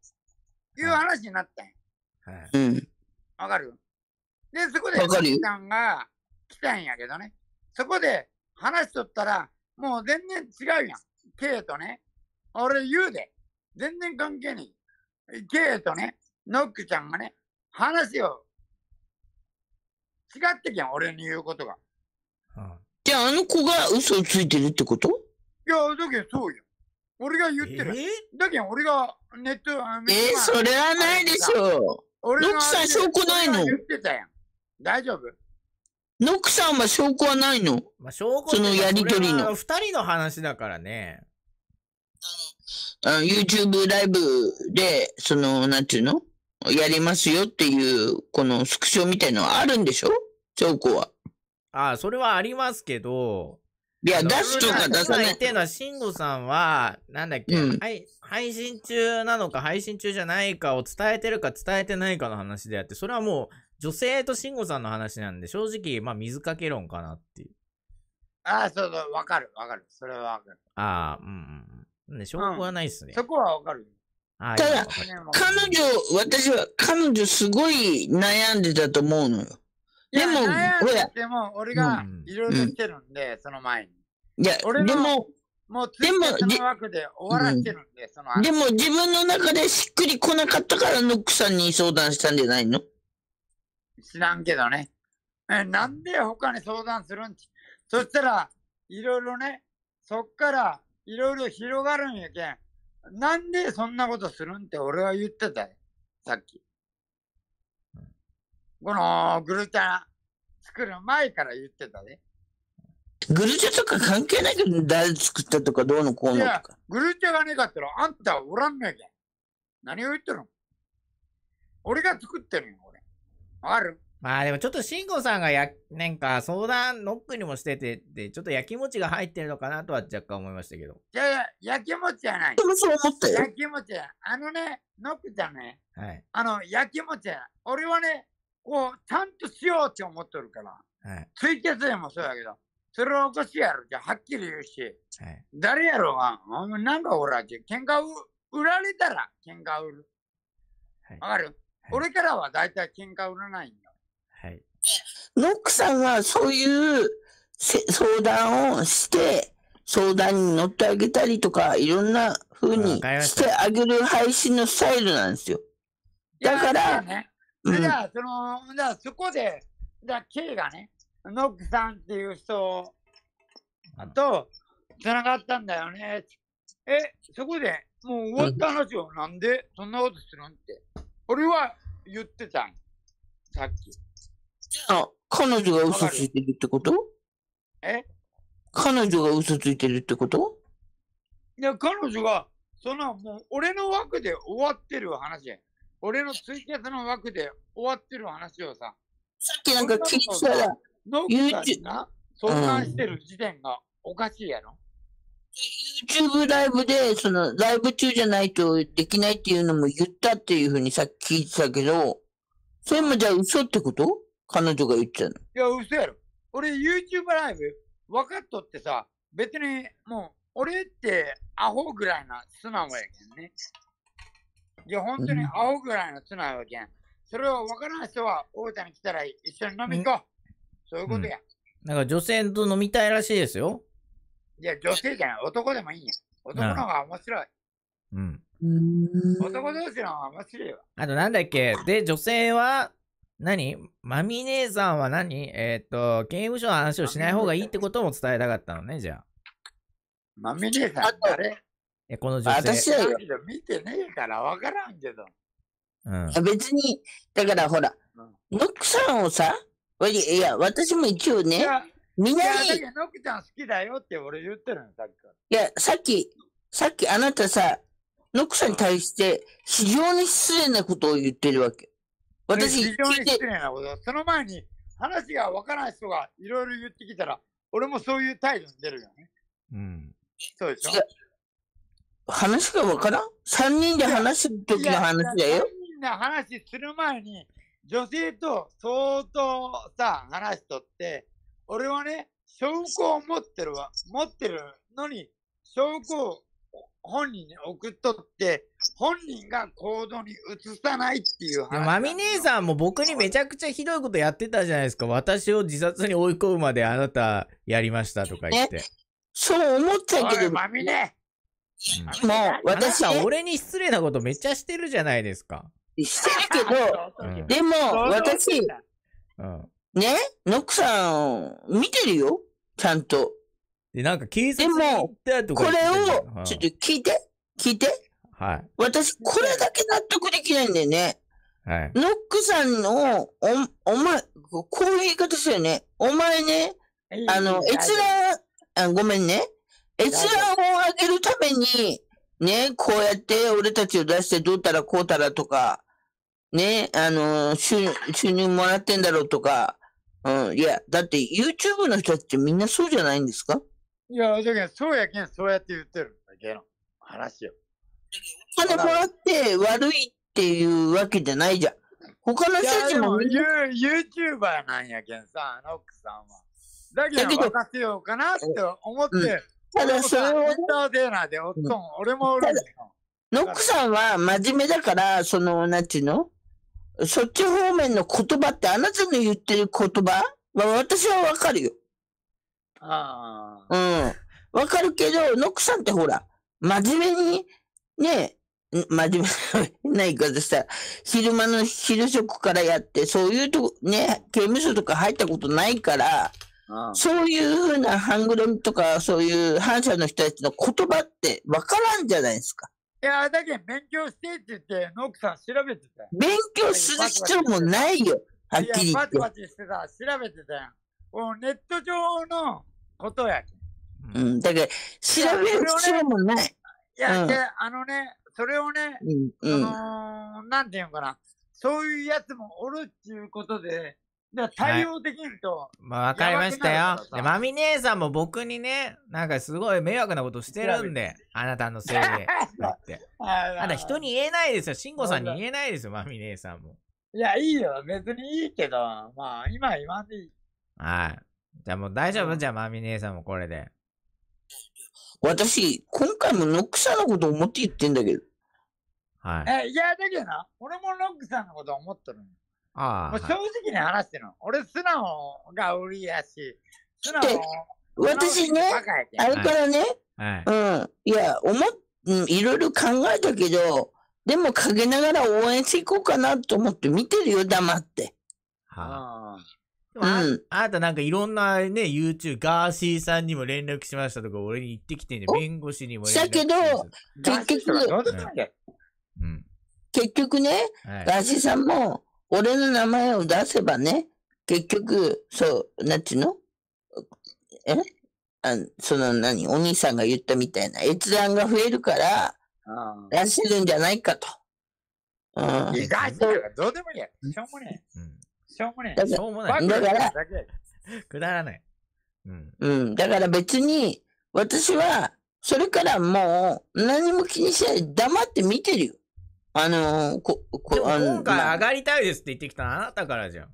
[SPEAKER 13] う、いう話になったんや。うん。わかるで、そこで、マキさんが来たんやけどね。そこで話しとったら、もう全然違うやん。K とね。俺言うで。全然関係ない。K とね、ノックちゃんがね、話を違ってきゃん、俺に言うことが。
[SPEAKER 6] うん、じゃあ、あの子が嘘をついてるってことい
[SPEAKER 13] や、だけどそうよ。俺が言ってる。えー、だけど俺がネット、えー、それはないでしょう。俺ノクさん証拠ないの言ってたやん。大丈夫
[SPEAKER 6] ノクさんは証拠はないの。
[SPEAKER 2] まあ、証拠そのやりとりの。二人の話だからね。
[SPEAKER 6] あの、YouTube ライブで、その、なんていうのやりますよっていう、このスクショみたいのはあるんでしょ証拠は。
[SPEAKER 2] ああ、それはありますけど、いや、出すとか出さない。言ってのは、慎吾さんは、なんだっけ、うん、配信中なのか、配信中じゃないかを伝えてるか伝えてないかの話であって、それはもう、女性と慎吾さんの話なんで、正直、まあ、水かけ論かなっていう。
[SPEAKER 13] ああ、そうそう、わかる、わかる。それはわかる。
[SPEAKER 2] ああ、うんん。んで、証拠
[SPEAKER 13] はないっすね。うん、そこはわかる。ああただ、彼女、私
[SPEAKER 6] は、彼女すごい悩んでたと思うのよ。でも、
[SPEAKER 13] でも俺がいろいろしてるんで、その前に。
[SPEAKER 6] いや、俺でも、
[SPEAKER 13] もうでも、でも
[SPEAKER 6] 自分の中でしっくりこなかったからノックさんに相談したんじゃないの
[SPEAKER 13] 知らんけどね。え、なんで他に相談するんちそしたら、いろいろね、そっからいろいろ広がるんやけん。なんでそんなことするんって俺は言ってたよ。さっき。このグルチャ作る前から言ってたね。
[SPEAKER 6] グルチャとか関係ないけど、誰作ったとかどうのこうのとか。
[SPEAKER 13] グルチャがねえかったら、あんたはおらんねえけ。何を言ってるの俺が作ってるよ、俺。ある
[SPEAKER 2] まあでもちょっと慎吾さんがや、なんか相談ノックにもしてて、で、ちょっとやきもちが入ってるのかなとは若干思いましたけど。
[SPEAKER 13] いやいや、やきもちじゃない。そもう思ったよ。やきもちや。あのね、ノックじゃね。はい。あの、やきもちや。俺はね、をちゃんとしようって思っとるから、はい、追決でもそうやけど、それをおかしいやろじゃはっきり言うし、はい、誰やろが、お前なんか俺は喧嘩売られたら喧嘩売る。わ、はい、かる、はい、俺からは大体喧嘩売らないんよ。
[SPEAKER 6] はい。ノックさんがそういう相談をして、相談に乗ってあげたりとか、いろんなふうにしてあげる配信のスタイルなんですよ。
[SPEAKER 13] だから、ね、それじゃその、じゃそこで、じゃ K がね、ノックさんっていう人と繋がったんだよね。え、そこでもう終わった話をなんでそんなことするんって。俺は言ってたん。さっき。
[SPEAKER 6] じゃあ、彼女が嘘ついてるってことえ彼女が嘘ついてるってこと
[SPEAKER 13] いや、彼女が、そのもう俺の枠で終わってる話や。俺のツイキャスの枠で終わってる話をさ、さっきなんか聞いたら、ノークさんが
[SPEAKER 6] 相談して
[SPEAKER 13] る時点がおかしいやろ、
[SPEAKER 6] うん、?YouTube ライブで、その、ライブ中じゃないとできないっていうのも言ったっていうふうにさっき聞いてたけど、それもじゃあ嘘ってこと彼女が言ってたの。い
[SPEAKER 13] や、嘘やろ。俺 YouTube ライブ分かっとってさ、別にもう、俺ってアホぐらいな素直やけどね。いや、本当に青ぐらいのつないよ、じゃん。それを分からない人は、大田に来たら一緒に飲み行こう。そういうことや。
[SPEAKER 2] なんか女性と飲みたいらしいですよ。
[SPEAKER 13] いや、女性じゃない、男でもいいや。男の方が面白い。うん。男同士の方が面白いわ。
[SPEAKER 2] あと、なんだっけで、女性は、何マミ姉さんは何えーっと、刑務所の話をしない方がいいってことも伝えたかったのね、じゃあ。まみ姉さん、あれえ、この
[SPEAKER 13] 女性。私は見てねえから分からんけど。
[SPEAKER 6] うん、別に、だからほら、うん、ノックさんをさ、いや、私も一応ね、みんなに。
[SPEAKER 13] ノックちゃん好きだよって俺言ってるの、さっきから。
[SPEAKER 6] いや、さっき、さっきあなたさ、ノックさんに対して非常に失礼なことを言ってるわけ。
[SPEAKER 13] 私、非常に失礼なこと。その前に話が分からない人がいろいろ言ってきたら、俺もそういう態度に出るよね。うん。そうでしょ
[SPEAKER 6] 話がわからん ?3 人で話す時の話だよ。3
[SPEAKER 13] 人の話する前に、女性と相当さ、話しとって、俺はね、証拠を持ってるわ、持ってるのに、証拠を本人に送っとって、本人が行動に移さないっていう話。マミ姉
[SPEAKER 2] さんも僕にめちゃくちゃひどいことやってたじゃないですか。私を自殺に追い込むまであなたやりましたとか言って。
[SPEAKER 13] そう思っちゃうけど。マミ姉、でも、私、
[SPEAKER 2] は。俺に失礼なことめっちゃしてるじゃないですか。してるけ
[SPEAKER 4] ど、でも、
[SPEAKER 6] 私、ね、ノックさん、見てるよ、ちゃんと。で、なんか警察に行ったとかこれを、ちょっと聞いて、聞いて。はい。私、これだけ納得できないんだよね。はい。ノックさんの、お、お前、こういう言い方ですよね。お前ね、あの、閲覧、あごめんね。閲覧を上げるために、ね、こうやって俺たちを出してどうたらこうたらとか、ね、あのー、収入もらってんだろうとか、うん、いや、だって YouTube の人たちってみんなそうじゃないんですか
[SPEAKER 13] いや、だけそうやけん、そうやって言ってるだけの話よ。
[SPEAKER 6] お金もらって悪いっていうわけじゃないじゃん。他の人たちも。いや、
[SPEAKER 13] YouTuber なんやけんさ、あの奥さんは。だけど、任せようかなって思って、ただそれを。
[SPEAKER 6] ノックさんは真面目だから、その、なんちうのそっち方面の言葉って、あなたの言ってる言葉は私はわかるよ。
[SPEAKER 4] あ
[SPEAKER 6] あ。うん。わかるけど、ノックさんってほら、真面目に、ねえ、真面目な言い方したら、昼間の昼食からやって、そういうとこ、ね、刑務所とか入ったことないから、そういうふうなハングルとか、そういう反社の人たちの言葉って分からんじゃないです
[SPEAKER 13] か。いや、だけど勉強してって言って、ノックさん調べてたよ。勉強する必要もないよ、はっきり言って。パチパチしてた、調べてたよ。もうネット上のことや
[SPEAKER 6] けん。うん、だけど、調
[SPEAKER 13] べる必要もない。いや、ね、あのね、それをね、うん、なんていうのかな、そういうやつもおるっていうことで、だから対応できると、はい、まあ、わかりましたよ。
[SPEAKER 4] で、マ
[SPEAKER 2] ミ姉さんも僕にね、なんかすごい迷惑なことしてるんで、あなたのせいで。だって。
[SPEAKER 13] あんた人に言
[SPEAKER 2] えないですよ。慎吾さんに言えないですよ、マミ姉さんも。
[SPEAKER 13] いや、いいよ。別にいいけど、まあ、今言わんでいい。
[SPEAKER 2] はい。じゃあもう大丈夫じゃあ、マミ姉さんもこれで。私、今回もノックさんのこと思
[SPEAKER 6] って言ってんだけど。はい。え、い
[SPEAKER 13] や、だけどな、俺もノックさんのこと思ってる
[SPEAKER 6] あ、まあ、正直
[SPEAKER 13] に話してるの。俺、素直が売りやし、素直私ね、
[SPEAKER 6] あれからね、はいはい、うん、いや、うん、いろいろ考えたけど、でも陰ながら応援していこうかなと思って見てるよ、黙って。
[SPEAKER 4] はあ。うん、あ
[SPEAKER 2] あなたなんかいろんなね、YouTube、ガーシーさんにも連絡しましたとか、俺に言ってきてんね弁護士にも連絡しだけ
[SPEAKER 6] ど、結局、うん、結局ね、はい、ガーシーさんも、俺の名前を出せばね、結局、そう、なんちゅうのえあその何お兄さんが言ったみたいな閲覧が増えるから、出せるんじゃないかと。うん。出しる
[SPEAKER 4] どうでもいいや。しょうもねえ。うん、しょうもねえ。しょうもない。だから、くだらない。
[SPEAKER 6] うん。うん。だから別に、私は、それからもう、何も気にしないで黙って見てるよ。あのー、こ、こ、でも今回
[SPEAKER 2] 上がりたいですって言ってきたのあなたからじゃん。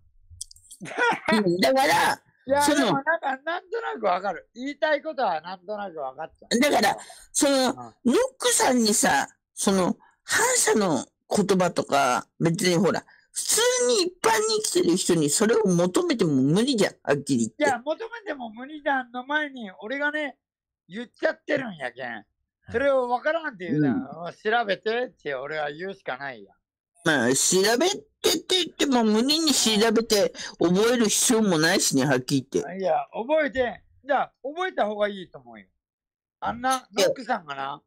[SPEAKER 6] だから、いや、でもなん
[SPEAKER 13] か、なんとなくわかる。言いたいことはなんとなく分かった。だから、
[SPEAKER 6] その、ノックさんにさ、その、反射の言葉とか、別にほら、普通
[SPEAKER 13] に一般に生きてる
[SPEAKER 6] 人にそれを求めても無理じゃん、はっきり言っ
[SPEAKER 13] て。いや、求めても無理だんの前に、俺がね、言っちゃってるんやけん。それを分からんって言うな、うん、調べてって俺は言うしかないや。
[SPEAKER 6] まあ、調べてって言っても、無理に調べて覚える必要もないしね、はっきり言っ
[SPEAKER 13] て。いや、覚えて、じゃあ、覚えた方がいいと思うよ。あんな、ノックさんがな、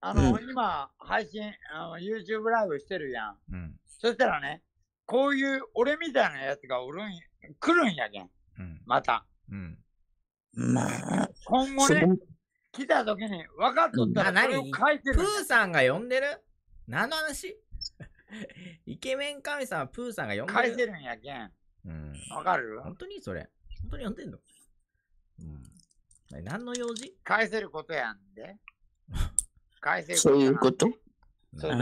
[SPEAKER 13] あの、うん、今、配信あの、YouTube ライブしてるやん。うん、そしたらね、こういう俺みたいなやつがおるん、来るんやけん。うん、また。うん。まあ、今後ね、来た時に分かっとったらそれを書いてる。プー
[SPEAKER 2] さんが呼んでる何の話イケメン神様、プーさんが呼んで
[SPEAKER 4] る。書いてるんやけん。うん。分かる本当にそれ。
[SPEAKER 13] 本当に呼んでんのうん。何の用事返せることやんで。返せることそういうこ
[SPEAKER 6] とそ
[SPEAKER 13] う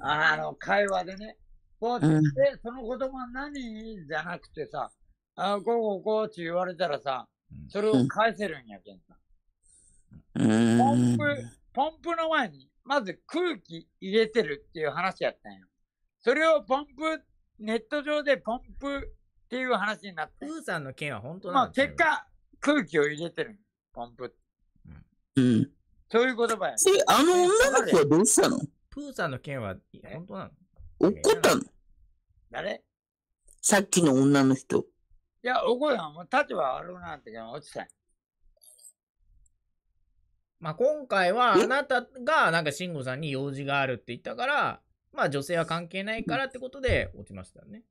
[SPEAKER 13] あの、会話でね。こうで、うん、その言葉何じゃなくてさ、あこうこうこうって言われたらさ、それを返せるんやけんさ。うん
[SPEAKER 1] ポン
[SPEAKER 13] プ、ポンプの前に、まず空気入れてるっていう話やったんよ。それをポンプ、ネット上でポンプっていう話になって。プーさんの件は本当まあ結果、空気を入れてる。ポンプ。うん。そういう言葉や、え、あの女の子はどうしたのプーさんの件は本当なの怒ったの誰
[SPEAKER 6] さっきの女の人。い
[SPEAKER 13] や、怒るのもう立場悪くなって落ちたん。まあ、今回はあなたがなんか
[SPEAKER 2] 慎吾さんに用事があるって言ったから、まあ女性は関係ないからってことで落ちましたね。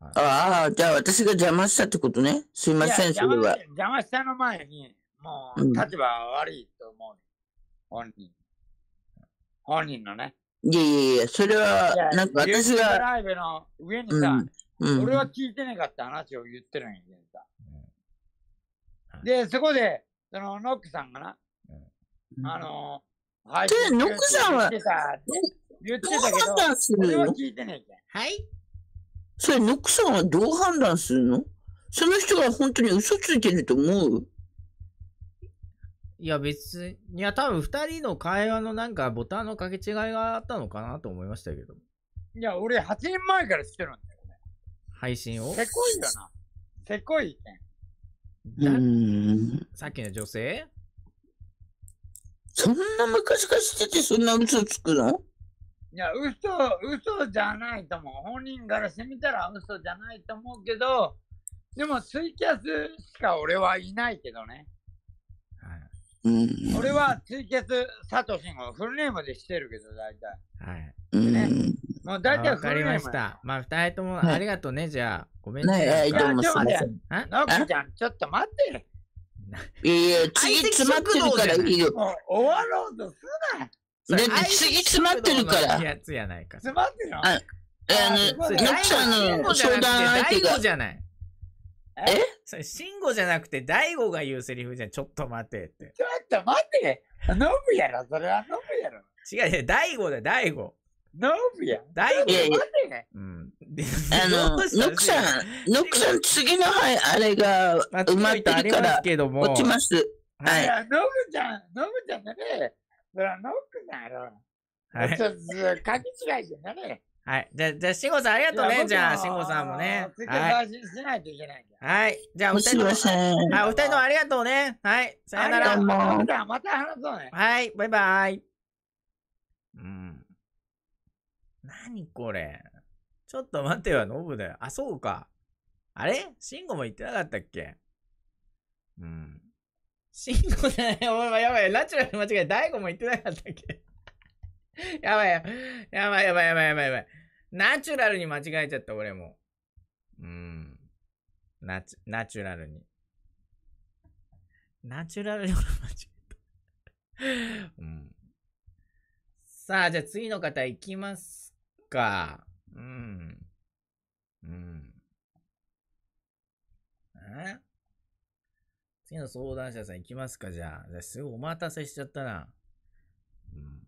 [SPEAKER 6] はい、ああ、じゃあ私が邪魔したってことね。すいません、それは。
[SPEAKER 13] 邪魔したの前に、
[SPEAKER 6] もう立場悪い
[SPEAKER 13] と思う。本人。本人のね。
[SPEAKER 6] いやいやいや、それは、なんか私が。ラ
[SPEAKER 13] イブの上にさ、うんうん、俺は聞いてなかった話を言ってるんやけどさ。で、そこで、そのノックさんがな、あのー、はい。で、ノックさんは、言ってたけど、どう判断するの聞いてないけはい
[SPEAKER 6] それ、ノックさんはどう判断するのその人が本当に嘘ついてると思う
[SPEAKER 2] いや、別に、いや、多分二人の会話のなんかボタンの掛け違いがあったのかなと思いましたけど。
[SPEAKER 13] いや、俺8年前からしてるんだよ、ね、
[SPEAKER 2] 配信をせこ
[SPEAKER 13] いだな。せこい
[SPEAKER 2] 意ん。さっきの女性そんな昔からし
[SPEAKER 13] ててそんな嘘つくのいや、嘘、嘘じゃないと思う。本人からしてみたら嘘じゃないと思うけど、でもツイキャスしか俺はいないけどね。うん、俺はツイキャス、サトシンをフルネームでしてるけど、大体。
[SPEAKER 2] はい。うん、ね。
[SPEAKER 13] もう大体わかりました。
[SPEAKER 2] まあ、二人ともありがとうね、はい、じゃあ。ごめんなさい。ねえ、どうもゃちょっ
[SPEAKER 13] と待って。
[SPEAKER 2] な。いや次詰まってるからいいよ。
[SPEAKER 13] 終わろうとすな。だって次詰まってるから。や
[SPEAKER 2] つやないか。
[SPEAKER 13] 詰まってるあ、
[SPEAKER 2] あの、ノッチんの相談相手が。じゃない。えそれ、慎吾じゃなくて、大悟が言うセリフじゃん。ちょっと待てって。ちょっと待って飲むやろ、それは飲むやろ。違う違う、大悟だ、大悟。ノブや。大丈夫。
[SPEAKER 4] うん。
[SPEAKER 6] あの、ノクさん、ノクさん、次の、はい、あれが埋まってるか
[SPEAKER 2] ら、落ちま
[SPEAKER 6] す。はい。
[SPEAKER 13] ノブちゃん、ノブちゃんだね。それはノブだろ。はい。ちょっと、書き違いじゃね。
[SPEAKER 2] はい。じゃじゃあ、慎吾さんありがとうね。じゃあ、慎吾さんもね。はい。はい。じゃあ、お二人の、はお二人のありがとうね。はい。さよなら。また
[SPEAKER 13] 話そうね。
[SPEAKER 2] はい。バイバイ。うん。何これ。ちょっと待てよ、ノブだよ。あ、そうか。あれシンゴも言ってなかったっけうん。ンゴじゃない。お前やばい。ナチュラル間違え。大悟も言ってなかったっけ やばいよ。やばいやばいやばいやばいやばい。ナチュラルに間違えちゃった、俺も。うん。ナチナチュラルに。ナチュラルに俺間違えた。うん。さあ、じゃあ次の方いきます。
[SPEAKER 4] か。うん。うん。
[SPEAKER 2] え次の相談者さん行きますか、じゃあ。じゃあ、すごいお待たせしちゃったな。うん。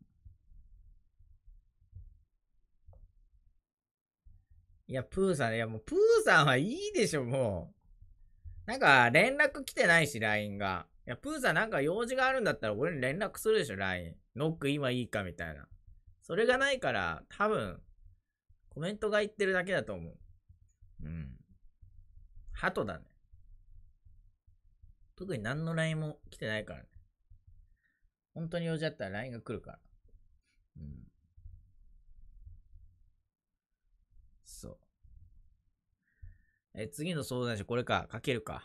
[SPEAKER 2] いや、プーさん、いや、もう、プーさんはいいでしょ、もう。なんか、連絡来てないし、LINE が。いや、プーさんなんか用事があるんだったら俺に連絡するでしょ、LINE。ノック今いいか、みたいな。それがないから、多分、コメントが言ってるだけだと思う。うん。鳩だね。特に何の LINE も来てないからね。本当に用事あったら LINE が来るから。
[SPEAKER 8] うん。そう。
[SPEAKER 2] え、次の相談者、これか。かけるか。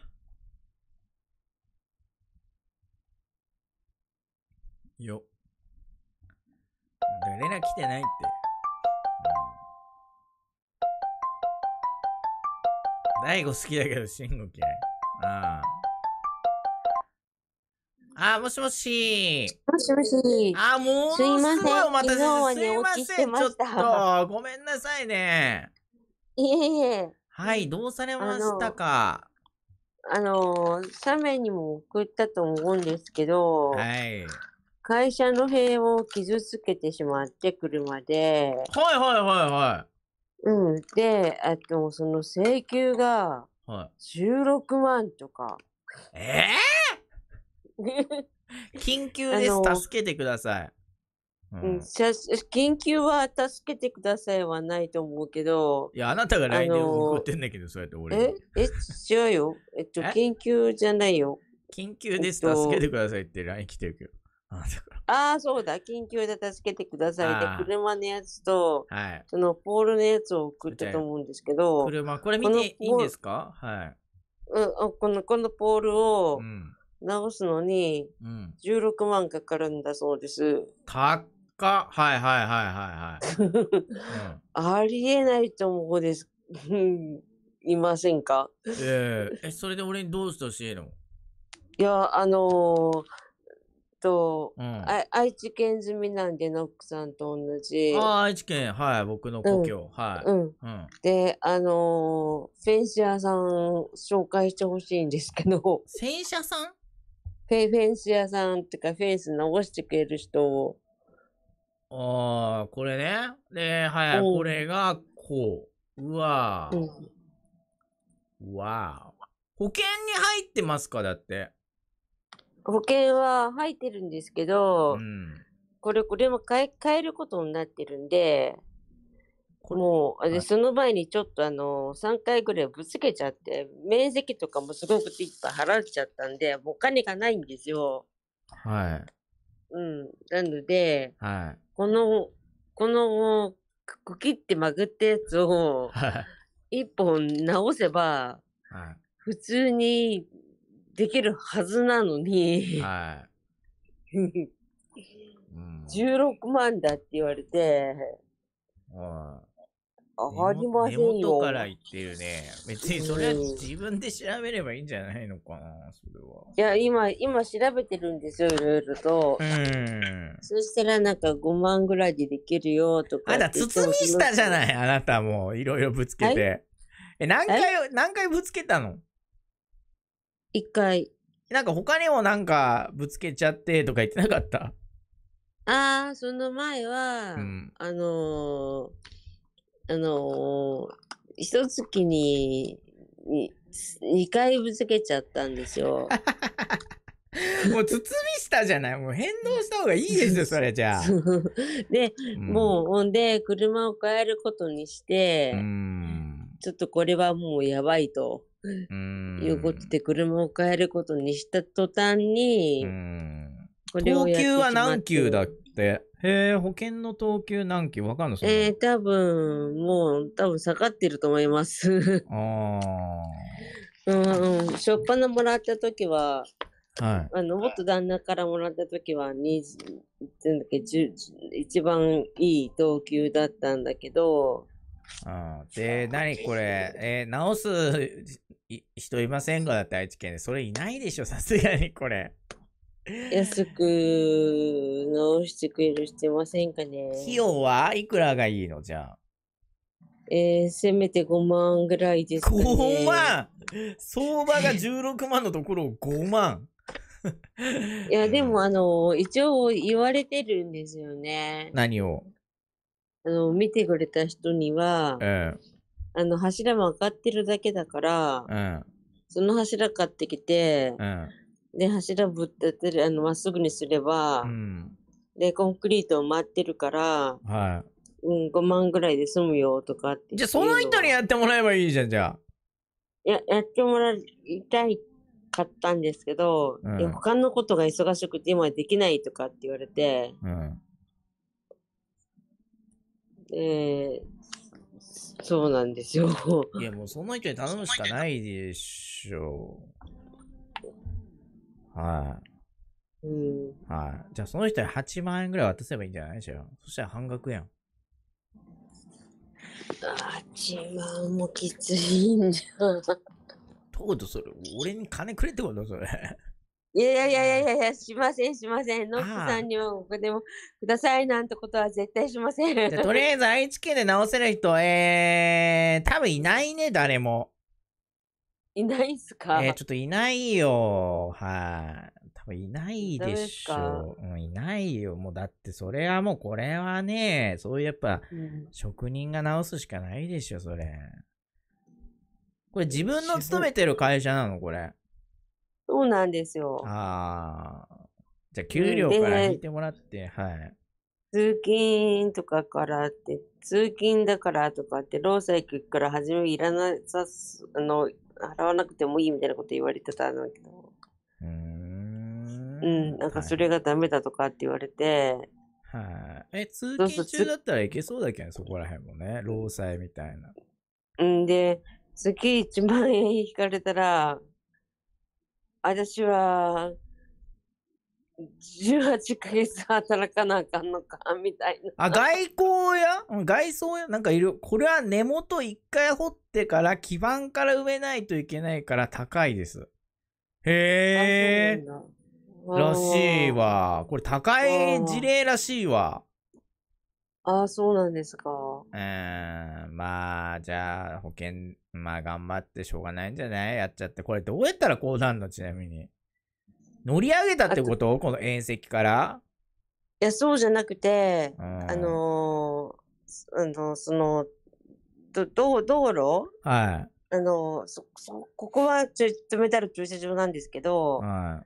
[SPEAKER 4] よ。連ら来てないって。
[SPEAKER 2] 大悟好きだけど、慎吾嫌い。ああ。もしもし。
[SPEAKER 4] もしもし。あ、もうす
[SPEAKER 2] ごいお待たせすいません、ちょっと。ごめんなさいね。
[SPEAKER 11] いえいえ。は
[SPEAKER 2] い、どうされました
[SPEAKER 11] かあの、3名にも送ったと思うんですけど、はい。会社の塀を傷つけてしまって、車で。
[SPEAKER 4] はいはいはいはい。
[SPEAKER 11] うん。で、えっと、その請求がは16万とか。い。えー、緊急です。助けてく
[SPEAKER 2] ださい。うん
[SPEAKER 11] 緊急は助けてくださいはないと思うけど、いや、あ
[SPEAKER 2] なたが LINE で送ってんだけど、そうやって俺えに。
[SPEAKER 11] え、違うよ。えっと、緊急じゃないよ。緊急です、助けて
[SPEAKER 5] く
[SPEAKER 3] ださいって LINE 来てるけど。
[SPEAKER 11] ああ、そうだ。緊急で助けてくださいって車のやつと、はい、そのポールのやつを送ったと思うんですけど。車、これ見ていいんですかはい。うん、この、このポールを直すのに、16万かかるんだそうです。うん、
[SPEAKER 4] 高
[SPEAKER 2] っかはいはいはいはいはい。うん、
[SPEAKER 11] ありえないと思うです。いませんかえ
[SPEAKER 2] ー、え、それで俺にどうしてほしいの
[SPEAKER 11] いや、あのーと、うん、愛知県住みなんでノックさんと同じあ愛知県はい僕の故郷、うん、はい、うん、であのー、フェンシアさん紹介してほしいんですけどフェンシアさんフェフェンス屋さんってかフェンス直してくれる人を
[SPEAKER 2] ああこれねではいこれがこううわー、うん、わー保険に入ってますかだっ
[SPEAKER 4] て
[SPEAKER 11] 保険は入ってるんですけど、うん、これ、これも買え変えることになってるんで、もう、でその前にちょっとあの、3回ぐらいぶつけちゃって、面積とかもすごくいっぱい払っちゃったんで、もうお金がないんですよ。はい。うん。なので、はい、この、この、く切って曲がったやつを、一本直せば、はい、普通にできるはずなのに、はい。うん、16万だって言われて、うん。上がりませんよ。根元
[SPEAKER 4] から言ってるね。別にそれは自
[SPEAKER 2] 分で調べればいいんじゃないのかな、それ
[SPEAKER 11] は。いや、今、今調べてるんですよ、いろいろと。うん。そしたらなんか5万ぐらいでできるよとか。あなた、包みしたじゃ
[SPEAKER 2] ない、あなたも。いろいろぶつけて。
[SPEAKER 11] え、何回、何回ぶつけたの一回。
[SPEAKER 2] なんか他にもなんかぶつけちゃってとか言ってなかった
[SPEAKER 11] ああ、その前は、うん、あのー、あのー、一月に2回ぶつけちゃったんですよ。もう包みしたじゃない。もう変動した方がいいですよ、それじゃあ。で、うん、もう、ほんで、車を変えることにして、うんちょっとこれはもうやばいと。いうことで車を変えることにした途端に、これは何
[SPEAKER 4] 級だって。
[SPEAKER 2] へえ、保険の等級何級わかんのえ
[SPEAKER 11] ー、多分、もう、多分下がってると思いますああ。うん、初っ端もらった時は、はい。あの、と旦那からもらった時は、に、だっけ、一番いい等級だったんだけど、
[SPEAKER 4] うん、で、
[SPEAKER 2] 何これ、えー直すい人いませんかだって愛知県で。それいないでしょ、さすがにこれ。
[SPEAKER 11] 安く直してくれる人いませんかね費
[SPEAKER 2] 用はいくらがいいのじゃあ。
[SPEAKER 11] えー、せめて5万ぐらいですかね。5万
[SPEAKER 2] 相場が16万のところを5万
[SPEAKER 11] いや、でも、あの、一応言われてるんですよね。何をあの、見てくれた人には、えあの、柱も上がってるだけだから、え、えその柱買ってきてえ、、えで、柱ぶっ立てる、あの、まっすぐにすれば、うん、で、コンクリートを回ってるから、はうん、5万ぐらいで済むよとかってじゃあ、その人にや
[SPEAKER 2] ってもらえばいいじゃん、じゃ
[SPEAKER 11] ややってもらいたいかったんですけど、うん他のことが忙しくて今はできないとかって言われて、うん。えー、そうなんですよ。いや、もうそんな人に頼むしかないでしょう。はい。うん。
[SPEAKER 2] はい。じゃあ、その人に8万円ぐらい渡せばいいんじゃないでしょ。う。そしたら半額やん。
[SPEAKER 11] 8万
[SPEAKER 2] もきついんじゃん。どうとそれ、俺に金くれってことそれ。
[SPEAKER 11] いやいやいやいやいや、しませんしません。ノックさんにも僕でもくださいなんてことは絶対しません。じゃとりあえず
[SPEAKER 2] 愛知県で直せる人、えー、多分いないね、誰も。
[SPEAKER 11] いないっすかえー、ち
[SPEAKER 2] ょっといないよ。はい、多分いないでしょう。うん、いないよ。もうだってそれはもうこれはね、そういうやっぱ、うん、職人が直すしかないでしょ、それ。これ自分の勤めてる会社なのこれ。
[SPEAKER 11] そうなんですよ。
[SPEAKER 2] ああ。じゃあ、給料から引いてもらって、はい。
[SPEAKER 11] 通勤とかからって、通勤だからとかって、労災局から始めいらなさす、あの、払わなくてもいいみたいなこと言われてたんだけど。うん。うん、なんかそれがダメだとかって言われて。はい。
[SPEAKER 2] はい、え、通勤中だったらいけそうだけど、そこら辺もね。労災みたいな。う
[SPEAKER 11] んで、月1万円引かれたら、私は、18ヶ月働かなあかんのか、みたいな。あ、外
[SPEAKER 6] 交や外装やなんかいる。これは根元一回
[SPEAKER 2] 掘ってから基盤から埋めないといけないから高いです。へえ。
[SPEAKER 11] らしい
[SPEAKER 2] わ。これ高い事例らしいわ。
[SPEAKER 11] ああ、そうなんですか。
[SPEAKER 2] まあ、じゃあ、保険、まあ、頑張ってしょうがないんじゃないやっちゃって。これ、どうやったらこうなるのちなみに。乗り上げたってことこの縁石から
[SPEAKER 11] いや、そうじゃなくて、うん、あのー、あの、その、ど、ど道路はい。あの、そ、そ、ここはちょ、止めたら駐車場なんですけど、は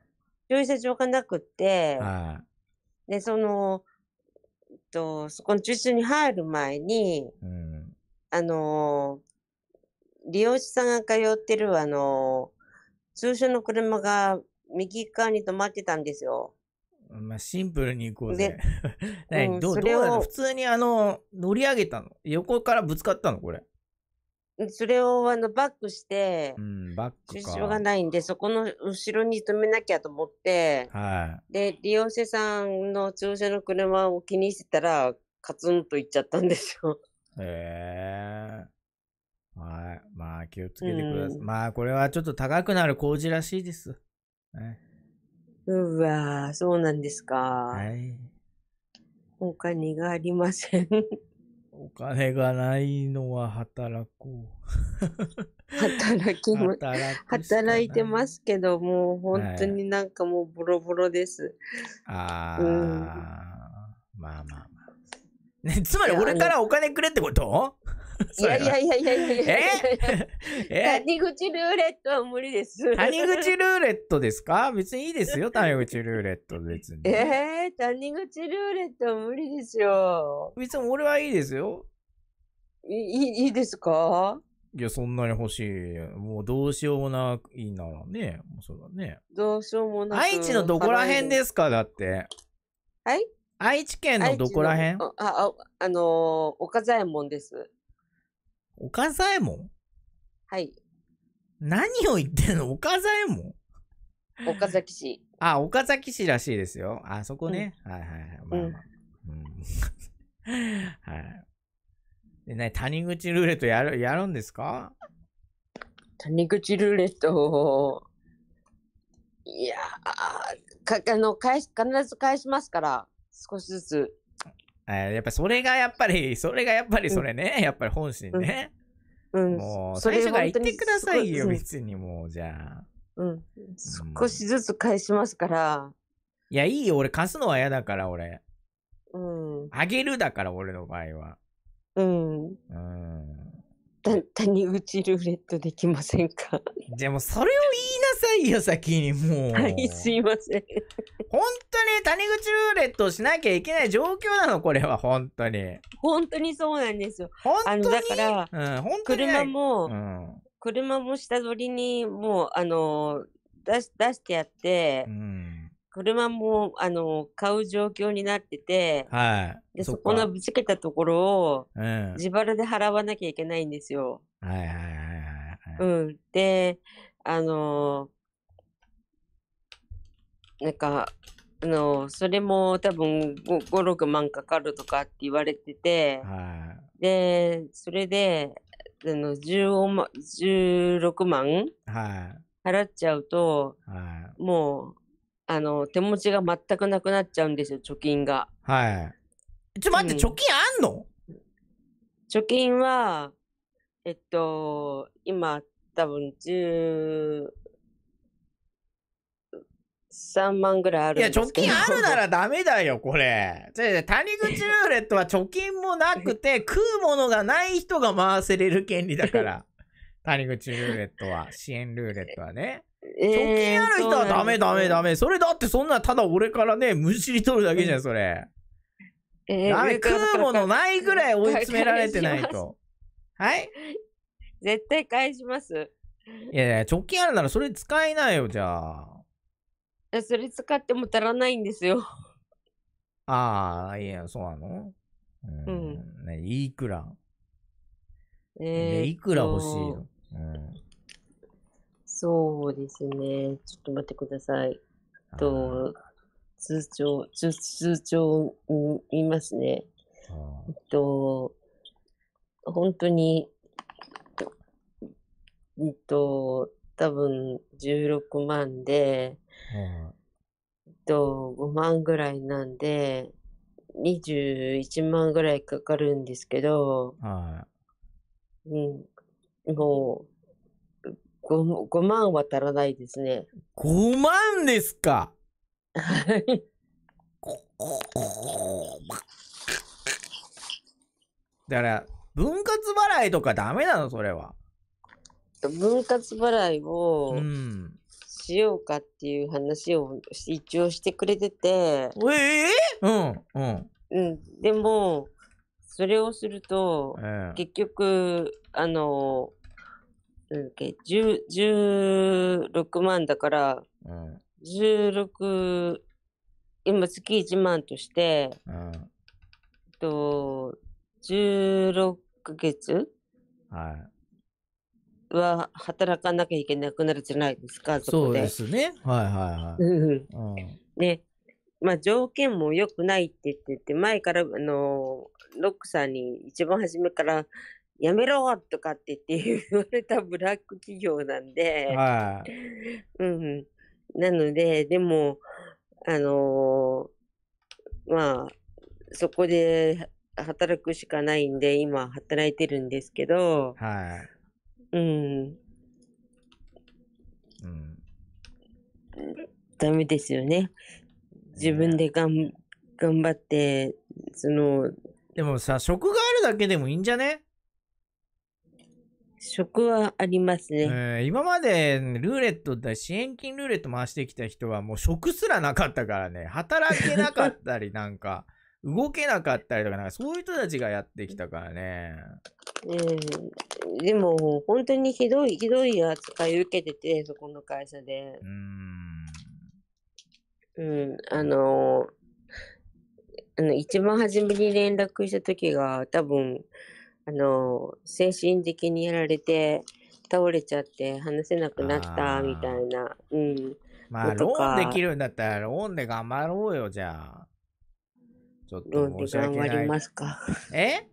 [SPEAKER 11] い、駐車場がなくって、はい、で、その、と、そこの受注に入る前に、うん、あの、利用者さんが通ってる、あの、通所の車が右側に止まってたんですよ。
[SPEAKER 2] まあ、シンプルに行こうぜ。
[SPEAKER 11] ね うん、どどうなの普
[SPEAKER 2] 通にあの、乗り上げたの横からぶつかったのこれ。
[SPEAKER 11] それをあのバックして、うん、バックか。がないんで、そこの後ろに止めなきゃと思って、はい。で、利用者さんの駐車の車を気にしてたら、カツンと行っちゃったんですよ。へえ。
[SPEAKER 2] はい。まあ、気をつけてください。うん、まあ、これはちょっと高くなる工事らしいです。
[SPEAKER 4] ね、
[SPEAKER 11] うわそうなんですか。はい。他にがありません
[SPEAKER 2] お金がないのは働こ
[SPEAKER 11] う。働きも、働いてますけど、もう本当になんかもうボロボロです。
[SPEAKER 2] はい、ああ、うん、まあまあまあ。ね、つまり俺からお金くれってこと
[SPEAKER 11] いやいやいやいやいやえ 谷口ルーレットは無理です。谷口ル
[SPEAKER 2] ーレットですか別にいいですよ、谷口ルーレット別に。
[SPEAKER 11] えー、谷口ルーレットは無理ですよ。別に俺はいいですよ。いいいいですか
[SPEAKER 2] いや、そんなに欲しい。もうどうしようもないならね。もうそうだ
[SPEAKER 11] ね。どうしようもない。愛知のどこら辺で
[SPEAKER 2] すかだって。
[SPEAKER 11] はい愛知県のどこら辺あ、あ、あのー、岡左衛門です。
[SPEAKER 2] 岡左衛門はい。何
[SPEAKER 11] を言ってんの岡左衛門岡崎市。
[SPEAKER 2] あ、岡崎市らしいですよ。あそこね。はいはいはい。まあ
[SPEAKER 11] まあ。うん、
[SPEAKER 2] はい。でね、谷口ルーレットやる、やるんです
[SPEAKER 11] か谷口ルーレットいやー、か、あの、返し、必ず返しますから、少しずつ。
[SPEAKER 2] えやっぱそれがやっぱり、それがやっぱりそれね、うん、やっぱり本心ね。うん、もう、最初言ってくださいよ、別にもう、じゃあ。
[SPEAKER 11] うん。少しずつ返しますから。
[SPEAKER 2] いや、いいよ、俺貸すのは嫌だから、俺。うん。あげるだから、俺の場合は。
[SPEAKER 11] うん。うん。単にうちルーレットできませんか。
[SPEAKER 2] じゃあもう、それをいいさいよ、先に
[SPEAKER 11] もう。
[SPEAKER 1] はい、
[SPEAKER 2] すいません。本当に谷口ルーレットをしなきゃいけない状況なの、これは、本当に。
[SPEAKER 11] 本当にそうなんですよ。本当にだか
[SPEAKER 2] ら、うん、本当に車も、
[SPEAKER 4] うん、
[SPEAKER 11] 車も下取りに、もう、あの、出し出してやって、うん、車も、あの、買う状況になってて、はい。で、そこのぶつけたところを、う
[SPEAKER 4] ん、自腹
[SPEAKER 11] で払わなきゃいけないんですよ。はいはいはいはい。うん。で、あのなんか、あのそれも多分5、6万かかるとかって言われてて、はい、で、それで、あの1 6万払っちゃうと、はい、もう、あの、手持ちが全くなくなっちゃうんですよ、貯金が。はい。ちょ、待って、うん、貯金あんの貯金は、えっと、今、多分13万ぐらいあるいや、貯金あるならダメだよ、これ。谷口
[SPEAKER 2] ルーレットは貯金もなくて、食うものがない人が回せれる権利だから。谷口ルーレットは、支援ルーレットはね。
[SPEAKER 4] えー、貯金ある人はダメダメダ
[SPEAKER 2] メ。それだってそんなただ俺からね、むしり取るだけじゃん、それ。えー、ダメ、食うものないぐらい追い詰められてないと。
[SPEAKER 11] はい絶対返します。いや
[SPEAKER 2] いや、貯金あるならそれ使えないよ、じゃあ。
[SPEAKER 11] それ使っても足らないんですよ。
[SPEAKER 2] ああ、いや、そうなのうん。ね、いくら
[SPEAKER 11] えー、いくら欲しいの、うん、そうですね。ちょっと待ってください。と、通帳、通通帳見ますね。えっと、本当にうんと、多分16万で、うん、と5万ぐらいなんで、21万ぐらいかかるんですけど、はい、うん、もう5、5万は足らないですね。5万
[SPEAKER 2] ですかはい。
[SPEAKER 11] だから、分割払いとかダメなのそれは。と分割払いをしようかっていう話を一応してくれてて。えー、うん、うん。うん。でも、それをすると、えー、結局、あの、うんけ、16万だから、うん、16、今月1万として、うん、えっと、16ヶ月はい。は働かなきゃいけなくなるじゃないですか、そこで。そうですね。
[SPEAKER 4] はいはいはい。うん、
[SPEAKER 11] ね、まあ条件も良くないって言ってて、前から、あの、ロックさんに一番初めから、やめろとかって言って言われたブラック企業なんで、はい。うん。なので、でも、あのー、まあ、そこで働くしかないんで、今働いてるんですけど、はい。うん。うん。ダメですよね。自分でがん、ね、頑張って、その。でもさ、職があるだけでもいいんじゃね
[SPEAKER 2] 職はありますね、今までルーレットだ支援金ルーレット回してきた人はもう食すらなかったからね働けなかったりなんか動けなかったりとかなんかそういう人たちがやってきたからね
[SPEAKER 11] うん、でも、本当にひどい、ひどい扱いを受けてて、そこの会社で。うん。うん、あの、あの一番初めに連絡した時が、多分、あの、精神的にやられて、倒れちゃって話せなくなったみたいな。うん。まあ、ロ
[SPEAKER 4] ー
[SPEAKER 2] かンできるんだったら、ローンで頑張ろうよ、じゃあ。ちょっとローンで頑張りま
[SPEAKER 11] すか。え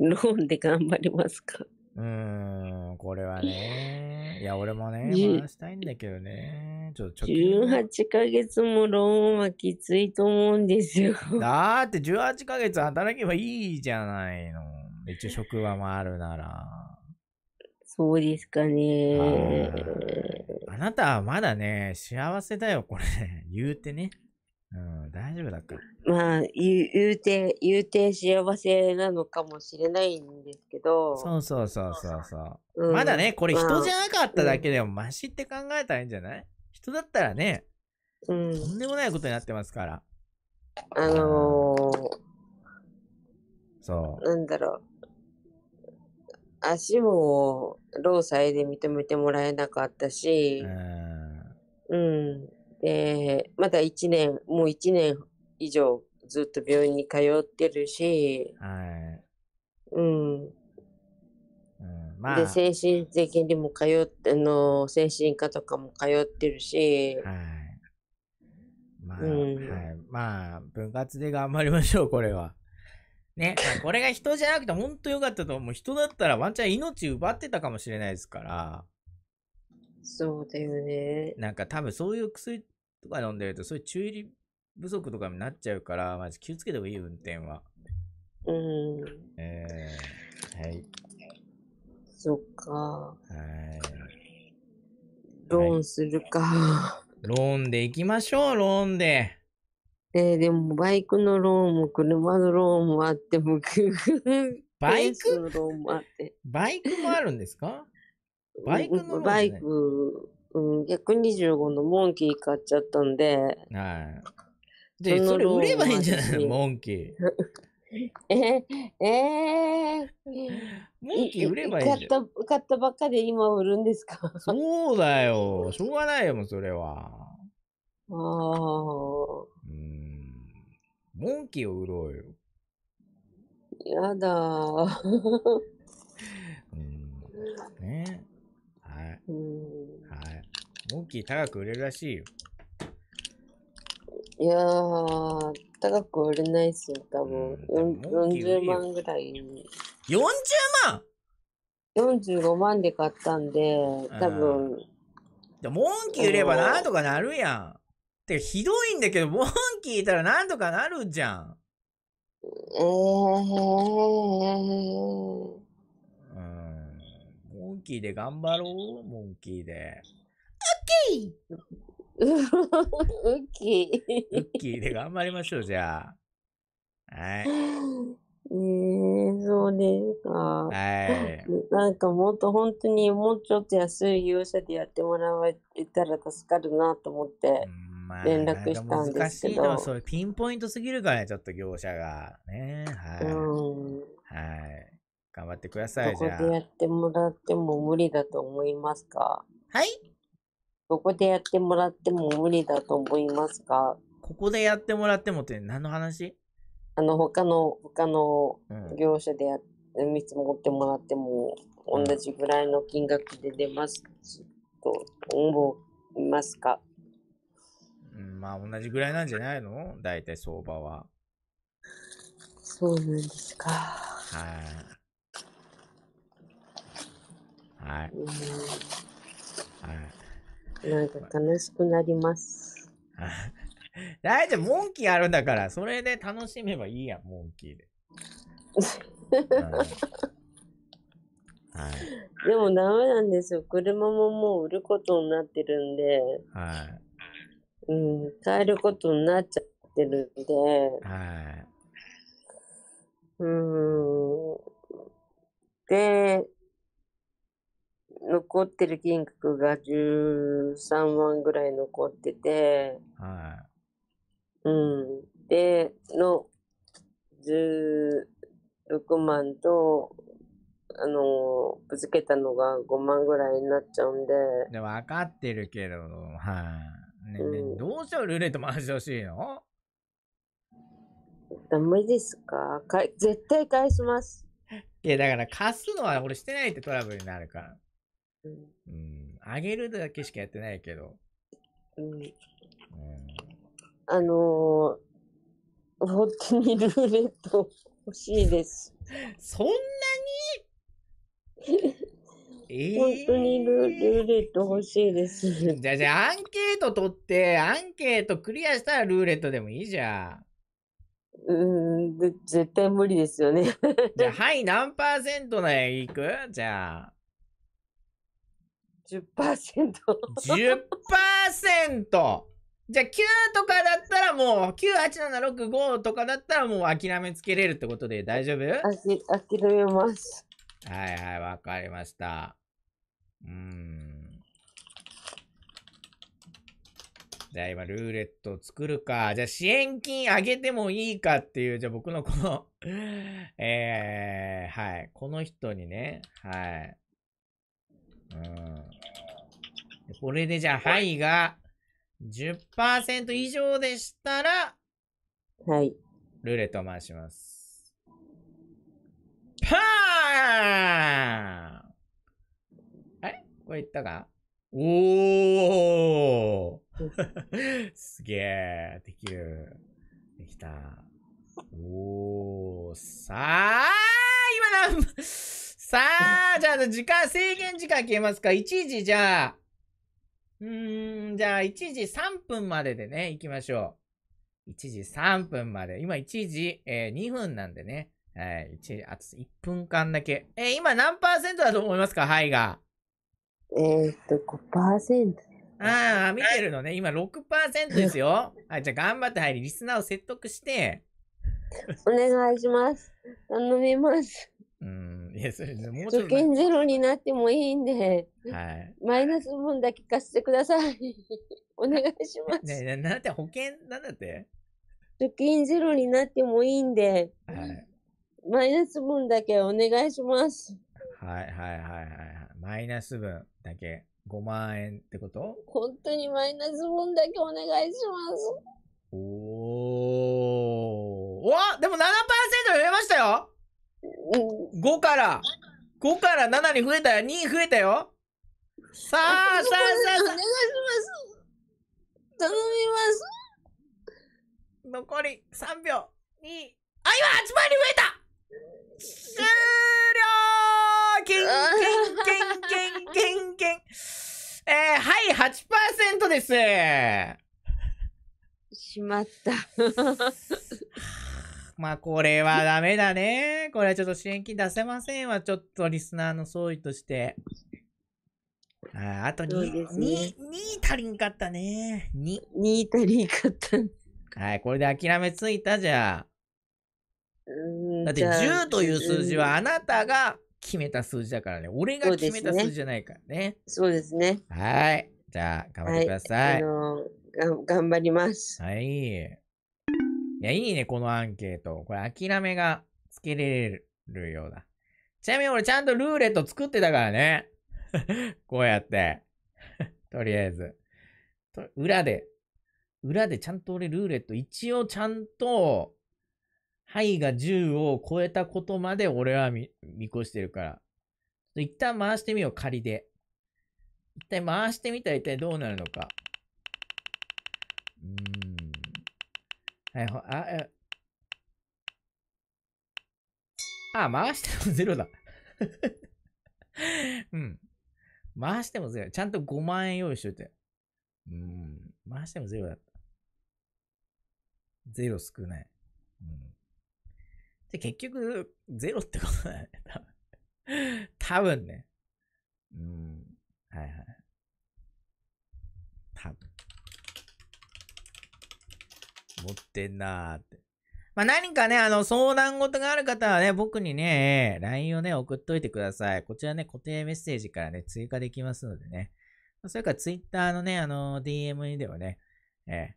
[SPEAKER 11] ローンで頑張りますかう
[SPEAKER 2] ーん、これはね。いや、俺もね、回 したいんだけどね。ちょっと ?18
[SPEAKER 11] ヶ月もローンはきついと思うんですよ。だっ
[SPEAKER 2] て18ヶ月働けばいいじゃないの。一応職場もあるなら。
[SPEAKER 11] そうですかね。
[SPEAKER 2] ああなたはまだね、幸
[SPEAKER 11] せだよ、これ。
[SPEAKER 2] 言うてね。うん、大丈夫だか
[SPEAKER 11] ら。まあ、言うて、言うて幸せなのかもしれないんですけど。そうそうそうそう
[SPEAKER 2] そう、うん、まだね、これ人じゃなかっただけでもマシって考えたらいいんじゃない、人だったら
[SPEAKER 11] ね、うん、とんでもないことになってますから。あの
[SPEAKER 4] ー、そ
[SPEAKER 11] う。なんだろう。足も労災で認めてもらえなかったし、うん、うんで、まだ1年、もう1年以上ずっと病院に通ってるし、はい。うん。うんまあ、で、精神的にも通って、あの、精神科とかも通ってるし、はい。
[SPEAKER 2] まあ、うん、はい。まあ、分割で頑張りましょう、これは。ね、これが人じゃなくて本当よかったと思う。人だったらワンちゃん命奪ってたかもしれないですから。そうだよね。なんか多分そういう薬とか飲んでると、そういう注意力不足とかになっちゃうから、まず気をつけてもいい、運転
[SPEAKER 4] は。うん。えー、はい。そっか。は
[SPEAKER 11] い。ローンするか、はい。ローンで行きましょう、ローンで。えー、でもバイクのローンも車のローンもあってもバイク
[SPEAKER 4] のローンもあって。
[SPEAKER 11] バイクもあるんですかバイクのローン、ね、バイクうん、125のモンキー買っちゃったんで、はい。で、そそれ売ればいいんじゃないのモンキー。えええモンキー売ればいいじゃん。買った、買ったばっかで今売るんですか
[SPEAKER 2] そうだよ。しょうがないよ、もうそれは。
[SPEAKER 11] ああ。うん。モン
[SPEAKER 2] キーを売ろうよ。
[SPEAKER 11] やだー。
[SPEAKER 4] う
[SPEAKER 2] ん。ね。はい。うんモンキー高く売れるらしいよ。
[SPEAKER 11] いやー、高く売れないっすよ、多分。うん40万ぐらいに。40万 ?45 万で買ったんで、多分。でモ
[SPEAKER 2] ンキー売ればなんとかなるやん。ってひどいんだけど、モンキーいたらなんとかなるじゃん。
[SPEAKER 11] えー、うん。モ
[SPEAKER 4] ン
[SPEAKER 2] キーで頑張ろう、モンキーで。
[SPEAKER 11] ケイ ウ
[SPEAKER 4] ッキー。ウッ
[SPEAKER 2] キーで頑張りましょう、じゃあ。は
[SPEAKER 11] い。ええー、そうですか。はい。なんかもっと本当にもうちょっと安い業者でやってもらわれたら助かるなと思って連絡したんですけど。まあ、難しいのはそ
[SPEAKER 2] れピンポイントすぎるからね、ちょっと業者が。ねはい。う
[SPEAKER 11] ん、はい。
[SPEAKER 2] 頑張ってください、じゃあ。どこでや
[SPEAKER 11] ってもらっても無理だと思いますかはいここでやってもらっても無理だと思いますかここでやってもらってもって何の話あの、他の、他の業者でや、うん、見積もってもらっても、同じぐらいの金額で出ますと思いますか、
[SPEAKER 2] うん、まあ、同じぐらいなんじゃないの大体相場は。
[SPEAKER 11] そうなんですか。
[SPEAKER 4] はい。はい。はい。なんか
[SPEAKER 11] 悲しくなりま
[SPEAKER 2] す。大丈夫、モンキーあるんだから、それで楽しめばいいや、モ
[SPEAKER 4] ンキーで。
[SPEAKER 11] はい、でもダメなんですよ。車ももう売ることになってるんで、はい、うん、買えることになっちゃってるんで、はい、うん。で、残ってる金額が13万ぐらい残ってて、
[SPEAKER 4] はい。う
[SPEAKER 11] ん。で、の16万と、あの、ぶつけたのが5万ぐらいになっちゃうんで。
[SPEAKER 2] で分かってるけど、はい、ねうんどうしようルーレット回してほしいの
[SPEAKER 11] ダメですかか絶対返します。いや、だから貸すのは俺してないってトラブルに
[SPEAKER 2] なるから。うん。あげるだけしかやってないけど。
[SPEAKER 11] うん。あのー、本当にルーレット欲しいです。そんなに えー、本当にルーレット欲しいです。じゃじゃあアンケート取っ
[SPEAKER 2] て、アンケートクリアしたらルーレットでもいいじゃ
[SPEAKER 11] ん。うん、絶対無理ですよね。
[SPEAKER 2] じゃあ、はい、何パーセントのやいくじゃあ。10%10% じゃあ9とかだったらもう98765とかだったらもう諦めつけれるってことで大丈夫
[SPEAKER 11] 諦めます。
[SPEAKER 2] はいはい、わかりました。うん。じゃあ今ルーレットを作るか。じゃあ支援金あげてもいいかっていう、じゃあ僕のこの えー、はい、この人にね、はい。うん。これでじゃあ、はいが10%以上でしたら、はい。ルーレット回します。パーンあれこれいったかおー すげえ、できる。できた。おー、さあ、今何、さあ、じゃあ、時間、制限時間消えますか ?1 時、じゃあ、うーん、じゃあ、1時3分まででね、行きましょう。1時3分まで。今、1時、えー、2分なんでね。はい、1、あと1分間だけ。えー、今何パーセントだと思いますかは
[SPEAKER 11] いが。えー、っと、5%。
[SPEAKER 2] ああ、見てるのね。今6%ですよ。はい、じゃあ頑張って、入り、リスナーを説得して。
[SPEAKER 11] お願いします。頼みます。う
[SPEAKER 4] ん、いや、それ、もうちょっと。受験
[SPEAKER 11] ゼロになってもいいんで、はい。マイナス分だけ貸してください。お願い
[SPEAKER 2] します。ね、なんて、保険、なんだって
[SPEAKER 11] 貯金ゼロになってもいいんで、はい、マイナス分だけお願いします。
[SPEAKER 2] はいはいはいはい。マイナス分だけ5万円ってこと
[SPEAKER 11] 本当にマイナス分だけお願いします。
[SPEAKER 2] おー。わでも7%増えましたよ5から、5から7に増えたよ。2増えたよ。さあ、さあ、さあ。お願いしま
[SPEAKER 4] す。
[SPEAKER 2] 頼みます。残り3秒。2。あ、
[SPEAKER 4] 今8枚に増
[SPEAKER 13] えた
[SPEAKER 2] 終了キンキンキンキンキンキン。えー、はい、8%で
[SPEAKER 11] す。しまった。
[SPEAKER 2] まあ、これはダメだね。これはちょっと支援金出せませんわ。ちょっとリスナーの総意として。ああと 2,、ね、2、
[SPEAKER 6] 2足りんかったね。
[SPEAKER 2] 2。
[SPEAKER 11] 2足りんかった。
[SPEAKER 2] はい、これで諦めついたじゃ
[SPEAKER 11] ん。だって10という数字はあな
[SPEAKER 2] たが決めた数字だからね。俺が決めた数字じ
[SPEAKER 11] ゃないからね。そうですね。すねはい。
[SPEAKER 2] じゃあ、頑張ってください。はい、
[SPEAKER 11] あのー、頑張ります。
[SPEAKER 2] はい。いや、いいね、このアンケート。これ、諦めがつけれるようだ。ちなみに俺、ちゃんとルーレット作ってたからね。こうやって。とりあえず。裏で。裏でちゃんと俺、ルーレット、一応ちゃんと、範が10を超えたことまで俺は見越してるから。一旦回してみよう、仮で。一旦回してみたら一体どうなるのか。
[SPEAKER 1] うんえほ
[SPEAKER 2] あ、えあ、回してもゼロだ。うん。回してもゼロ。ちゃんと5万円用意しといて。うん。回してもゼロだった。ゼロ少ない。うん。で、結局、ゼロってことだよね。多分ね。
[SPEAKER 4] うん。はいはい。
[SPEAKER 2] 持ってんなって。まあ、何かね、あの、相談事がある方はね、僕にね、LINE をね、送っといてください。こちらね、固定メッセージからね、追加できますのでね。それから Twitter のね、あの、DM にではね、え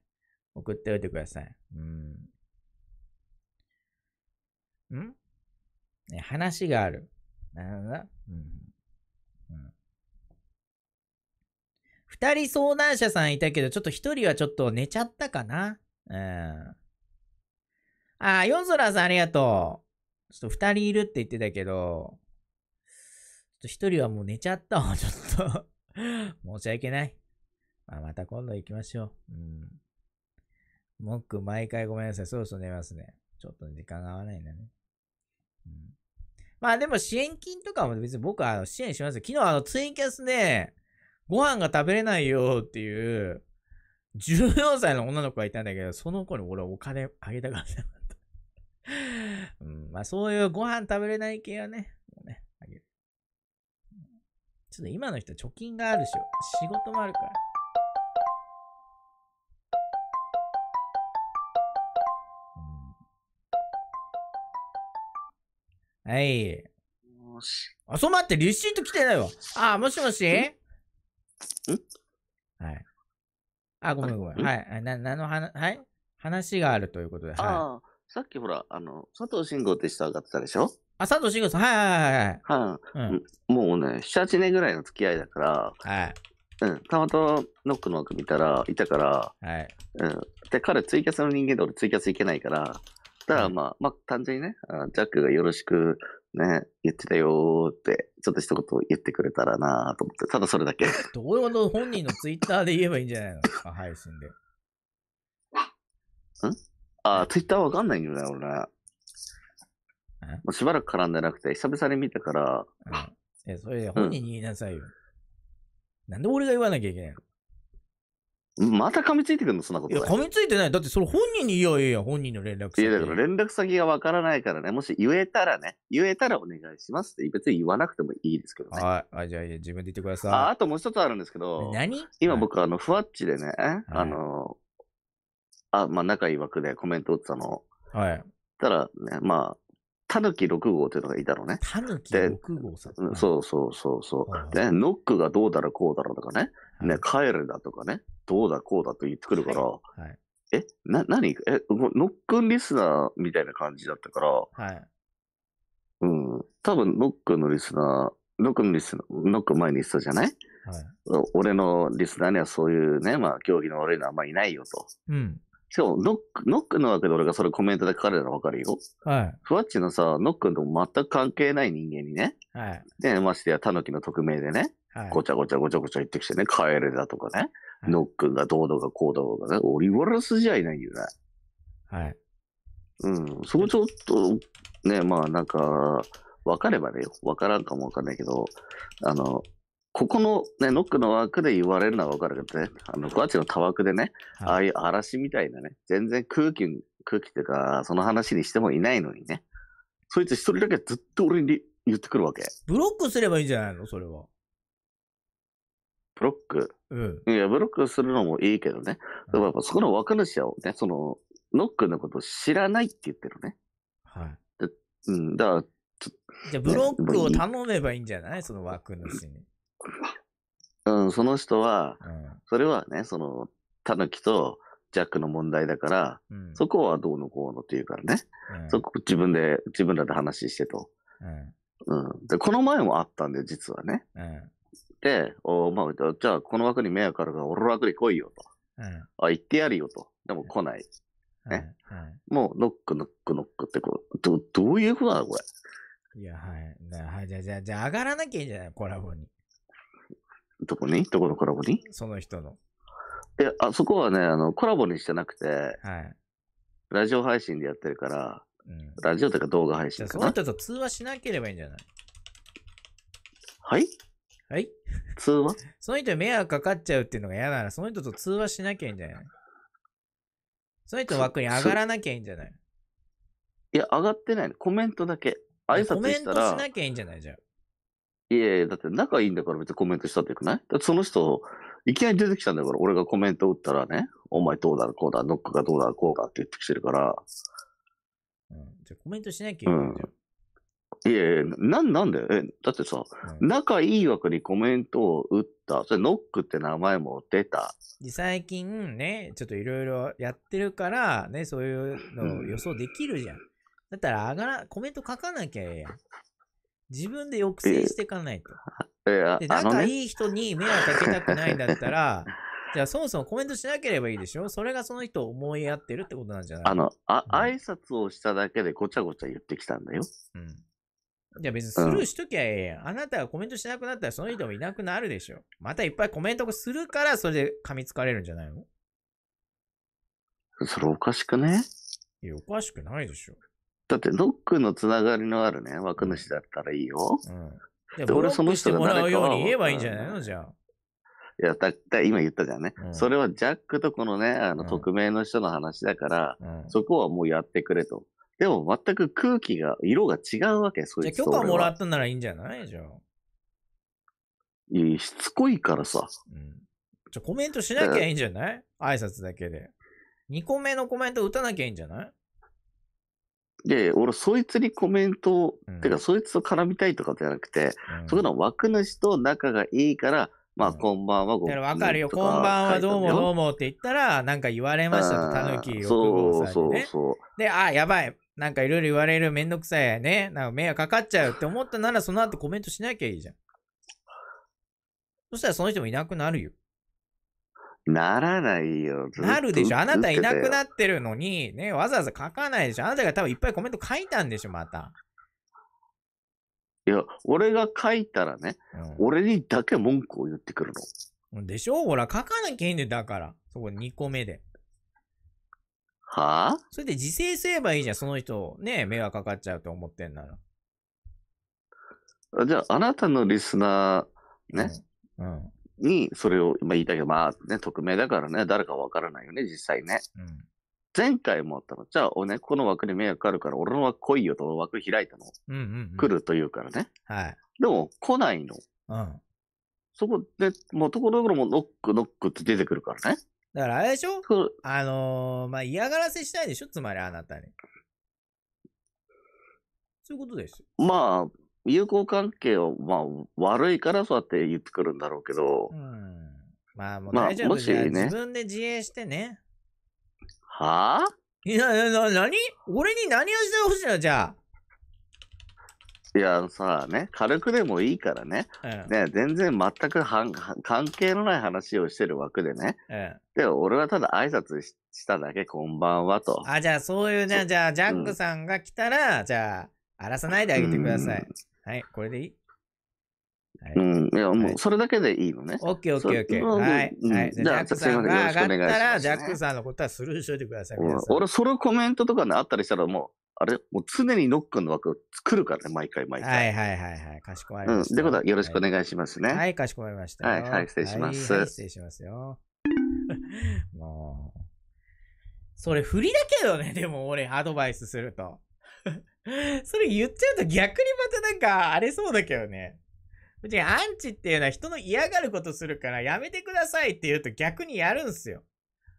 [SPEAKER 2] ー、送っておいてください。うん。んね、話がある。なるほどうん。うん。二人相談者さんいたけど、ちょっと一人はちょっと寝ちゃったかな。
[SPEAKER 4] うん。
[SPEAKER 2] あ、夜空さんありがとう。ちょっと二人いるって言ってたけど、ちょっと一人はもう寝ちゃったわ、ちょっと 申し訳ない。まあ、また今度行きましょう。うん。もっく毎回ごめんなさい。そろそろ寝ますね。ちょっと時間が合わないんだね。うん。まあでも支援金とかも別に僕は支援しますよ。昨日あのツイキャスで、ご飯が食べれないよっていう14歳の女の子がいたんだけど、その子に俺はお金あげたかった。うん、まあそういうご飯食べれない系はね、もうね、あげる。ちょっと今の人貯金があるし、仕事もあるから。はい。はい。あ、そう待って、リシート来てないわ。
[SPEAKER 3] あ、もしもしん
[SPEAKER 2] はい。あ、ごめんごめん。はい。な、なの話、はい話があるということで。ああ、
[SPEAKER 3] さっきほら、あの、佐藤慎吾って人上がってたでしょあ、佐藤慎吾さん。はいはいはい。はい、あ、うん。もうね、7、8年ぐらいの付き合いだから、はい。うん、たまたまノックノック見たら、いたから、はい。うん。で、彼ツイキャスの人間で俺ツイキャスいけないから、したら、まあ、まあ、単純にね、ジャックがよろしくね、言ってたよーって、ちょっと一言言ってくれたらなーと思って、ただそれだけ。
[SPEAKER 2] どういうこと本人のツイッターで言えばいいんじゃないの 配信で。ん
[SPEAKER 3] あ、ツイッターわかんないんだよ、俺もうしばらく絡んでなくて、久々に見たから。
[SPEAKER 4] え、それで本人に
[SPEAKER 2] 言いなさいよ。うん、なんで俺が言わなきゃいけないの
[SPEAKER 3] また噛みついてくるのそんなこといや、噛みついてない。だってそれ本人に言いいや、
[SPEAKER 8] 本人の連絡
[SPEAKER 3] 先。いや、だから連絡先がわからないからね、もし言えたらね、言えたらお願いしますって、別に言わなくてもいいですけどね。はい。あじゃあ、自分で言ってください。ああともう一つあるんですけど、何今僕、あの、ふわっちでね、あの、あ、まあ、仲いい枠でコメント打ってたの。はい。たら、ね、まあ、たぬき6号というのがいたのね。たぬき6号さん。そうそうそうそう。で、ノックがどうだろうこうだろうとかね。ね、帰るだとかね、どうだこうだと言ってくるから、はい、え、な、何え、ノックンリスナーみたいな感じだったから、はい、うん、多分ノックンのリスナー、ノックンリスナー、ノックン前に言ってたじゃない、はい、俺のリスナーにはそういうね、まあ、競技の悪いのはあんまいないよと。うん。しかもノック、ノックのわけで俺がそれコメントで書かれたらわかるよ。はい。ふわっちのさ、ノックンとも全く関係ない人間にね。はい。で、ましてや、タヌキの匿名でね。ごちゃごちゃごちゃごちゃ言ってきてね、カエルだとかね、はい、ノックがどうだかこうだとかね、オリゴラスじゃいないよね。はい。うん、そこちょっと、ね、まあなんか、分かればね、分からんかも分かんないけど、あの、ここの、ね、ノックの枠で言われるのは分かるけどね、あの、っちの多枠でね、ああいう嵐みたいなね、全然空気、空気っていうか、その話にしてもいないのにね、そいつ一人だけずっと俺に言ってくるわけ。
[SPEAKER 2] ブロックすればいいんじゃないのそれは。
[SPEAKER 3] ブロック。うん。いや、ブロックするのもいいけどね。でもそこの若主はね、その、ノックのことを知らないって言ってるね。はい。うん、だから、
[SPEAKER 2] じゃブロックを頼めばいいんじゃないその枠主に。
[SPEAKER 3] うん、その人は、うん。それはね、その、タヌキとジャックの問題だから、うん。そこはどうのこうのっていうからね。うんそこ自分で、自分らで話してと。うん。うん。で、この前もあったんで、実はね。うん。、おまあ、じゃあこの枠に迷惑あるから俺の枠に来いよと。うん、あ、行ってやるよと。でも来ない。はいはい、もうノックノックノックってこう、どどういうことな、これ。い
[SPEAKER 2] や、はい。じゃあ、じゃあ、じゃ上がらなきゃいいんじゃないコラボに。
[SPEAKER 3] どこにどこのコラボにその人の。いや、あそこはね、あの、コラボにしてなくて、はい。ラジオ配信でやってるから、うん、ラジオというか動画配信かな。その
[SPEAKER 2] 人と通話しなければいいんじゃないはいはい通話その人に迷惑かかっちゃうっていうのが嫌なら、その人と通話しなきゃいいんじゃないその人の枠に上がらなきゃいいんじゃない
[SPEAKER 3] いや、上がってないコメントだけ。挨拶したら。コメントしなきゃいいんじゃないじゃん。いやいや、だって仲いいんだから別にコメントしたってよくないだってその人、いきなり出てきたんだから、俺がコメント打ったらね、お前どうだ、こうだ、ノックがどうだ、こうだって言ってきてるから。うん、じゃコメントしなきゃいけない、うん、いやいや、な、んでえ、だってさ、仲いい枠にコメントを打った。それ、ノックって名前も出た。
[SPEAKER 2] 最近ね、ちょっといろいろやってるから、ね、そういうのを予想できるじゃん。だったら、上がら、コメント書かなきゃええやん。自分で抑制していかないと。で、仲いい人に迷惑かけたくないんだったら、じゃあそもそもコメントしなければいいでしょそれがその人を思いやってるってことなんじゃないあの、
[SPEAKER 3] あ、うん、挨拶をしただけでごちゃごちゃ言ってきたんだよ。うん。
[SPEAKER 2] いや別にスルーしときゃええやん。あなたがコメントしなくなったらその人もいなくなるでしょ。またいっぱいコメントするからそれで噛みつかれるんじゃないの
[SPEAKER 3] それおかしくね
[SPEAKER 4] いや、おかしくないでしょ。
[SPEAKER 3] だってノックのつながりのあるね、枠主だったらいいよ。うん。で俺その人がかもらうよう
[SPEAKER 1] に
[SPEAKER 2] 言えばいいんじゃないの、じゃあ。
[SPEAKER 3] いや、だ、だ、今言ったじゃんね。うん、それはジャックとこのね、あの、匿名の人の話だから、うん、そこはもうやってくれと。でも全く空気が、色が違うわけ、そいつじゃ許可もら
[SPEAKER 2] ったならいいんじゃないじゃん。
[SPEAKER 3] いいしつこいからさ。うん。
[SPEAKER 2] じゃコメントしなきゃいいんじゃない挨拶だけで。2個目のコメント打たなきゃいいんじゃない
[SPEAKER 3] で、俺、そいつにコメントを、うん、てか、そいつと絡みたいとかじゃなくて、うん、そこの枠主と仲がいいから、まあ、こんばんは、ごめん。わかるよ、こんばんは、どうもどうも
[SPEAKER 2] って言ったら、なんか言われましたと、たぬき、
[SPEAKER 3] そうそうそう。
[SPEAKER 2] で、あ、やばい、なんかいろいろ言われるめんどくさいね、なんか迷惑かかっちゃうって思ったなら、その後コメントしなきゃいいじゃん。そしたらその人もいなくなるよ。
[SPEAKER 3] ならないよ。なるでしょ。あなたいなくなっ
[SPEAKER 2] てるのに、ね、わざわざ書かないでしょ。あなたが多分いっぱいコメント書いたんで
[SPEAKER 3] しょ、また。いや、俺が書いたらね、うん、俺にだけ文句を言ってくる
[SPEAKER 2] の。でしょほら、書かなきゃいいんだよ、だから。そこ2個目で。はあそれで自制すればいいじゃん、その人。ね迷惑かかっちゃうと思ってんな
[SPEAKER 3] ら。じゃあ、あなたのリスナー、ね、うん。うん。に、それを、ま言いたいけど、まあ、ね、匿名だからね、誰かわからないよね、実際ね。うん。前回もあったの。じゃあ、おね、この枠に迷惑かかるから、俺の枠来いよと枠開いたの。うんうん、うん。来るというからね。はい。でも、来ないの。うん。そこで、もうところどころもノックノックって出てくるからね。
[SPEAKER 2] だからあれでしょあのー、まあ、嫌がらせしたいでしょつまりあなたに。
[SPEAKER 5] そういうことです。
[SPEAKER 3] まあ、友好関係を、まあ、悪いからそうやって言ってくるんだろうけど。うん。
[SPEAKER 2] まあ、もう大丈夫、まあ、もしね。自分で自衛してね。
[SPEAKER 3] はあいや、な、なに俺に何をしてほしいのじゃあ。いやさあね、軽くでもいいからね、うん、ね全然全くはん関係のない話をしてる枠でね、うん、で俺はただ挨拶しただけ、こんばんはと。あ、じゃあそういう、じゃあ、じゃあ、ジャック
[SPEAKER 2] さんが来たら、うん、じゃあ、荒らさないであげてください。はい、これでいい
[SPEAKER 3] はい、うん、いや、もうそれだけでいいのね。オ
[SPEAKER 2] ッケーオッケーオッケー。はい。はい。ジャックさんが上がったら、ジャックさんのことはスルーしといてください。
[SPEAKER 3] 俺、そのコメントとかね、あったりしたら、もう。あれもう常にノックンの枠を作るからね、毎回毎回。はいはいはい
[SPEAKER 4] はい。かしこまりました。うん。こ
[SPEAKER 3] とはよろしくお願いしますね。はい、はい、
[SPEAKER 4] かしこまりました。はい、はい、失礼します。はい、失礼しますよ。も
[SPEAKER 2] う。それ振りだけどね、でも俺アドバイスすると。それ言っちゃうと逆にまたなんか荒れそうだけどね。うちアンチっていうのは人の嫌がることするからやめてくださいって言うと逆にやるんすよ。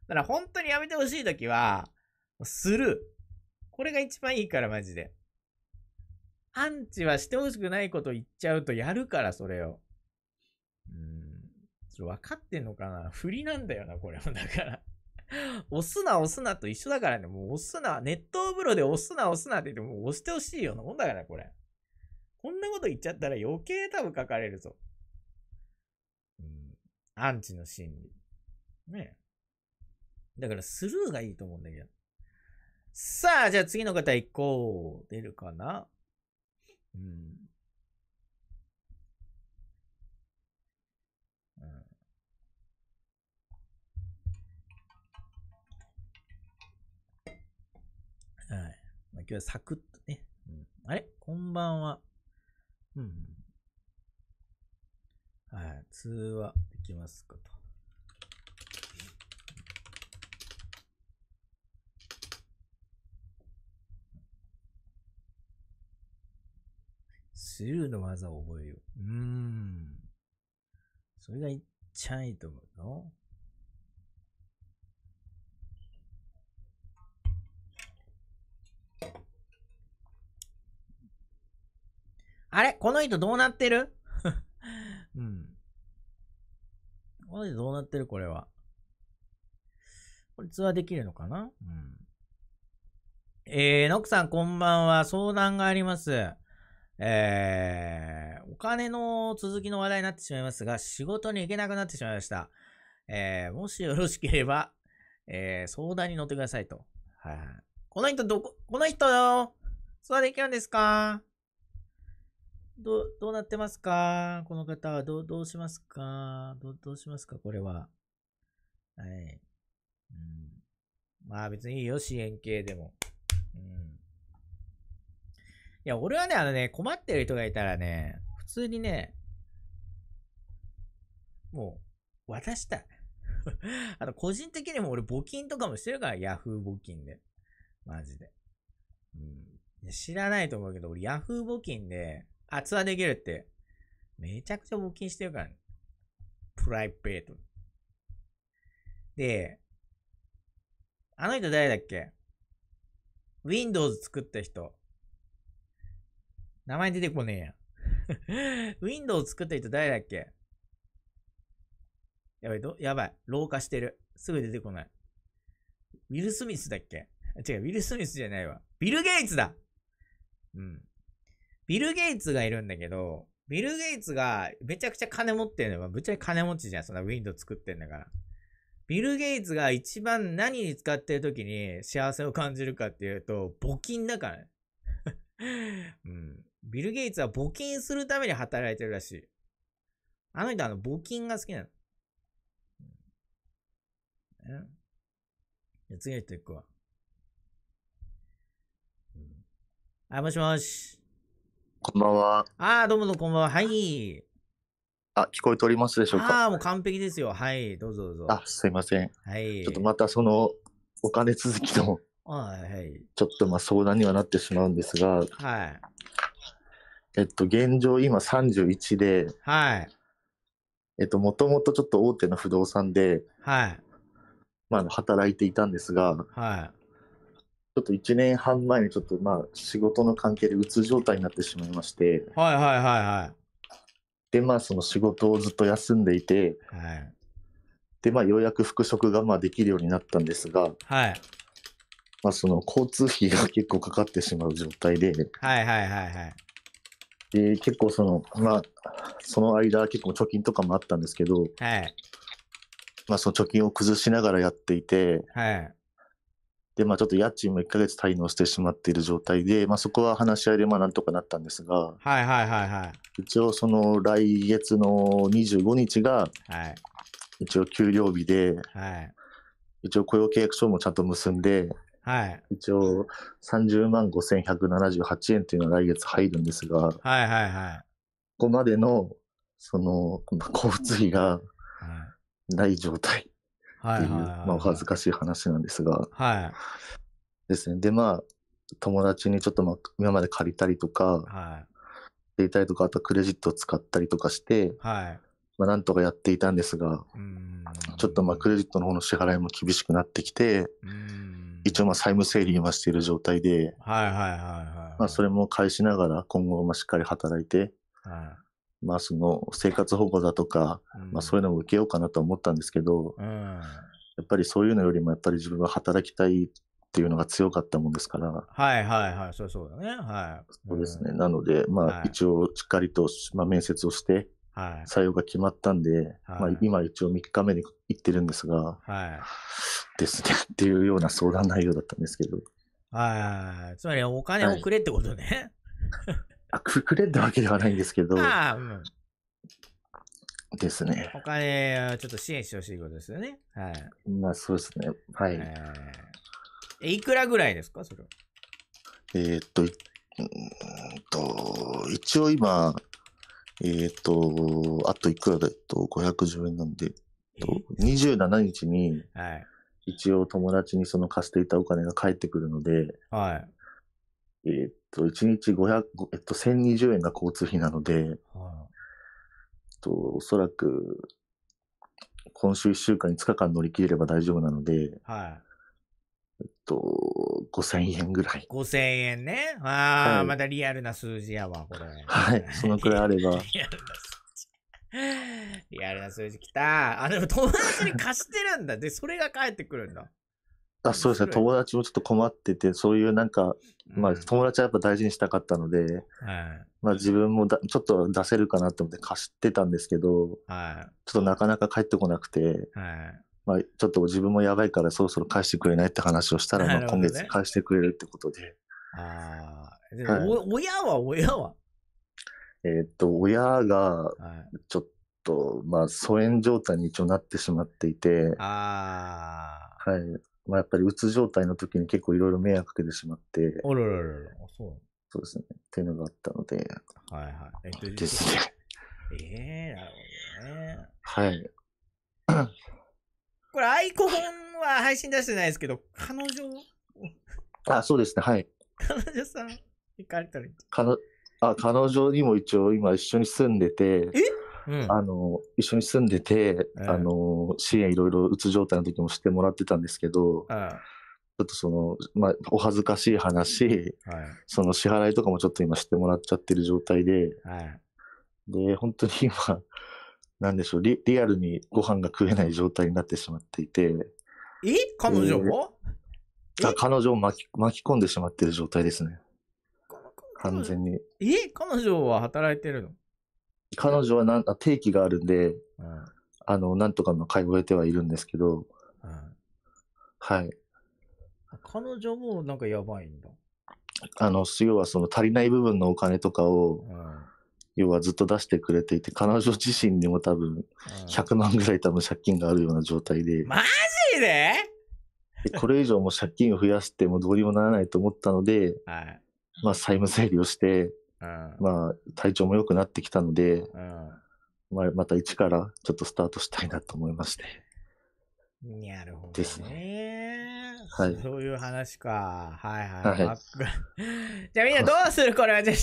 [SPEAKER 2] だから本当にやめてほしいときは、する。これが一番いいから、マジで。アンチはしてほしくないこと言っちゃうとやるから、それを。うん。それ分かってんのかな振りなんだよな、これも。だから押すな、押すなと一緒だからね。もう押すな。熱湯風呂で押すな、押すなって言っても、押してほしいようなもんだからこれ。こんなこと言っちゃったら余計多分書かれるぞ。うん。アンチの心理。ねだからスルーがいいと思うんだけど。さあ、じゃあ次の方行こう。出るかな
[SPEAKER 5] うん。
[SPEAKER 4] うん。はい。まあ、今日はサクッとね。うん、あれこんばんは。うん。はい。通話できますかスルーの技を覚えよう。うーん。それがいっちゃいいと思うの。
[SPEAKER 2] あれこの人どうなってる うん。この人どうなってるこれは。これツアーできるのかなうん。えー、ノクさんこんばんは。相談があります。えー、お金の続きの話題になってしまいますが、仕事に行けなくなってしまいました。えー、もしよろしければ、えー、相談に乗ってくださいと。はい、あ。この人どこ、この人よ相談できるんですかど、どうなってますかこの方はど、う、どうしますかど、どうしますかこれは。はい。うん。まあ別にいいよ、支援系でも。や、俺はね、あのね、困ってる人がいたらね、普通にね、もう、渡したい。あと、個人的にも俺募金とかもしてるから、ヤフー募金で。マジで。うん。知らないと思うけど、俺ヤフー募金で、あ、はできるって、めちゃくちゃ募金してるから、ね、プライベート。で、あの人誰だっけ ?Windows 作った人。名前出てこねえや。ん。ウィンドウ作った人誰だっけやばい、ど、やばい。老化してる。すぐ出てこない。ウィル・スミスだっけ違う、ウィル・スミスじゃないわ。ビル・ゲイツだうん。ビル・ゲイツがいるんだけど、ビル・ゲイツがめちゃくちゃ金持ってるのは、ぶっちゃけ金持ちじゃん。そんなウィンドウ作ってんだから。ビル・ゲイツが一番何に使ってる時に幸せを感じるかっていうと、募金だからね。うん。ビル・ゲイツは募金するために働いてるらしい。あの人あの募金が好きなの。え。じゃ次の人行くわ。あ、もし
[SPEAKER 8] もし。こんばんは。ああ、どうもどうもこんばんは。はい。あ、聞こえておりますでしょうか。
[SPEAKER 2] ああ、もう完璧ですよ。はい、どうぞどうぞ。あ、
[SPEAKER 8] すいません。はい。ちょっとまたその、お金続きの、
[SPEAKER 4] はい。
[SPEAKER 8] ちょっとまあ相談にはなってしまうんですが、はい。えっと、現状今31で、はい。えっと、もともとちょっと大手の不動産で、はい。まあ、働いていたんですが、はい。ちょっと1年半前にちょっとまあ仕事の関係でうつ状態になってしまいまして、はいはいはいはい。でまあその仕事をずっと休んでいて、はい、でまあようやく復職がまあできるようになったんですが、はい。まあその交通費が結構かかってしまう状態で、
[SPEAKER 2] はいはいはいはい。
[SPEAKER 8] で、結構その、まあ、その間、結構貯金とかもあったんですけど、はい。まあ、その貯金を崩しながらやっていて、はい。で、まあ、ちょっと家賃も1ヶ月滞納してしまっている状態で、まあ、そこは話し合いで、まあ、なんとかなったんですが、はい
[SPEAKER 4] はいはいは
[SPEAKER 8] い。一応、その、来月の25日が、はい。一応、給料日で、はい。一応、雇用契約書もちゃんと結んで、はい。一応、30万5178円というのは来月入るんですが、はいはいはい。ここまでの、その、交通費がない状態って
[SPEAKER 4] いう、
[SPEAKER 8] まお恥ずかしい話なんですが、はい。ですね。で、まあ、友達にちょっと、まあ、今まで借りたりとか、
[SPEAKER 4] は
[SPEAKER 8] い。たりとか、あとクレジットを使ったりとかして、はい。まあ、なんとかやっていたんですが、うんちょっとまあクレジットの方の支払いも厳しくなってきて、うん一応まあ債務整理はしている状態で、
[SPEAKER 4] はいはいはいはい。ま
[SPEAKER 8] あそれも返しながら今後もしっかり働いて、はい、まあその生活保護だとか、うん、まあそういうのも受けようかなと思ったんですけど、うん、やっぱりそういうのよりもやっぱり自分は働きたいっていうのが強かったもんですから。は
[SPEAKER 2] いはいはい、そうそうだね。は
[SPEAKER 8] い。そうですね。うん、なので、まあ、一応しっかりと、まあ面接をして、はい、採用が決まったんで、はい、まあ、今一応3日目に行ってるんですが、はい、ですね っていうような相談内容だったんですけど。
[SPEAKER 2] はい、つまりお金をくれってことね。
[SPEAKER 8] はい、あ くれってわけではないんですけど、あうん、ですね。お
[SPEAKER 2] 金をちょっと支援してほしいことですよね。
[SPEAKER 8] はい、まあそうですね。はい。え
[SPEAKER 2] ー、いくらぐらいですか、それは。
[SPEAKER 8] えー、っと、うんと、一応今、えっ、ー、と、あといくらだと、510円なんで、と27日に、一応友達にその貸していたお金が返ってくるので、はい。えっ、ー、と、1日500、えっと、1020円が交通費なので、はい、と、おそらく、今週1週間5日間乗り切れれば大丈夫なので、
[SPEAKER 4] は
[SPEAKER 2] い。
[SPEAKER 8] と、5000円ぐらい。
[SPEAKER 2] 5000円ね。ああ、はい、まだリアルな数字やわ、これ。
[SPEAKER 8] はい、そのくらいあれば。リアルな数
[SPEAKER 2] 字。リアルな数字きた。あ、でも友達に貸してるんだ。で、それが返ってくるんだ。
[SPEAKER 8] あそうですね、友達もちょっと困ってて、そういうなんか、まあ、友達はやっぱ大事にしたかったので、うん、まあ、自分もだちょっと出せるかなと思って貸してたんですけど、はい、ちょっとなかなか帰ってこなくて、はい、まあ、ちょっと自分もやばいからそろそろ返してくれないって話をしたら、まあ、今月返してくれるってことで。
[SPEAKER 4] ああ、はい、親は親は
[SPEAKER 8] えー、っと、親が、ちょっと、まあ、疎遠状態に一応なってしまっていて、ああ。はい。まあ、やっぱりうつ状態の時に結構いろいろ迷惑かけてしまって。おらららら、そうそうですね。っていうのがあったので。はいはい。えっと、ですね。え えー、なるほどね。はい。
[SPEAKER 2] これ、アイコンは配信出してないですけど、彼女
[SPEAKER 8] あ、そうですね、はい。
[SPEAKER 2] 彼女さん、行かれた
[SPEAKER 8] らいいあ、彼女にも一応今一緒に住んでて、え、あの、一緒に住んでて、あの、支援いろいろうつ状態の時もしてもらってたんですけど、あちょっとその、まあ、お恥ずかしい話、はい、その支払いとかもちょっと今してもらっちゃってる状態で、はい、で、本当に今、なんでしょうリ、リアルにご飯が食えない状態になってしまっていて。
[SPEAKER 2] え彼女も、
[SPEAKER 8] えー、彼女を巻き巻き込んでしまっている状態ですね。完全に。
[SPEAKER 2] え彼女は働いてるの
[SPEAKER 8] 彼女はなん定期があるんで、うん、あの、なんとかの通えてはいるんですけど、うん、はい。
[SPEAKER 2] 彼女もなんかやばいんだ。
[SPEAKER 8] あの、要はその足りない部分のお金とかを、うん要はずっと出してくれていて、彼女自身にも多分、100万ぐらい多分借金があるような状態で。マジでこれ以上も借金を増やしてもどうにもならないと思ったので、はい、まあ債務整理をして、うん、まあ体調も良くなってきたので、うん、まあまた一からちょっとスタートしたいなと思いまして。なるほど、ですね。はい。
[SPEAKER 2] そういう話か。はいはい。はい、じゃあみんなどうするこれはじゃ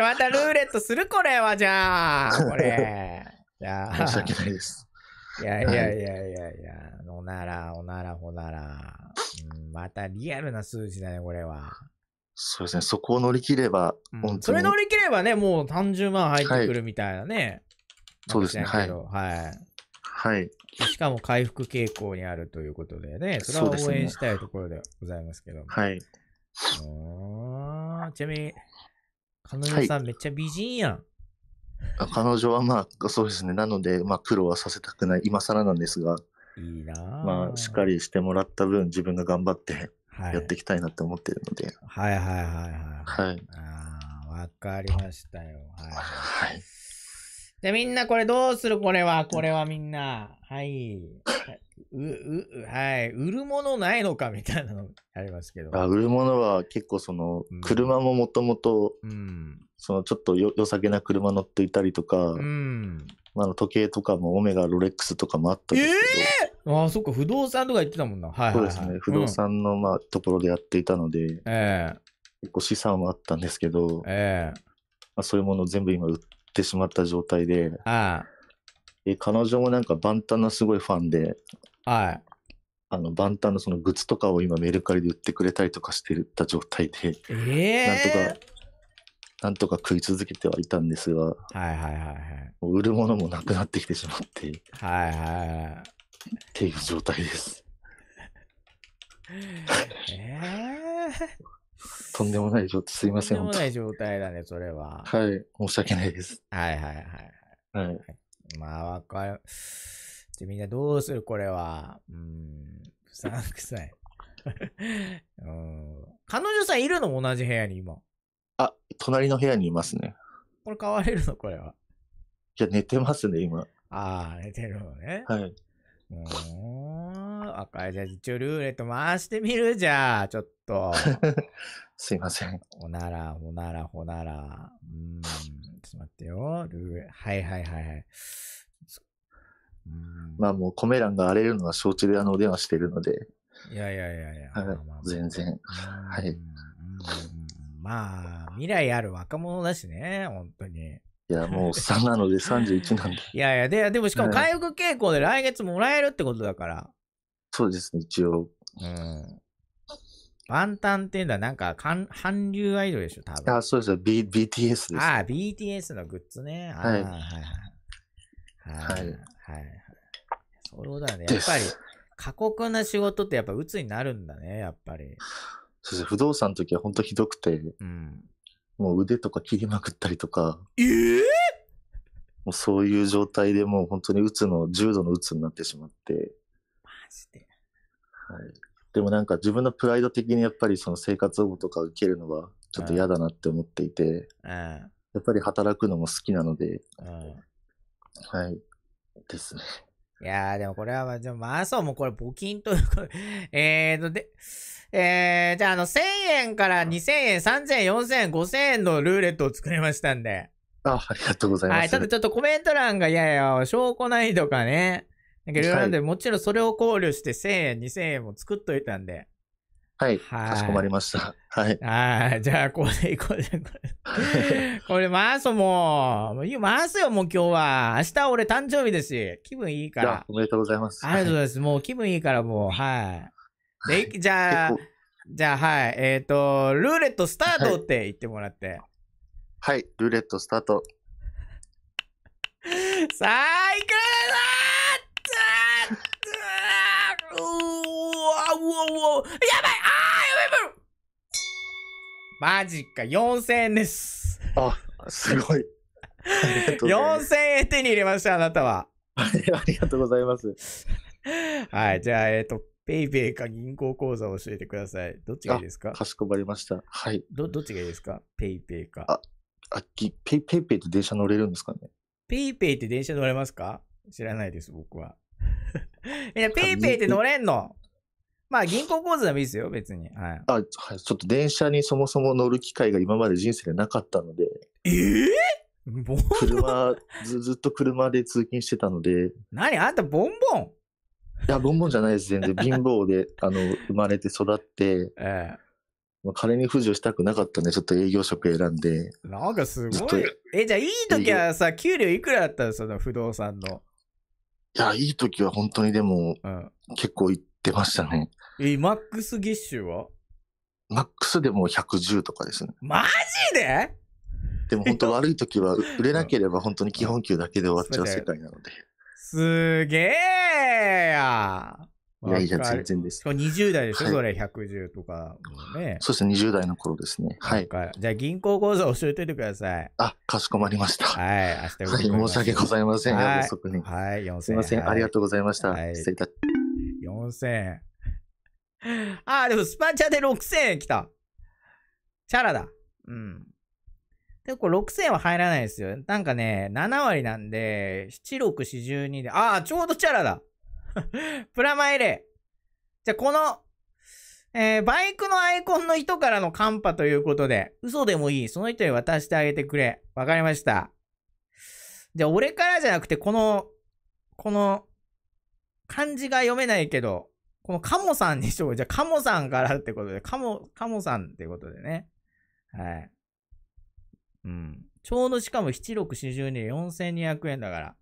[SPEAKER 2] あ、またルーレットするこれはじゃあ。これ。じゃあ。申し訳ないです。いやいやいやいやいや、おなら、おなら、ほなら、うん。またリアルな数字だね、これは。
[SPEAKER 8] そうですね、そこを乗り切れば、
[SPEAKER 2] うん、それ乗り切ればね、もう30万入ってくるみたいなね。はい、そうですね、はい。はいはい。しかも回復傾向にあるということでね、それは応援し
[SPEAKER 8] たいところでございますけども。ね、
[SPEAKER 2] はい。ちなみに、彼女さん、はい、めっちゃ美人やん。
[SPEAKER 8] 彼女はまあ、そうですね。なので、まあ、苦労はさせたくない。今更なんですが。いいなまあ、しっかりしてもらった分、自分が頑張ってやっていきたいなって思ってるので。
[SPEAKER 4] はい、はい、はいはいはい。はいはい
[SPEAKER 8] ああ、わかりましたよ。は
[SPEAKER 1] い。はい
[SPEAKER 2] じゃみんなこれどうするこれは、これはみんな。はい。う、う、はい。売るものないのかみたいなのありますけ
[SPEAKER 8] ど。あ売るものは結構その、車ももともと、うん、そのちょっとよ良さげな車乗っていたりとか、うん、あ時計とかもオメガ、ロレックスとかもあったりとか。
[SPEAKER 2] えー、ああ、そっか、不動産とか言ってたもんな。はい、はい、そうですね。不動
[SPEAKER 8] 産の、まあ、ところでやっていたので、うん、ええー、結構資産はあったんですけど、ええーまあ、そういうものを全部今売っってしまった状態で、は彼女もなんか万端のすごいファンで、はい。あの万端のそのグッズとかを今メルカリで売ってくれたりとかしてた状態で、えなんとか、なんとか食い続けてはいたんですが、はいはいはいはい。売るものもなくなってきてしまって、っはいはいはい。ていう状態です。
[SPEAKER 1] えー
[SPEAKER 8] とんでもない状態、すいません。とんでも
[SPEAKER 2] ない状態だね、それは。
[SPEAKER 8] はい、申し訳ないです。はいはいはい。はい、まあ、わか
[SPEAKER 2] る。じゃみんなどうするこれは。うん、不散くさい。
[SPEAKER 8] うん、
[SPEAKER 2] 彼女さんいるの同じ部屋に今。
[SPEAKER 8] あ、隣の部屋にいますね。
[SPEAKER 2] これ変われるのこれは。
[SPEAKER 8] いや、寝てますね、今。
[SPEAKER 2] ああ、寝てるのね。はい。うん。赤い、じゃあ一応ルーレット回してみるじゃあ、ちょっと。と。すいません。おなら、おなら、おなら。うん。ちょっと待ってよ。ルーはいはいはいはい。
[SPEAKER 8] まあもうコメ欄が荒れるのは承知であのお電話してるので。
[SPEAKER 2] いやいやいやいや。
[SPEAKER 8] まあまあ、全然。はい。
[SPEAKER 2] まあ、未来ある若者だしね、本当に。い
[SPEAKER 8] や、もう3なので31なんで。
[SPEAKER 2] いやいや、ででもしかも回復傾向で来月もらえるってことだから。
[SPEAKER 8] そうですね、一応。
[SPEAKER 2] うん。万端っていうのはなんか、韓流アイドルでしょ、多分。
[SPEAKER 8] あ、そうですよ。B、BTS です、ね。ああ、
[SPEAKER 2] BTS のグッズね。はい。はい。はい。
[SPEAKER 8] はい。そうだね。やっぱり、
[SPEAKER 2] 過酷な仕事ってやっぱ鬱になるんだね、やっぱり。
[SPEAKER 8] そうです。不動産の時は本当ひどくて、うん、もう腕とか切りまくったりとか。ええー、もうそういう状態でもう本当に鬱の、重度の鬱になってしまって。マジで。はい。でもなんか自分のプライド的にやっぱりその生活保護とか受けるのはちょっと嫌だなって思っていて、うん、やっぱり働くのも好きなので、うん、はい、ですね。
[SPEAKER 2] いやー、でもこれは、でも、まあ、そうもこれ、募金というか、えーと、で、えー、じゃあ、あの、1000円から2000円、3000円、4000円、5000円のルーレットを作りましたんで。あ、
[SPEAKER 8] ありがとうございます。はい、ただ
[SPEAKER 2] ちょっとコメント欄が、いやいや、証拠ないとかね。なんかいろいろなんで、はい、もちろんそれを考慮して1000円、2000円も作っといたんで。はい。はいかしこまりました。はい。はい。じゃあ、これ、これ、これ。これ回すもう。回すよ、もう今日は。明日俺誕生日ですし、気分いいから。
[SPEAKER 8] おめでとうございます。ありがとうござ
[SPEAKER 2] います。はい、もう気分いいから、もう、はい。で、じゃあ、じゃあ、はい。えっ、ー、と、ルーレットスタートって言ってもら
[SPEAKER 8] って。はい、ルーレットスタート。
[SPEAKER 1] さあ、
[SPEAKER 6] 最くおおやばいああやばいやばい
[SPEAKER 2] マジか、4000円です。あ、すごい。4000円手に入れました、あなたは。ありがとうございます。はい、じゃあ、えっ、ー、と、ペイペイか銀行口座を教えてください。どっちがいいですかかしこまりました。はい。ど、どっちがいいですかペ
[SPEAKER 8] イペイか。あ、あぎペイペイって電車乗れるんですかね
[SPEAKER 2] ペイペイって電車乗れますか知らないです、僕は。い やペイペイって乗れんのまあ銀行口座でもいいですよ、別に。
[SPEAKER 8] はい。あ、はい、ちょっと電車にそもそも乗る機会が今まで人生でなかったので。ええー、ボンボン車ず、ずっと車で通勤してたので。何あんたボンボンいや、ボンボンじゃないです、全然。貧乏で、あの、生まれて育って。ええーまあ、金に不自由したくなかったんで、ちょっと営業職選んで。
[SPEAKER 2] なんかすごい。え、じゃあいい時はさ、給料いくらだったのその不動産
[SPEAKER 8] の。いや、いい時は本当にでも、うん、結構いってましたね。え、マックス
[SPEAKER 2] 月収は
[SPEAKER 8] マックスでも110とかですね。マジででも本当悪い時は 売れなければ本当に基本給だけで終わっちゃう世界なので。
[SPEAKER 2] すげえやいやいや、全然です。20代でしょ、はい、それ、110とか、
[SPEAKER 4] ね。
[SPEAKER 8] そうですね、20代の頃ですね。はい。
[SPEAKER 2] じゃあ、銀行口座教えておいてください。
[SPEAKER 8] あ、かしこまりました。はい、明日はい、申し訳ございません。はい、遅くに。はい、すみません、ありがとうございました。はい、失礼いたしました。
[SPEAKER 2] 4000円。あでもスパチャで6000円来た。チャラだ。うん。で、これ6000円は入らないですよ。なんかね、7割なんで、7642で、ああ、ちょうどチャラだ。プラマイレじゃ、この、えー、バイクのアイコンの人からのカンパということで、嘘でもいい。その人に渡してあげてくれ。わかりました。じゃ俺からじゃなくて、この、この、漢字が読めないけど、このカモさんにしよう。じゃあ、カモさんからってことで、カモ、カモさんってことでね。はい。うん。ちょうどしかも7642で4200円だから。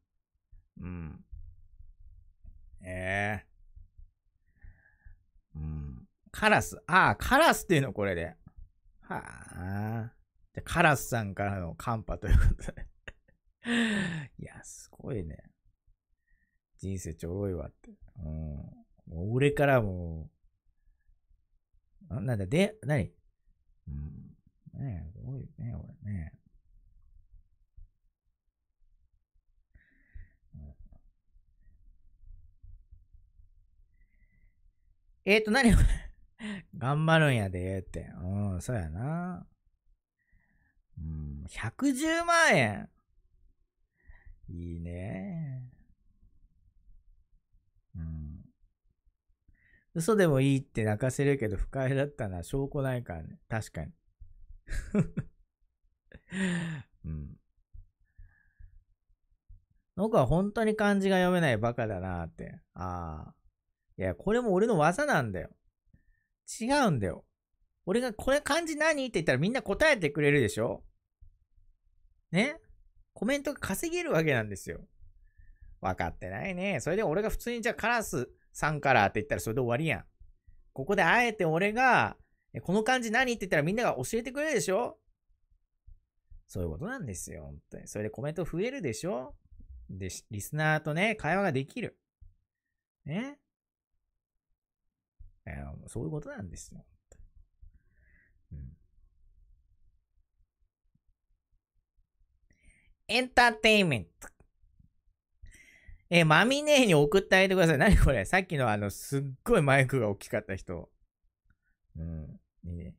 [SPEAKER 2] うん。ええー、うん。カラス。ああ、カラスっていうのこれで。はあ。じゃ、カラスさんからのカンパということで。いや、すごいね。人生ちょろいわって。うん。う俺からも、なんだ、で、なにうん。ねえ、すごい
[SPEAKER 4] ね、俺ね。
[SPEAKER 6] えっ、ー、と、何
[SPEAKER 2] 頑張るんやで、って。うん、そうやな。うん、110万円。いいね。嘘でもいいって泣かせるけど、不快だったのは証拠ないからね。確かに。うん。僕は本当に漢字が読めないバカだなって。ああ。いや、これも俺の技なんだよ。違うんだよ。俺が、これ漢字何って言ったらみんな答えてくれるでしょねコメントが稼げるわけなんですよ。分かってないね。それで俺が普通にじゃあカラス、3からって言ったらそれで終わりやん。ここであえて俺が、この漢字何って言ったらみんなが教えてくれるでしょそういうことなんですよ、本当に。それでコメント増えるでしょで、リスナーとね、会話ができる。ねえー、そういうことなんですよ。うん、エンターテインメント。えまマミネーに送ってあげてください。何これさっきのあの、すっごいマイクが大きかった人。うん。いいね。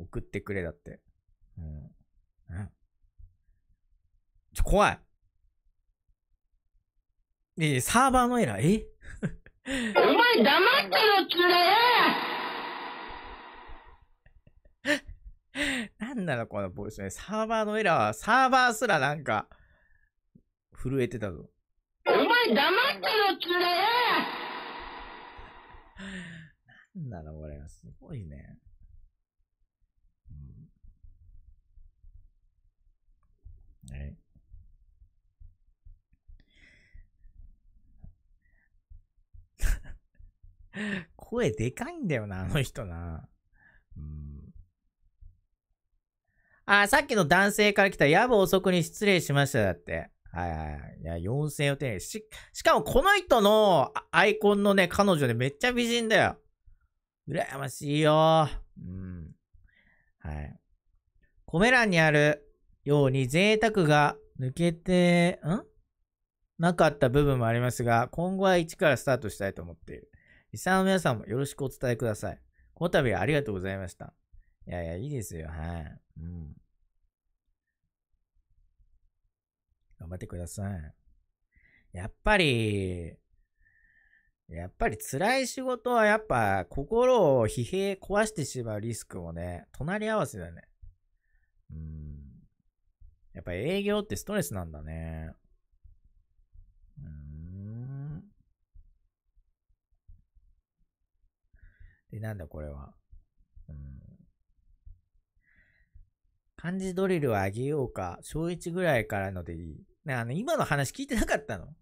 [SPEAKER 2] 送ってくれだって。うん。うん。ちょ、怖い。え、サーバーのエラー、え
[SPEAKER 1] お前黙ってろっつう
[SPEAKER 2] のよなんなのこのボイスね。サーバーのエラー、サーバーすらなんか、震えてたぞ。
[SPEAKER 1] お前黙ってろ、つれ
[SPEAKER 3] なんだろう、これ。すごいね。
[SPEAKER 5] はい。
[SPEAKER 2] 声でかいんだよな、あの人な。うん。あ、さっきの男性から来た、夜分遅くに失礼しました、だって。はいはい。いや、4000予し、しかもこの人のアイコンのね、彼女ね、めっちゃ美人だよ。羨ましいよ。うん。はい。コメ欄にあるように贅沢が抜けて、んなかった部分もありますが、今後は一からスタートしたいと思っている。遺産の皆さんもよろしくお伝えください。この度はありがとうございました。いやいや、いいですよ。はい。うん。頑張ってください。やっぱり、やっぱり辛い仕事はやっぱ心を疲弊壊してしまうリスクもね、隣り合わせだね。うん。やっぱ営業ってストレスなんだね。うん。で、なんだこれは。うん。漢字ドリルをあげようか。小1ぐらいからのでいい。あの、今の話聞いてなかったの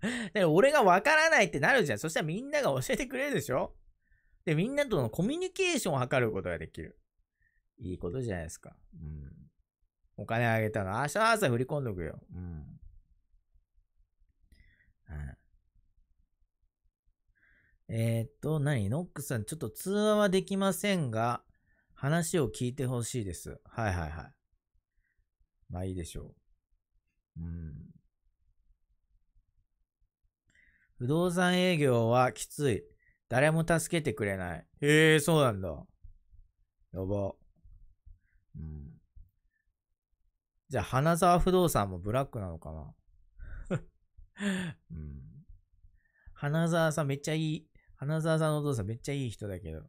[SPEAKER 2] で、俺がわからないってなるじゃん。そしたらみんなが教えてくれるでしょで、みんなとのコミュニケーションを図ることができる。いいことじゃないですか。うん。お金あげたの。明日の朝振り込んどくよ。うん。はい。えー、っと、何ノックさん、ちょっと通話はできませんが、話を聞いてほしいです。はいはいはい。まあいいでしょう。不動産営業はきつい。誰も助けてくれない。へえ、そうなんだ。やば。うん。じゃあ、花沢不動産もブラックなのかな うん。花沢さんめっちゃいい。花沢さんのお父さんめっちゃいい人だけど。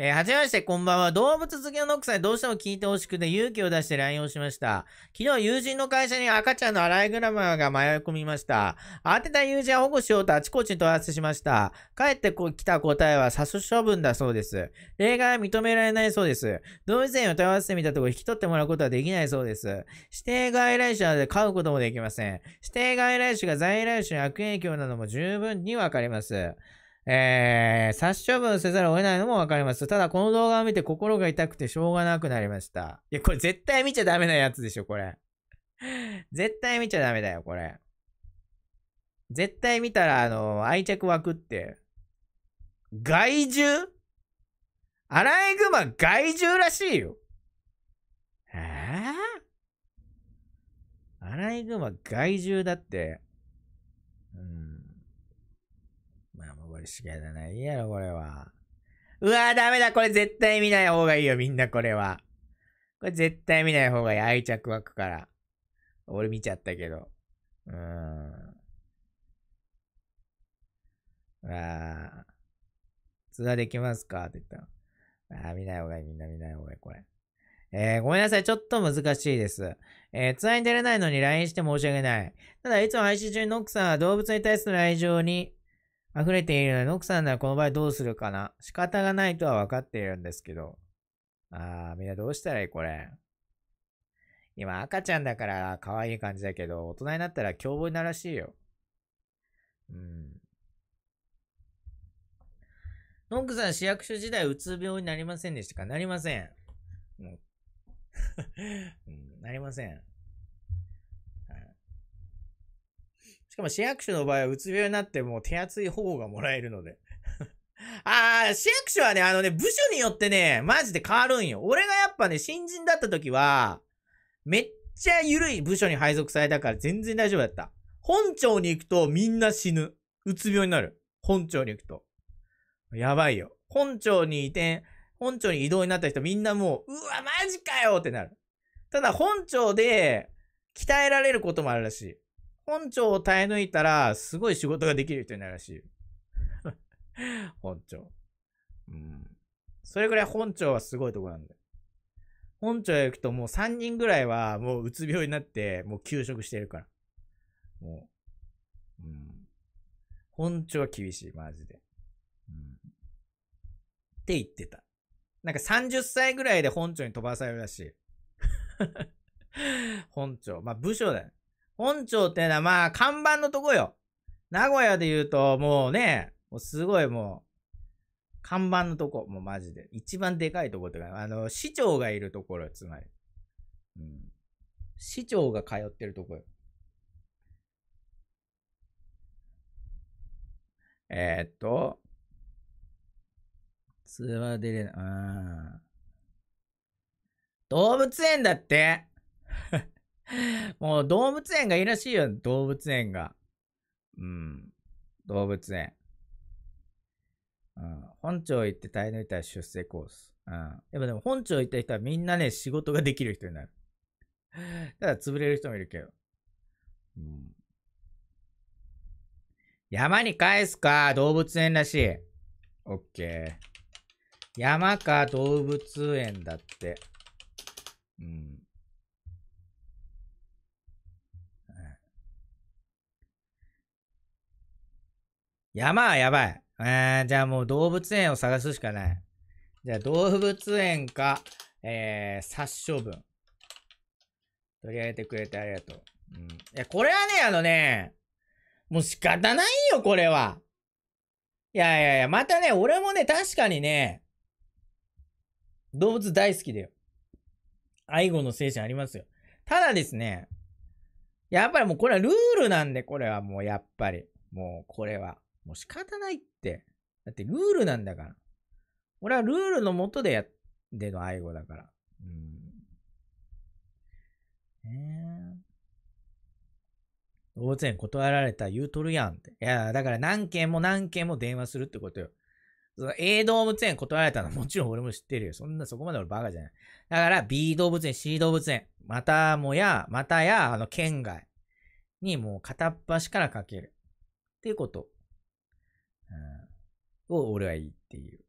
[SPEAKER 2] えー、はじめまして、こんばんは。動物好きのノックさんにどうしても聞いてほしくて勇気を出して LINE をしました。昨日友人の会社に赤ちゃんのアライグラマーが迷い込みました。当てた友人は保護しようとあちこちに問い合わせしました。帰ってきた答えは殺処分だそうです。例外は認められないそうです。動物園を問い合わせてみたところ引き取ってもらうことはできないそうです。指定外来種なので飼うこともできません。指定外来種が在来種に悪影響なども十分にわかります。えー、殺処分せざるを得ないのもわかります。ただ、この動画を見て心が痛くてしょうがなくなりました。いや、これ絶対見ちゃダメなやつでしょ、これ。絶対見ちゃダメだよ、これ。絶対見たら、あの、愛着湧くって。害獣アライグマ害獣らしいよ。えぇ、ー、アライグマ害獣だって。仕方ないやろ、これは。うわぁ、ダメだ。これ絶対見ない方がいいよ、みんなこれは。これ絶対見ない方がいい。愛着湧くから。俺見ちゃったけど。うーん。あー。通話できますかって言ったの。あ見ない方がいい。みんな見ない方がいい、これ。えー、ごめんなさい。ちょっと難しいです。えー、ツアーに出れないのに LINE して申し訳ない。ただ、いつも配信中にノックさんは動物に対する愛情に溢れているのに、奥さんならこの場合どうするかな仕方がないとは分かっているんですけど。あー、みんなどうしたらいいこれ。今赤ちゃんだから可愛い感じだけど、大人になったら凶暴になるらしいよ。
[SPEAKER 1] う
[SPEAKER 4] ん。
[SPEAKER 2] ノックさん市役所時代うつ病になりませんでしたかなりません。うん、なりません。かも市役所の場合はうつ病になっても手厚い保護がもらえるので ああ、市役所はね、あのね、部署によってね、マジで変わるんよ。俺がやっぱね、新人だった時は、めっちゃ緩い部署に配属されたから全然大丈夫だった。本庁に行くとみんな死ぬ。うつ病になる。本庁に行くと。やばいよ。本庁に移転、本庁に移動になった人みんなもう、うわ、マジかよってなる。ただ本庁で鍛えられることもあるらしい。本庁を耐え抜いたら、すごい仕事ができる人になるらしい。本庁。うん。それぐらい本庁はすごいとこなんだよ。本庁へ行くともう3人ぐらいはもううつ病になって、もう休職してるから。もう。うん。本庁は厳しい、マジで。うん。って言ってた。なんか30歳ぐらいで本庁に飛ばされるらしい。本庁。まあ、部署だよ。本町ってのはまあ、看板のとこよ。名古屋で言うと、もうね、もうすごいもう、看板のとこ、もうマジで。一番でかいとこってか、あの、市長がいるところ、つまり。うん。市長が通ってるとこよ。えー、っと、通話出れない、うん。動物園だって もう動物園がいいらしいよ、動物園が。うん。動物園。うん。本庁行って耐え抜いたら出世コース。うん。やっぱでも本庁行った人はみんなね、仕事ができる人になる。ただ潰れる人もいるけど。うん。山に返すか、動物園らしい。オッケー。山か動物園だって。
[SPEAKER 4] うん。山はやばい。え
[SPEAKER 2] ー、じゃあもう動物園を探すしかない。じゃあ動物園か、えー、殺処分。取り上げてくれてありがとう。うん。いや、これはね、あのね、もう仕方ないよ、これは。いやいやいや、またね、俺もね、確かにね、動物大好きだよ。愛護の精神ありますよ。ただですね、やっぱりもうこれはルールなんで、これはもうやっぱり。もうこれは。もう仕方ないって。だってルールなんだから。俺はルールのもとでやでの愛護だから。うん。ね動物園断られた言うとるやんって。いや、だから何件も何件も電話するってことよ。その A 動物園断られたのもちろん俺も知ってるよ。そんなそこまで俺バカじゃない。だから B 動物園、C 動物園、またもや、またや、あの県外にもう片っ端からかける。っていうこと。うん、を俺はいいっていう。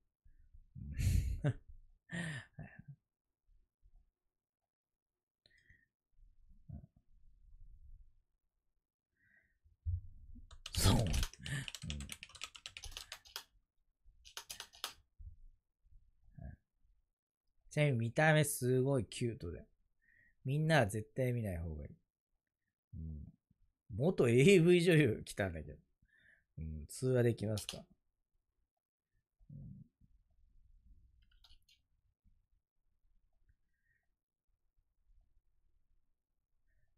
[SPEAKER 2] そう。うんちなみに見た目すごいキュートで。みんなは絶対見ない方がいい。うん、元 AV 女優来たんだけど。うん、通話できますか、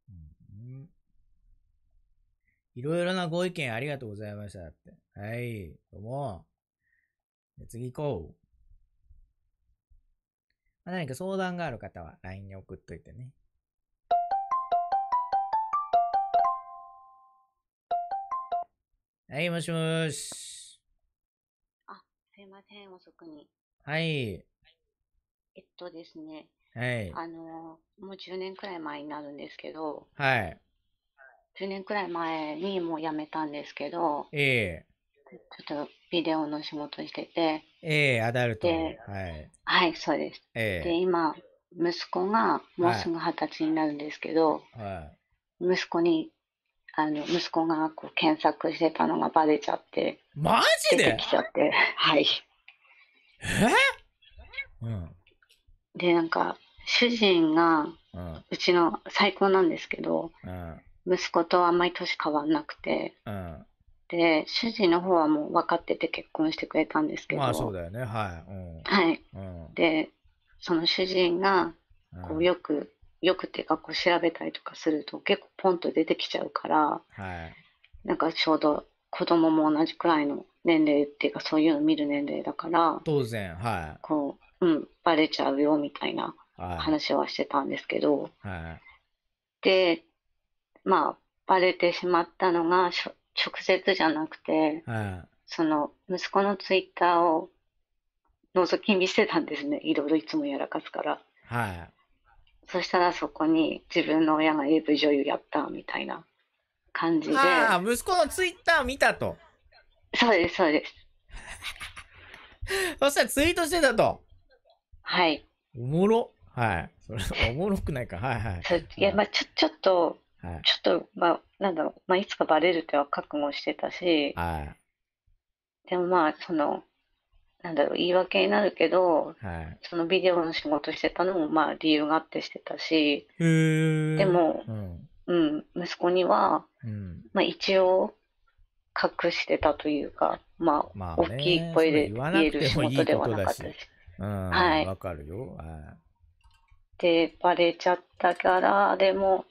[SPEAKER 9] うん、
[SPEAKER 2] いろいろなご意見ありがとうございました。って。はい、どうも。次行こう。まあ、何か相談がある方は LINE に送っといてね。はい、もしもし。
[SPEAKER 12] あ、すいません、遅くに。はい。えっとですね。
[SPEAKER 2] は
[SPEAKER 4] い。あ
[SPEAKER 12] の、もう10年くらい前になるんですけど。はい。10年くらい前にもう辞めたんですけど。ええー、ちょっとビデオの仕事してて。
[SPEAKER 4] ええー、アダルト。はい。
[SPEAKER 12] はい、そうです。ええー、で、今、息子がもうすぐ二十歳になるんですけど、はい、息子にあの息子がこう検索してたのがバレちゃって
[SPEAKER 4] マジ出でてきちゃって はい
[SPEAKER 12] えうんでなんか主人がうんうちの最高なんですけどうん息子とあんまり年変わんなくてうんで主人の方はもう分かってて結婚してくれたんですけど、まあそう
[SPEAKER 4] だよねはいはいうん
[SPEAKER 12] でその主人がこうよくよくてかこう調べたりとかすると結構ポンと出てきちゃうから、はい、なんかちょうど子供も同じくらいの年齢っていうかそういうの見る年齢だから
[SPEAKER 2] 当然はい
[SPEAKER 12] こう、うん、バレちゃうよみたいな話はしてたんですけど、はい、はい、でまあバレてしまったのが直接じゃなくて、はい、その息子のツイッターを覗き見してたんですねいろいろいつもやらかすから。はいそしたらそこに自分の親が AV 女優やったみたいな感
[SPEAKER 2] じで。ああ、息子のツイッター見たと。
[SPEAKER 12] そうです、そうです。そしたらツイートしてたと。はい。おもろ。
[SPEAKER 2] はい。それおもろくないか。はいはい。
[SPEAKER 12] いや、まあちょ、ちょっと、はい、ちょっと、まあ、なんだろう、まあ、いつかバレるっては覚悟してたし、はい、でもまあ、その、なんだろう、言い訳になるけど、はい。そのビデオの仕事してたのも、まあ理由があってしてたし、
[SPEAKER 4] でも、うん。
[SPEAKER 12] うん、息子には、うん。まあ一応隠してたというか、まあ、まあ大きい声で言える仕事ではなかったし、
[SPEAKER 4] うん。はいかるよ。は
[SPEAKER 12] で、バレちゃったから、でも、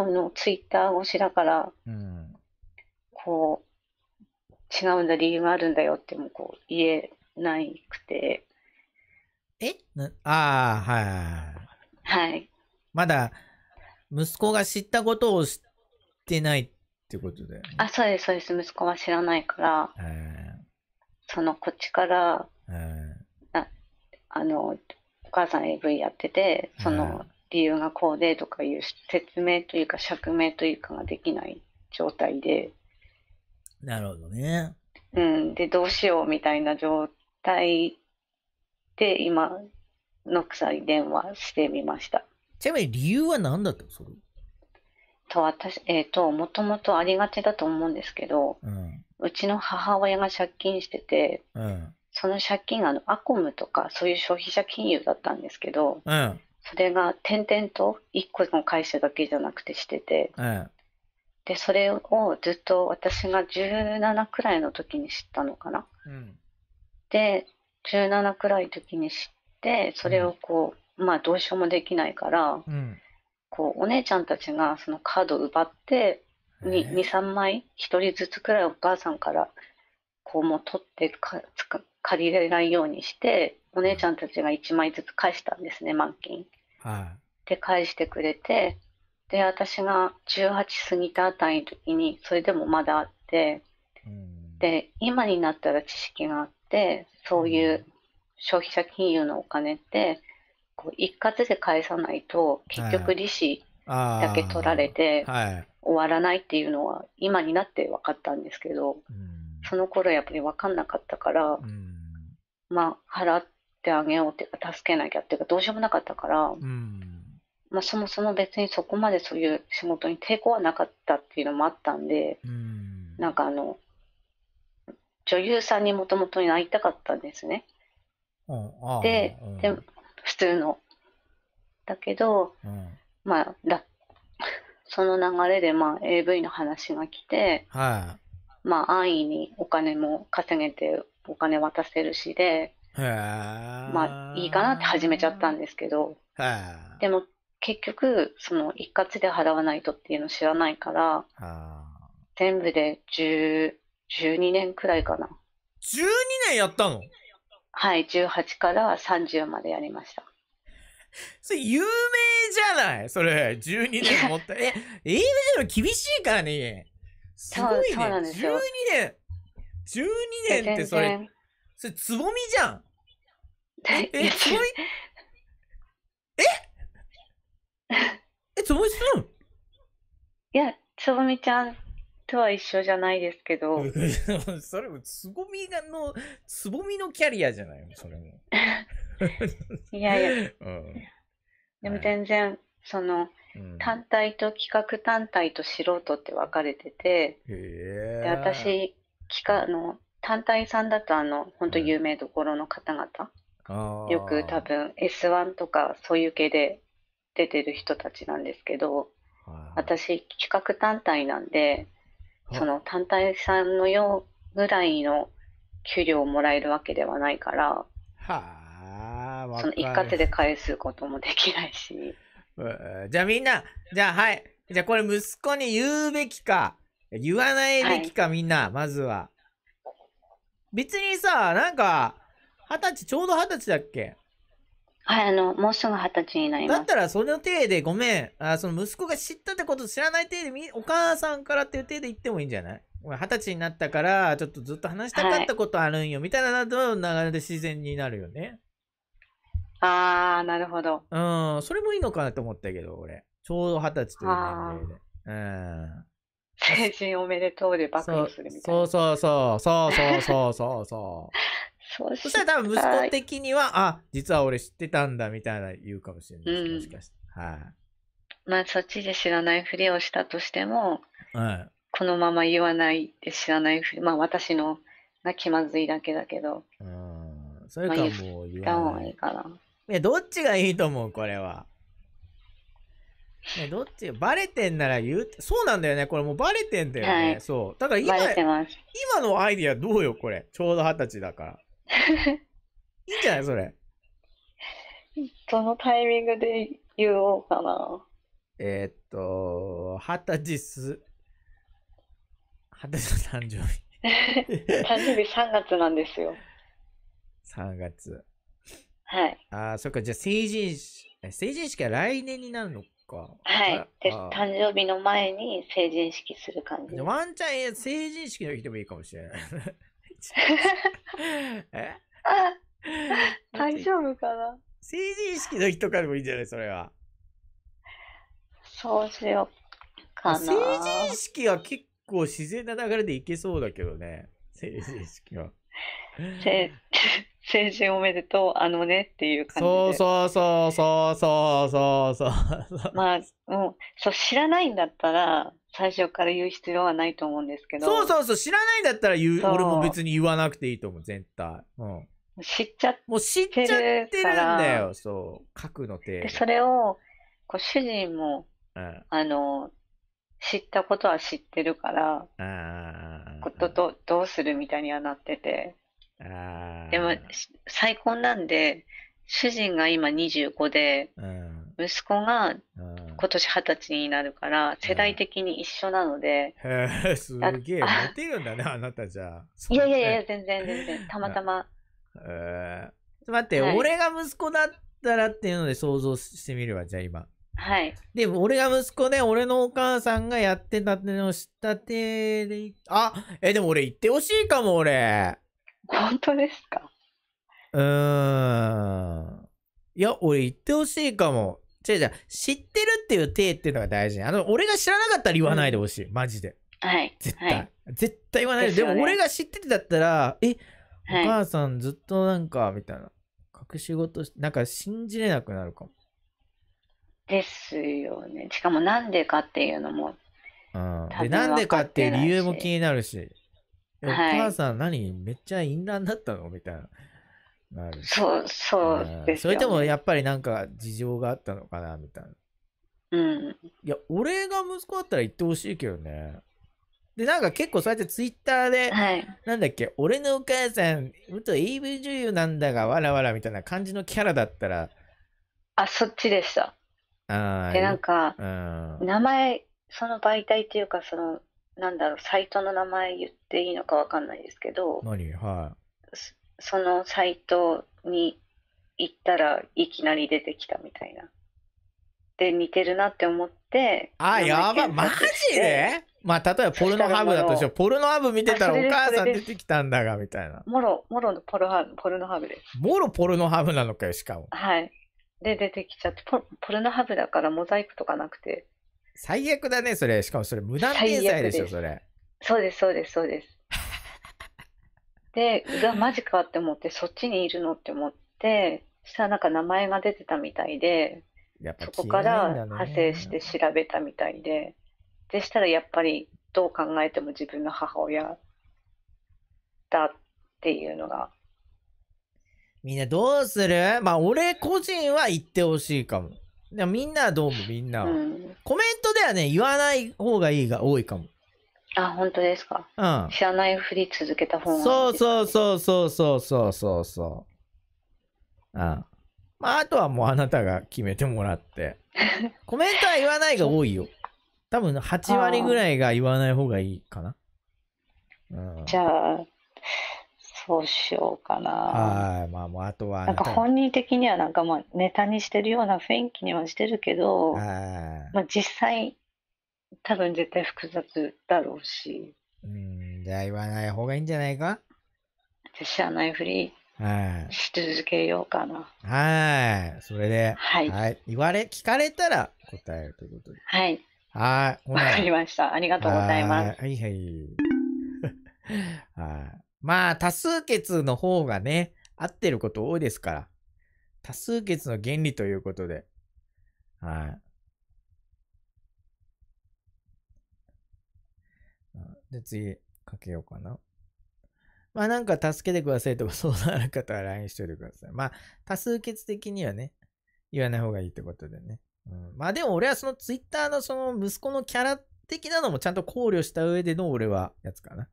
[SPEAKER 12] んのツイッター越しだから、うん。こう、違うんだ、理由があるんだよってもこう言えないくて。
[SPEAKER 4] えああ、
[SPEAKER 12] はい、はい。
[SPEAKER 2] まだ、息子が知ったことを知ってな
[SPEAKER 4] いってことだよね。
[SPEAKER 12] あ、そうです、そうです。息子は知らないから、その、こっちから、ああの、お母さん AV やってて、その、理由がこうでとかいう説明というか釈明というかができない状態で。
[SPEAKER 4] なるほどね。
[SPEAKER 12] うん、でどうしようみたいな状帯で今、ノックさんに電話してみました。
[SPEAKER 2] ちなみに理由は何だったそれ
[SPEAKER 12] と私、えっ、ー、と、もともとありがちだと思うんですけど、
[SPEAKER 2] う
[SPEAKER 4] ん、
[SPEAKER 12] うちの母親が借金してて、うん、その借金があのアコムとかそういう消費者金融だったんですけど、うん、それが転々と1個の会社だけじゃなくてしてて、うんでそれをずっと私が17くらいの時に知ったのかな、うん、で17くらい時に知ってそれをこう、うん、まあどうしようもできないから、うん、こうお姉ちゃんたちがそのカードを奪って23枚1人ずつくらいお母さんからこうもう取ってかつか借りれないようにしてお姉ちゃんたちが1枚ずつ返したんですね満金。はい、で返してくれてで私が18過ぎたあたりの時にそれでもまだあって、うん、で今になったら知識があっ、そういう消費者金融のお金って、こう一括で返さないと、結局利子
[SPEAKER 4] だけ取
[SPEAKER 12] られて、終わらないっていうのは、今になって分かったんですけど、その頃やっぱり分かんなかったから、まあ、払ってあげようっていうか、助けなきゃっていうか、どうしようもなかったから、まあ、そもそも別にそこまでそういう仕事に抵抗はなかったっていうのもあったんで、なんかあの、女優さんにもともとなりたかったんですね。
[SPEAKER 4] うん、で
[SPEAKER 12] うん、で普通の。だけど、うん、まあだ その流れで、まあ、AV の話が来て、はい、まあ安易にお金も稼げてお金渡せるしで、
[SPEAKER 1] ま
[SPEAKER 12] あいいかなって始めちゃったんですけど、でも結局その一括で払わないとっていうの知らないから、全部で10 12年くらいかな。12年やったのはい、18から30までやりました。そ
[SPEAKER 2] れ有名じゃないそれ12年もったいえ a 語じゃ厳しいからねすごいねそうそうなんですよ12年12年ってそれそれつぼみじゃんええつぼみ
[SPEAKER 12] え えつぼみするんいや、つぼみちゃんとは一緒じゃないですけど。
[SPEAKER 2] それも、つ
[SPEAKER 12] ぼみがの、
[SPEAKER 2] つぼみのキャリアじゃないそれも。
[SPEAKER 12] いやいや。うん、でも全然、はい、その、単体と企画単体と素人って分かれてて、
[SPEAKER 4] うん、で私
[SPEAKER 12] 企画の単体さんだとあの本当有名どころの方
[SPEAKER 4] 々、うん、よく
[SPEAKER 12] 多分 S1 とかそういう系で出てる人たちなんですけど私企画単体なんでその単体さんのようぐらいの給料をもらえるわけではないから、
[SPEAKER 13] はあ、その一括で
[SPEAKER 12] 返すこともできないし。じゃあみんな、じゃあはい、じゃあこれ息子に言うべき
[SPEAKER 2] か、言わないべきか、みんな、まずは。別にさ、なんか、二十歳、ちょうど二十歳だっけはい、あの、もうすぐ二十歳になります。だったら、その体でごめん。あ、その息子が知ったってこと知らない体でみ、お母さんからっていう体で言ってもいいんじゃない二十歳になったから、ちょっとずっと話したかったことあるんよ、はい、みたいなの流れで自然になるよね。あ
[SPEAKER 12] ー、なるほど。
[SPEAKER 2] うん、それもいいのかなと思ったけど、俺。ちょうど二十歳という年齢で。うん。
[SPEAKER 12] 成人おめでとうで爆ッするみたいな。
[SPEAKER 2] そうそうそう、そうそうそうそうそう。
[SPEAKER 12] そしたら多分息子的には、あ、
[SPEAKER 2] 実は俺知ってたんだみたいな言うかもしれな
[SPEAKER 12] い、うん、もしかして。はい、まあそっちで知らないふりをしたとしても、はい、このまま言わないで知らないふり、まあ私のが気まずいだけだけど。う
[SPEAKER 2] ん、それかも
[SPEAKER 4] う言わ
[SPEAKER 12] ない。
[SPEAKER 2] いや、どっちがいいと思う、これは。どっちバレてんなら言うそうなんだよね。これもうバレてんだよね。はい、そう。だから今、今のアイディアどうよ、これ。ちょうど二十歳だから。いいんじゃないそれ。
[SPEAKER 12] どのタイミングで言おうかな。
[SPEAKER 2] えー、っと、二十歳す、二十歳の誕生日。
[SPEAKER 12] 誕生日3月なんですよ。
[SPEAKER 2] 3月。はい。ああ、そっか、じゃあ成人式、成人式は来年になるのか。はい。で、誕
[SPEAKER 12] 生日の前に成人式する感
[SPEAKER 2] じ。ワンチャン、成人式の日でもいいかもしれない。え
[SPEAKER 4] 大丈夫かな成人式
[SPEAKER 2] の日とかでもいいんじゃないそれは。
[SPEAKER 11] そうしようかな。成
[SPEAKER 2] 人式は結構自然な流れでいけそうだけどね。成人式は。
[SPEAKER 12] 成人おめでとう、あのねっていう感じそう
[SPEAKER 2] そうそうそうそうそう
[SPEAKER 12] そう。まあ、うん、そう、知らないんだったら、最初から言う必要はないと思うんですけど。そうそうそう、知らないんだっ
[SPEAKER 2] たら言う、俺も別に言わなくていいと思う、全体、うん。
[SPEAKER 12] 知っちゃってるもう知っちゃってるんだ
[SPEAKER 2] よ、そう。書くのて。で、そ
[SPEAKER 12] れを、こう主人も、うん、あの、知ったことは知ってるから、こととどうするみたいにはなってて。でも、再婚なんで、主人が今25で、うん、息子が今年二十歳になるから、世代的に一緒なので。
[SPEAKER 2] へえ、すげえ、モテるんだね、あなたじゃ
[SPEAKER 12] いやいやいや、全然全然、たまたま。
[SPEAKER 2] えー、待って、はい、俺が
[SPEAKER 12] 息子だっ
[SPEAKER 2] たらっていうので想像してみるわ、じゃあ今。はい。でも俺が息子で、俺のお母さんがやってたってのしたてで、あ、え、でも俺行ってほしいかも、俺。
[SPEAKER 12] 本当ですか
[SPEAKER 2] うーん。いや、俺行ってほしいかも。違う違う、知ってるっていう体っていうのが大事。あの、俺が知らなかったら言わないでほしい、うん、マジで。
[SPEAKER 1] はい。絶対。はい、
[SPEAKER 2] 絶対言わないで。でも俺が知っててだったら、え、お母さんずっとなんか、みたいな。隠し事、なんか信じれなくなるかも。
[SPEAKER 12] ですよね。しかもなんでかっていうのも。
[SPEAKER 2] うん。で、なんでかっていう理由も気になるし。お母さん何、めっちゃ淫乱だったのみたいな。なるそう、
[SPEAKER 1] そうです、ね、
[SPEAKER 2] それともやっぱりなんか事情があったのかなみたいな。うん。いや、俺が息子だったら言ってほしいけどね。で、なんか結構そうやってツイッターで、はい、なんだっけ、俺のお母さん、元 AV 女優なんだが、わらわらみたいな感じのキャラだったら。
[SPEAKER 12] あ、そっちでした。
[SPEAKER 4] あで、なんか、うん、
[SPEAKER 12] 名前、その媒体っていうか、その、なんだろう、サイトの名前言っていいのかわかんないですけど。
[SPEAKER 4] 何はい。
[SPEAKER 12] そのサイトに行ったらいきなり出てきたみたいな。で、似てるなって思って。
[SPEAKER 2] あ、やば、マジでまあ、例えばポルノハブだとしょ。ポルノハブ見てたらお母さん出てきたんだが、みたいな。
[SPEAKER 12] もろ、もろのポルハブ、ポルノハブです。
[SPEAKER 2] もろポルノハブなのかよ、しかも。
[SPEAKER 12] はい。で、出てきちゃって、ポポルノハブだからモザイクとかなくて。
[SPEAKER 2] 最悪だね、それ。しかもそれ無断掲載で
[SPEAKER 12] しょ、それ。そうです、そうです、そうです。で、がマジかって思って、そっちにいるのって思って、したらなんか名前が出てたみたいで、
[SPEAKER 4] やっぱそこから派
[SPEAKER 12] 生して調べたみたいで、でしたらやっぱりどう考えても自分の母親だっていうのが。
[SPEAKER 2] みんなどうするまあ俺個人は言ってほしいかも。でもみんなはどうもみんなうん、コメントではね、言わない方がいいが多いかも。
[SPEAKER 12] あ、本当ですか。うん。知らないふり続けた方がいい、そう
[SPEAKER 2] そうそうそうそうそうそうう。ん。まあ、あとはもうあなたが決めてもらって。
[SPEAKER 12] コメントは言わないが多
[SPEAKER 2] いよ。多分8割ぐらいが言わない方がいいかな。うん、じ
[SPEAKER 12] ゃあ、そうしようかな。は
[SPEAKER 2] い、まあもうあとは。なんか本
[SPEAKER 12] 人的にはなんかまあネタにしてるような雰囲気にはしてるけど、まあ実際多分絶対複雑だろうし。う
[SPEAKER 2] ん、じゃあ言わない方がいいんじゃないか
[SPEAKER 12] 私はないふりし続けようかな。
[SPEAKER 2] はい。それで、はい、はい。言われ、聞かれたら
[SPEAKER 4] 答えるということで。はい。はい。わかりました。ありがとうございます。はいはい。はい。
[SPEAKER 2] まあ、多数決の方がね、合ってること多いですから。多数決の原理ということで。はい。で、次、かけようかな。まあなんか助けてくださいとか相談ある方は LINE しといてください。まあ多数決的にはね、言わない方がいいってことでね。うん、まあでも俺はその Twitter のその息子のキャラ的なのもちゃんと考慮した上での俺はやつかな。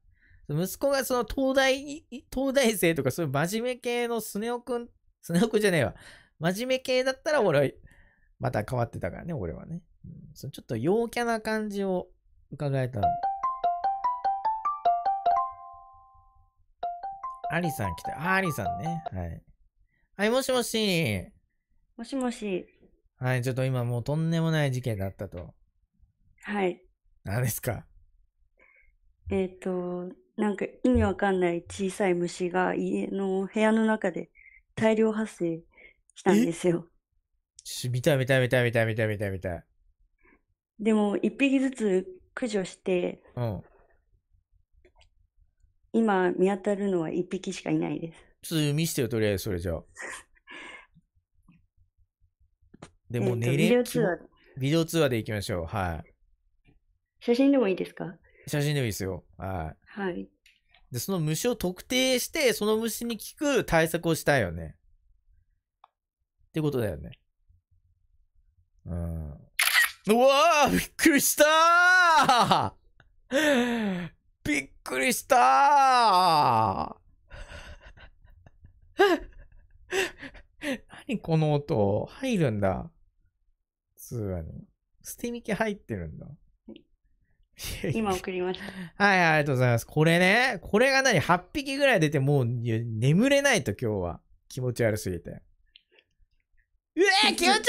[SPEAKER 2] 息子がその東大、東大生とかそういう真面目系のスネ夫くん、スネ夫くんじゃねえわ。真面目系だったら俺はまた変わってたからね、俺はね。うん、そのちょっと陽キャな感じを伺えた。アリさん来て、あ、アリさんね。はい。はい、もしもし。もしもし。はい、ちょっと今もうとんでもない事件だったと。はい。何ですか
[SPEAKER 9] えっ、ー、と、なんか意味わかんない小さい虫が家の部屋の中で大量発生したんですよ。
[SPEAKER 2] 見た見た見た見た見た見た見た。
[SPEAKER 9] でも一匹ずつ駆除して、うん、今見当たるのは1匹しかいないで
[SPEAKER 2] す。ちょっと見せてよ、とりあえずそれじゃあ。でも寝れ、ビデオ通話。ビデオ通話でいきましょう。はい。
[SPEAKER 9] 写真でもいいですか
[SPEAKER 2] 写真でもいいですよ。はい。はい。で、その虫を特定して、その虫に効く対策をしたいよね。ってことだよね。うん。うわーびっくりしたーびっくりした何この音入るんだ。通話に。
[SPEAKER 4] 捨てみキ入ってるんだ。今送り
[SPEAKER 1] まし
[SPEAKER 2] た。はい、ありがとうございます。これね、これが何 ?8 匹ぐらい出てもう眠れないと今日は。気持ち悪すぎて。うわ気持ち悪い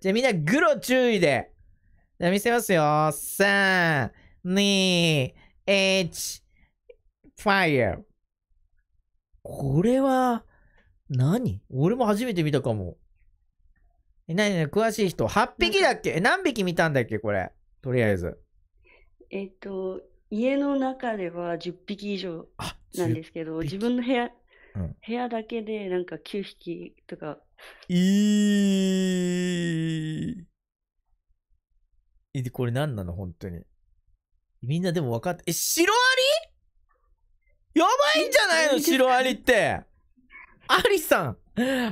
[SPEAKER 2] じゃあみんなグロ注意で。じゃあ見せますよ。ん2、フ fire。これは何、俺も初めて見たかも。え、なに詳しい人。8匹だっけえ、何匹見たんだっけこれ。とりあえず。
[SPEAKER 9] えっと、家の中では10匹以上なんですけど、自分の
[SPEAKER 11] 部屋、うん、部屋だけでなんか9匹とか。
[SPEAKER 1] い
[SPEAKER 2] ー。え、これ何なの本当に。みんなでも分かって、え、シロアリやばいんじゃないのシロアリって。アリさん。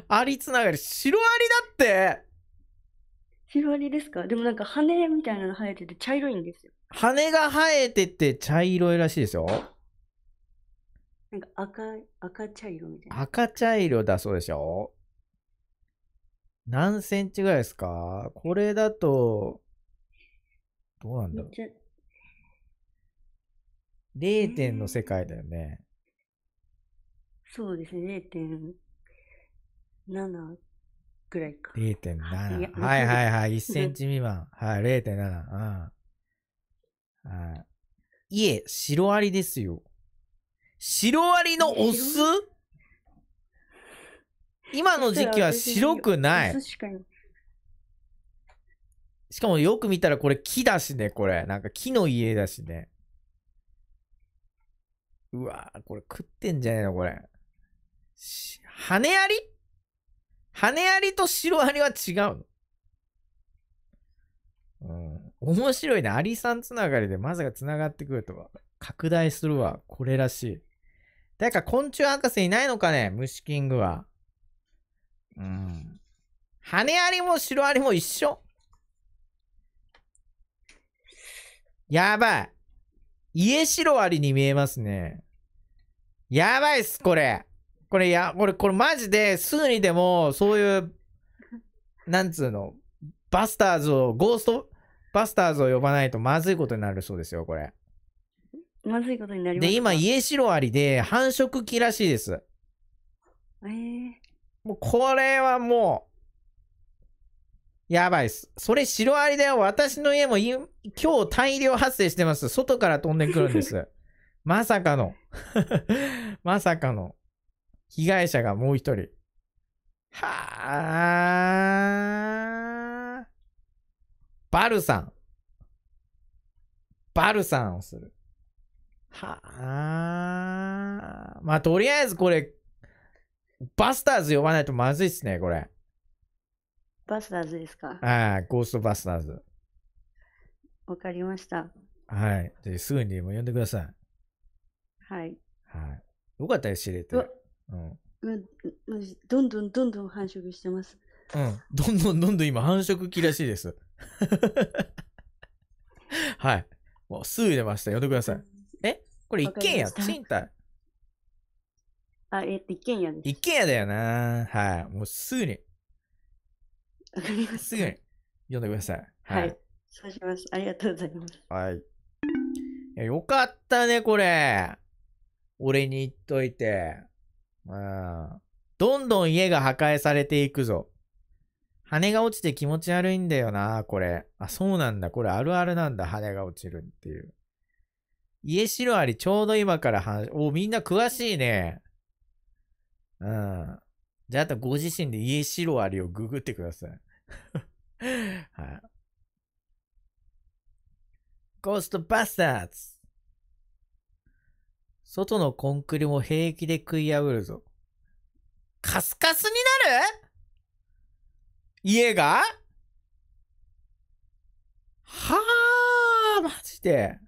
[SPEAKER 2] アリつながり、シロアリだ
[SPEAKER 9] って。シロアリですかでもなんか羽みたいなの生えてて茶色いんですよ。
[SPEAKER 2] 羽が生えてて茶色いらしいですよ。
[SPEAKER 4] なんか赤、赤茶色みたい
[SPEAKER 2] な。赤茶色だそうでしょ何センチぐらいですかこれだと、どうなんだろう。0点の世界だよね。
[SPEAKER 4] そうですね、0.7ぐらいか。0.7。はいはいはい、1センチ
[SPEAKER 2] 未満。はい、0.7。うん。はい。いえ、シロアリですよ。シロアリのオス
[SPEAKER 6] 今の時期は白くない。しか
[SPEAKER 2] もよく見たらこれ木だしね、これ。なんか木の家だしね。うわこれ食ってんじゃねえの、これ。羽アリ羽アリとシロアリは違うの。うん。面白いね。アリさんつながりでまさかつながってくるとは。拡大するわ。これらしい。だか昆虫博士いないのかね虫キングは。うん。羽アリもシロアリも一緒。やばい。家シロアリに見えますね。やばいっす、これ。これ、や、これ、これマジで、すぐにでも、そういう、なんつうの、バスターズを、ゴーストバスターズを呼ばないとまずいことになるそうですよ、これ。
[SPEAKER 9] まずいことになりますで、今、
[SPEAKER 2] 家シロアリで繁殖期らしいです。えー、もう、これはもう、やばいっす。それシロアリだよ。私の家も今日大量発生してます。外から飛んでくるんです。まさかの まさかの。被害者がもう一人。はあ。バルさん。バルさんをする。はあ。まあ、とりあえずこれ、バスターズ呼ばないとまずいっすね、これ。
[SPEAKER 9] バスターズですか
[SPEAKER 2] はい、ゴーストバスターズ。
[SPEAKER 9] わかりました。
[SPEAKER 2] はい。ですぐにでも呼んでください。はい。はい。よかったよ、知れて。うん。
[SPEAKER 9] どんどんどんどん繁殖してます。
[SPEAKER 2] うん。どんどんどんどん今繁殖期らしいです。はい。もうすぐ出ました。呼んでください。
[SPEAKER 10] えこれ一軒家賃貸あ、えっと、一軒家で
[SPEAKER 2] す。一軒家だよな。はい。もうすぐに。
[SPEAKER 4] わかりました。すぐ
[SPEAKER 2] に。呼んでください。はい。はい、
[SPEAKER 4] そうします。ありがとうございます。
[SPEAKER 2] はい。いやよかったね、これ。俺に言っといて。うん。どんどん家が破壊されていくぞ。羽が落ちて気持ち悪いんだよな、これ。あ、そうなんだ。これあるあるなんだ。羽が落ちるっていう。家白あり、ちょうど今から話、お、みんな詳しいね。うん。じゃあ、あとご自身で家白ありをググってください。はい。ゴーストバスターズ外のコンクリも平気で食い破るぞ。
[SPEAKER 6] カスカスになる
[SPEAKER 2] 家がはあ、マジで。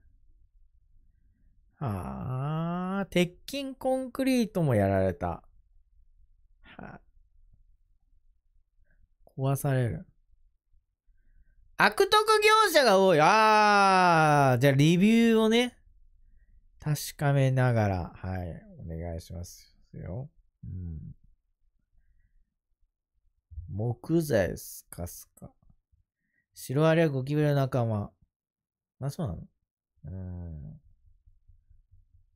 [SPEAKER 2] ああ、鉄筋コンクリートもやられた。はあ、壊される。悪徳業者が多い。ああ、じゃあレビューをね。確かめながら、はい、お願いしますよ。うん。木材スカスカ。シロアリはゴキブリの仲間。あ、そうなのうん。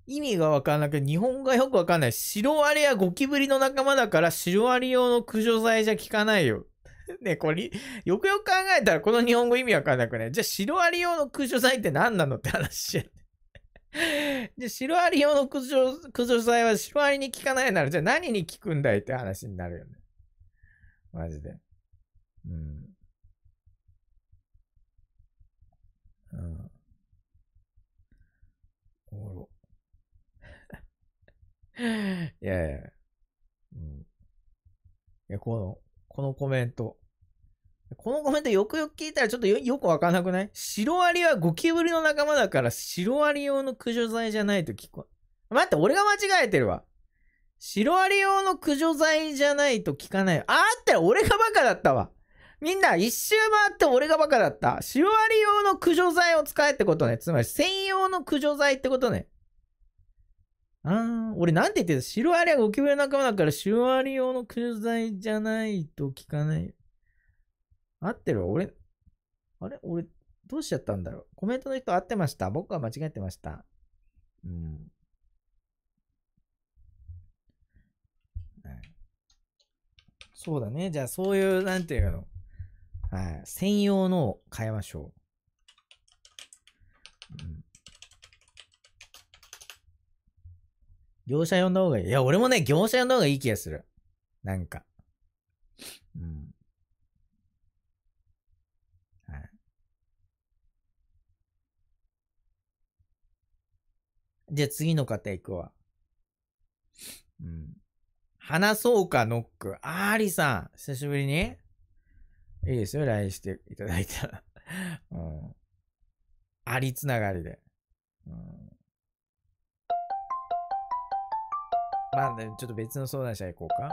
[SPEAKER 2] 意味がわからなくて、日本語がよくわかんない。シロアリはゴキブリの仲間だから、シロアリ用の駆除剤じゃ効かないよ。ねこれ、よくよく考えたら、この日本語意味わかんなくない。じゃあ、シロアリ用の駆除剤って何なのって話で、シロアリ用の駆除、駆除剤はシロアリに効かないなら、じゃあ何に効くんだいって話になるよね。マジで。う
[SPEAKER 1] ん。うん。おろ。い
[SPEAKER 2] やいや。うん。いや、この、このコメント。このコメントよくよく聞いたらちょっとよくわかんなくないシロアリはゴキブリの仲間だからシロアリ用の駆除剤じゃないと聞こえ。待って、俺が間違えてるわ。シロアリ用の駆除剤じゃないと聞かない。あって、俺がバカだったわ。みんな、一周回って俺がバカだった。シロアリ用の駆除剤を使えってことね。つまり専用の駆除剤ってことね。あー、俺なんて言ってたシロアリはゴキブリの仲間だからシロアリ用の駆除剤じゃないと聞かない。合ってる俺、あれ俺、どうしちゃったんだろうコメントの人合ってました。僕は間違えてました。うん。はい、そうだね。じゃあ、そういう、なんていうの。はい。専用のを変えましょう。うん。業者呼んだ方がいい。いや、俺もね、業者呼んだ方がいい気がする。
[SPEAKER 3] なんか。うん。
[SPEAKER 2] じゃあ次の方行くわ。うん。話そうか、ノック。あーりさん、久しぶりにいいですよ、LINE していただいたら。うん。ありつながりで。うん。まあ、ね、ちょっと別の相談者行こうか。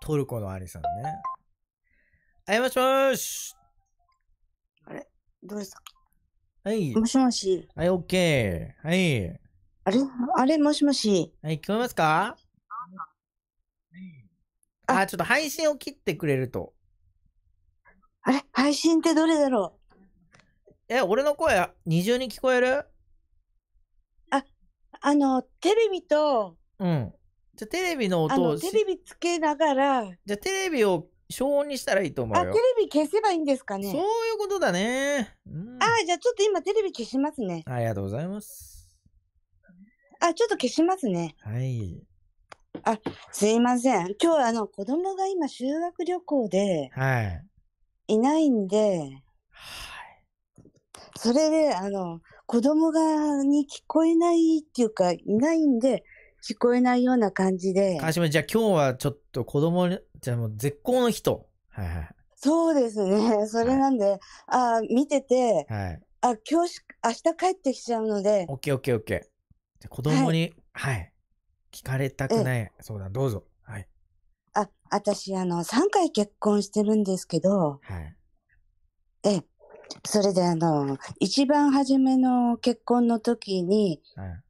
[SPEAKER 2] トルコのありさんね。あいましもしあれどうしたはい。もしもし。はい、オッケー。はい。あれあれもしもし。はい、聞こえますかああ、ちょっと配信を切ってくれると。あれ配信ってどれだろうえ、俺の声、二重に聞こえる
[SPEAKER 9] あ、あの、テレビと。うん。じゃ、テレビの音をテレビつけながら。じゃ、テレビを小音
[SPEAKER 2] にしたらいいと思うあ、テレ。
[SPEAKER 9] ビ消せばいいんですかね。そういうことだね。うん、あ、じゃあちょっと今テレビ消しますね。
[SPEAKER 2] ありがとうございます。
[SPEAKER 9] あ、ちょっと消しますね。はい。あ、すいません。今日あの、子供が今修学旅行ではい。い。ないんで、はい。それで、あの、子供がに聞こえないっていうか、いないんで、聞こえないような感じで。川
[SPEAKER 2] 島、じゃあ今日はちょっと子供に、じゃもう絶好の人。はいはい。
[SPEAKER 9] そうですね。それなんで、はい、あ見てて、はい、あ、今日し、明日帰ってきちゃうので。オ
[SPEAKER 2] ッケーオッケーオッケー。じゃ子供に、は
[SPEAKER 4] い、はい、聞かれたくない相談、どうぞ。はい。
[SPEAKER 9] あ、私、あの、3回結婚してるんですけど、はい。え、それであの、一番初めの結婚の時に、はい、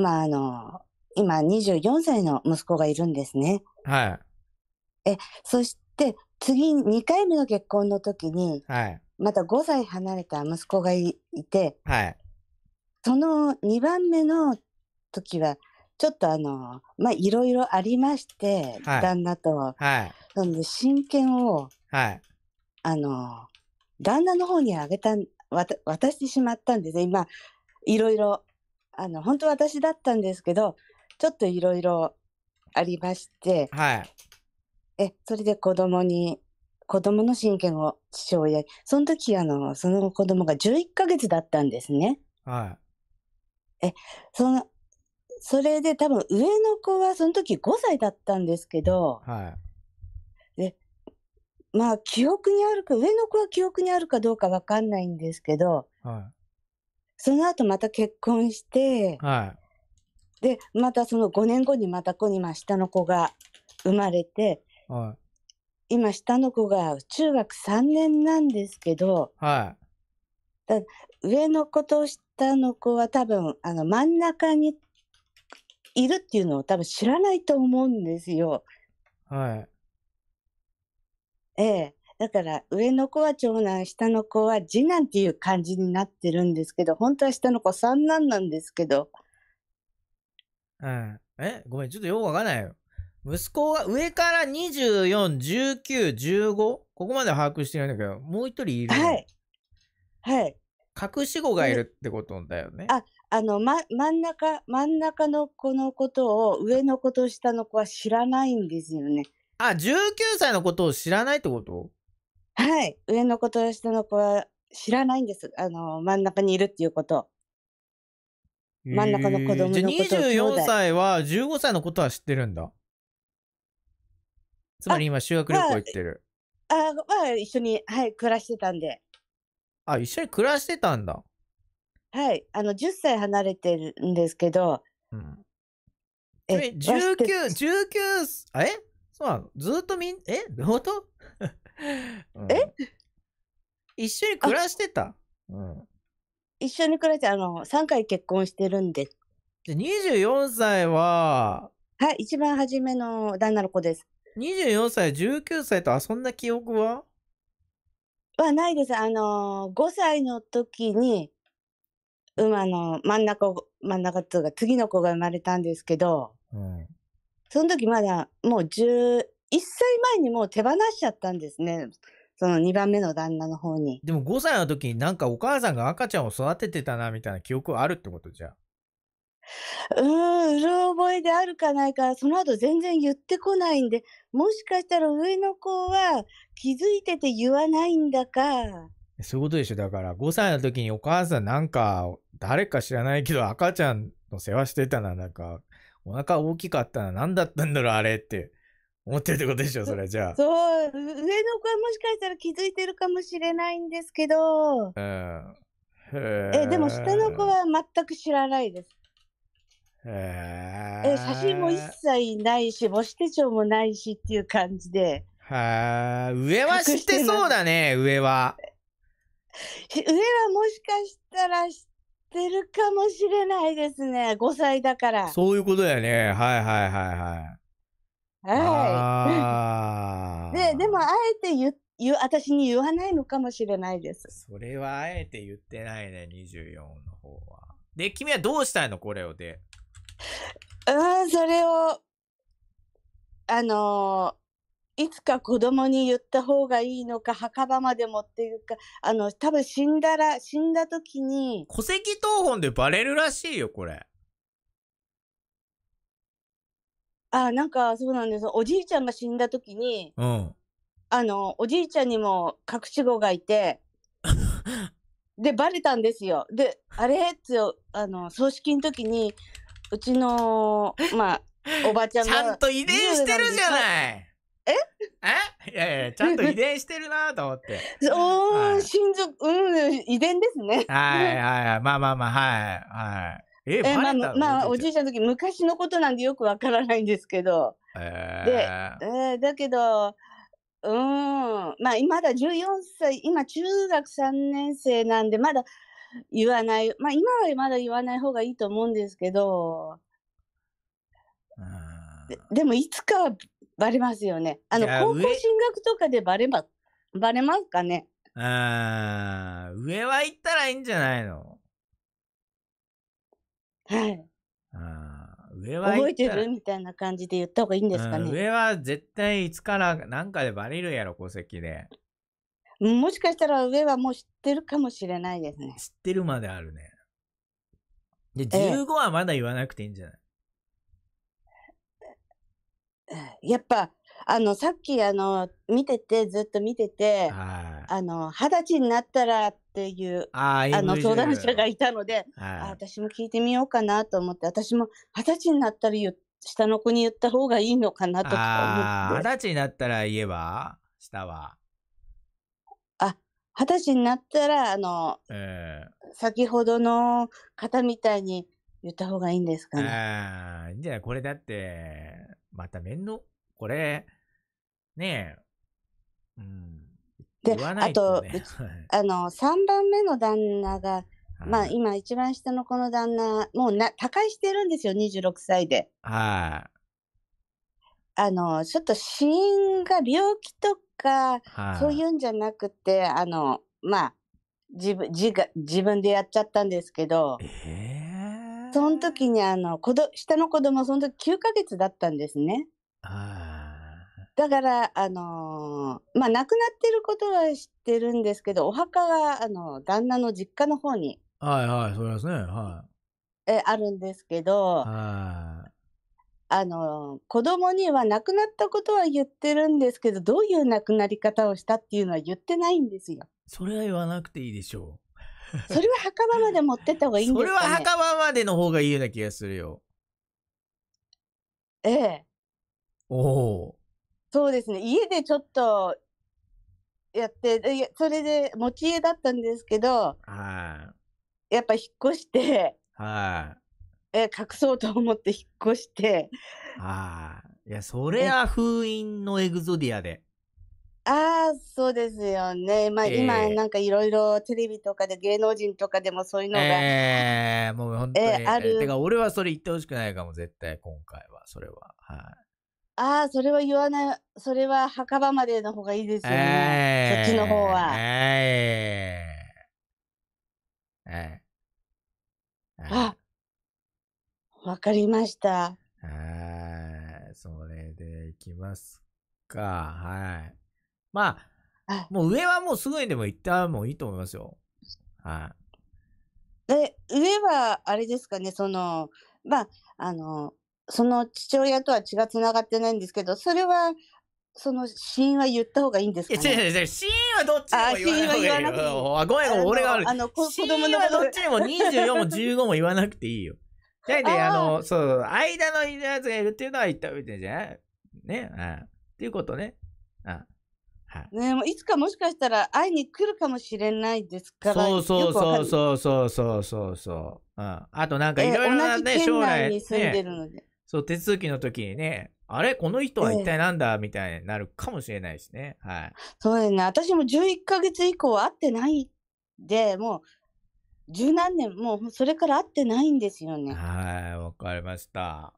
[SPEAKER 9] まああの、今24歳の息子がいるんですね。はい。え、そして次2回目の結婚の時に、はい、また5歳離れた息子がいて、はい、その2番目の時は、ちょっとあの、まあ、いろいろありまして、はい、旦那と。はい。なので、親権を、はい。あの、旦那の方にあげた、わ渡してしまったんです今、いろいろ、あの、本当私だったんですけど、ちょっといろいろありまして、はい。え、それで子供に、子供の親権を父親に、その時、あの、その子供が11ヶ月だったんですね。はい。え、その、それで多分上の子はその時5歳だったんですけど、はい。で、まあ、記憶にあるか、上の子は記憶にあるかどうかわかんないんですけど、はい。その後また結婚して、はい。でまたその5年後にまた今下の子が生まれて、はい、今下の子が中学3年なんですけど、
[SPEAKER 4] はい、
[SPEAKER 9] だ上の子と下の子は多分あの真ん中にいるっていうのを多分知らないと思うんですよ。はい、ええだから上の子は長男下の子は次男っていう感じになってるんですけど本当は下の子三男なんですけど。
[SPEAKER 2] うん。えごめん、ちょっとよくわかんないよ。息子は上から24、19、15? ここまで把握してないんだけど、もう一人いる。はい。はい。隠し子がいるってことだよね。
[SPEAKER 9] あ、あの、ま、真ん中、真ん中の子のことを、上の子と下の子は知らないんですよね。あ、19歳のこ
[SPEAKER 2] とを知らないってこと
[SPEAKER 9] はい。上の子と下の子は知らないんです。あの、真ん中にいるっていうこと。
[SPEAKER 2] 真ん中の子供のことを兄弟。じゃあ24歳は15歳のことは知ってるんだ。つまり今修学旅行行ってる。
[SPEAKER 9] あ、まあ、まあ、一緒に、はい、暮らしてたんで。あ、一緒に暮らしてたんだ。はい、あの、10歳離れてるんですけど。うん。
[SPEAKER 2] え、19、19、
[SPEAKER 6] えそうなのずっとみん、え
[SPEAKER 9] どうと、
[SPEAKER 2] うん、え
[SPEAKER 6] 一緒に暮らし
[SPEAKER 9] て
[SPEAKER 2] たうん。
[SPEAKER 9] 一緒に暮らして、あの、3回結婚してるんです。で24歳は、はい、一番初めの旦那の子です。
[SPEAKER 2] 24歳、19歳と遊んだ記憶は
[SPEAKER 9] はないです。あの、5歳の時に、馬の、真ん中を、真ん中っていうか、次の子が生まれたんですけど、うん。その時まだもう11歳前にもう手放しちゃったんですね。その2番目の旦那の方に。
[SPEAKER 2] でも5歳の時になんかお母さんが赤ちゃんを育ててたなみたいな記憶はあるってことじゃ
[SPEAKER 9] うーん、うる覚えであるかないか、その後全然言ってこないんで、もしかしたら上の子は気づいてて言わないんだか。
[SPEAKER 2] そういうことでしょ。だから、5歳の時にお母さんなんか、誰か知らないけど赤ちゃんの世話してたな、なんか、お腹大きかったな、何だったんだろう、あれって思ってるってことでしょ、それじゃあ。そ
[SPEAKER 1] う、
[SPEAKER 9] 上の子はもしかしたら気づいてるかもしれないんですけど、うん、
[SPEAKER 4] えでも下の子
[SPEAKER 9] は全く知らないです。
[SPEAKER 4] へえ写真も一
[SPEAKER 9] 切ないし母子手帳もないしっていう感じで
[SPEAKER 2] は上は知ってそうだね上は
[SPEAKER 9] 上はもしかしたら知ってるかもしれないですね5歳だからそ
[SPEAKER 2] ういうことだよねはいはいはいはい
[SPEAKER 9] はい。で、でも、あえて言、言、私に言わないのかもしれないです。それは
[SPEAKER 2] あえて言ってないね、24の方は。で、君はどうしたいのこれをで。
[SPEAKER 9] うん、それを、あのー、いつか子供に言った方がいいのか、墓場まで持っていくか、あの、多分死んだら、死んだ時に。
[SPEAKER 2] 戸籍謄本でバレるらしいよ、これ。
[SPEAKER 9] あ、なんかそうなんですおじいちゃんが死んだ時に、うん。あの、おじいちゃんにも隠し子がいて、で、バレたんですよ。で、あれって、あの、葬式の時に、うちの、まあ、おばちゃんちゃんと遺伝してるじゃな
[SPEAKER 4] いええ いやいや、ちゃんと遺
[SPEAKER 9] 伝してるなと思って。お ー、はい親族、うん、遺伝ですね。はいは
[SPEAKER 2] いはい。まあまあまあ、はい。はい。えー、まあ、まあ、
[SPEAKER 9] おじいちゃんの時、昔のことなんでよくわからないんですけど。
[SPEAKER 4] えー、で、
[SPEAKER 9] えー、だけど、うん、まあ、まだ14歳、今中学3年生なんで、まだ言わない、まあ、今はまだ言わない方がいいと思うんですけど、ででも、いつかはばれますよね。あの、高校進学とかでばれば、ばれますかね。
[SPEAKER 2] うん、上は行ったらいいんじゃないのはい。あ上は覚えてるみ
[SPEAKER 9] たいな感じで言った方がいいんですかね。
[SPEAKER 2] 上は絶対いつからなんかでバレるやろ、戸籍で。
[SPEAKER 9] もしかしたら上はもう知ってるかもしれないです
[SPEAKER 2] ね。知ってるまであるね。で、15はまだ言わなくていいんじゃない、
[SPEAKER 9] ええ、やっぱ、あの、さっき、あの、見てて、ずっと見てて、はいあの、二十歳になったらっていう、
[SPEAKER 1] ああの、相談者が
[SPEAKER 9] いたので、はい私も聞いてみようかなと思って、私も二十歳になったら言下の子に言った方がいいのかなとか
[SPEAKER 2] 思って、二十歳になったら言えば下は。
[SPEAKER 9] 二十歳になったら、あの、
[SPEAKER 2] えー
[SPEAKER 9] 先ほどの方みたいに言った方がいいんですかね。
[SPEAKER 2] ああ、じゃあこれだって、また面倒これ、ねえ、
[SPEAKER 9] うん。で、ね、あと、あの、3番目の旦那が、まあ今一番下のこの旦那、もうな、他界してるんですよ、26歳で。
[SPEAKER 2] はい。
[SPEAKER 9] あの、ちょっと死因が病気とか、そういうんじゃなくて、あの、まあ、自分、自が、自分でやっちゃったんですけど、えー、その時にあの、子ど、下の子供、その時9ヶ月だったんですね。はい。だから、あのー、まあ、亡くなってることは知ってるんですけど、お墓は、あの、旦那の実家の方に。
[SPEAKER 4] はいはい、そうですね。は
[SPEAKER 9] い。え、あるんですけど、
[SPEAKER 4] はい。
[SPEAKER 9] あの子供には亡くなったことは言ってるんですけど、どういう亡くなり方をしたっていうのは言ってないんですよ。
[SPEAKER 2] それは言わなくていいでしょ
[SPEAKER 9] う。それは墓場まで持ってった方がいいんですか、ね、それは墓
[SPEAKER 2] 場までの方がいいような気がするよ。
[SPEAKER 9] ええ。
[SPEAKER 4] おお。
[SPEAKER 9] そうですね。家でちょっとやって、いやそれで持ち家だったんですけど、
[SPEAKER 4] は
[SPEAKER 9] い。やっぱ引っ越して、はい。え、隠そうと思って引っ越して。
[SPEAKER 2] はい。いや、それは封印のエグゾディアで。
[SPEAKER 9] ああ、そうですよね。まあ、えー、今、なんかいろいろテレビとかで芸能人とかでもそういうのが。
[SPEAKER 2] ええー、もう本当に。えー、ある。てか、俺はそれ言ってほしくないかも、絶対、今回は、それは。はい。
[SPEAKER 9] ああ、それは言わない、それは墓場までの方がいいですよね。えー、そっちの方は。
[SPEAKER 2] えー、え
[SPEAKER 9] ー、あわかりました。
[SPEAKER 2] はい。それでいきますか。はい。まあ、もう上はもうすぐにでも行ったもいいと思いますよ。は
[SPEAKER 9] い。え、上はあれですかね、その、まあ、あの、その父親とは血がつながってないんですけど、それは、その死因は言った方がいいんですか、ね、違う違う死因
[SPEAKER 6] はどっちでも言わなくていい。あ、死因は言わなくていい。あ、ごめん俺が悪い。あの、子
[SPEAKER 9] 供のはどっちでも24も
[SPEAKER 2] 15も言わなくていいよ。だいたいあの、そう、間のいやつがいるっていうのは言ったみたいじゃないね、ああっていうことね。あ
[SPEAKER 9] い、ねいつかもしかしたら会いに来るかもしれないですからそうそう
[SPEAKER 2] そうそうそうそうそうそう、うん、あとなんかいろいろなね、将来に住んでるので、ね、そう、手続きの時にね、あれこの人は一体なんだ、えみたいになるかもしれないですね。はい。
[SPEAKER 9] そうですね。私も11ヶ月以降会ってないで、もう十何年、もうそれから会ってないんですよね。
[SPEAKER 2] はい、わかりました。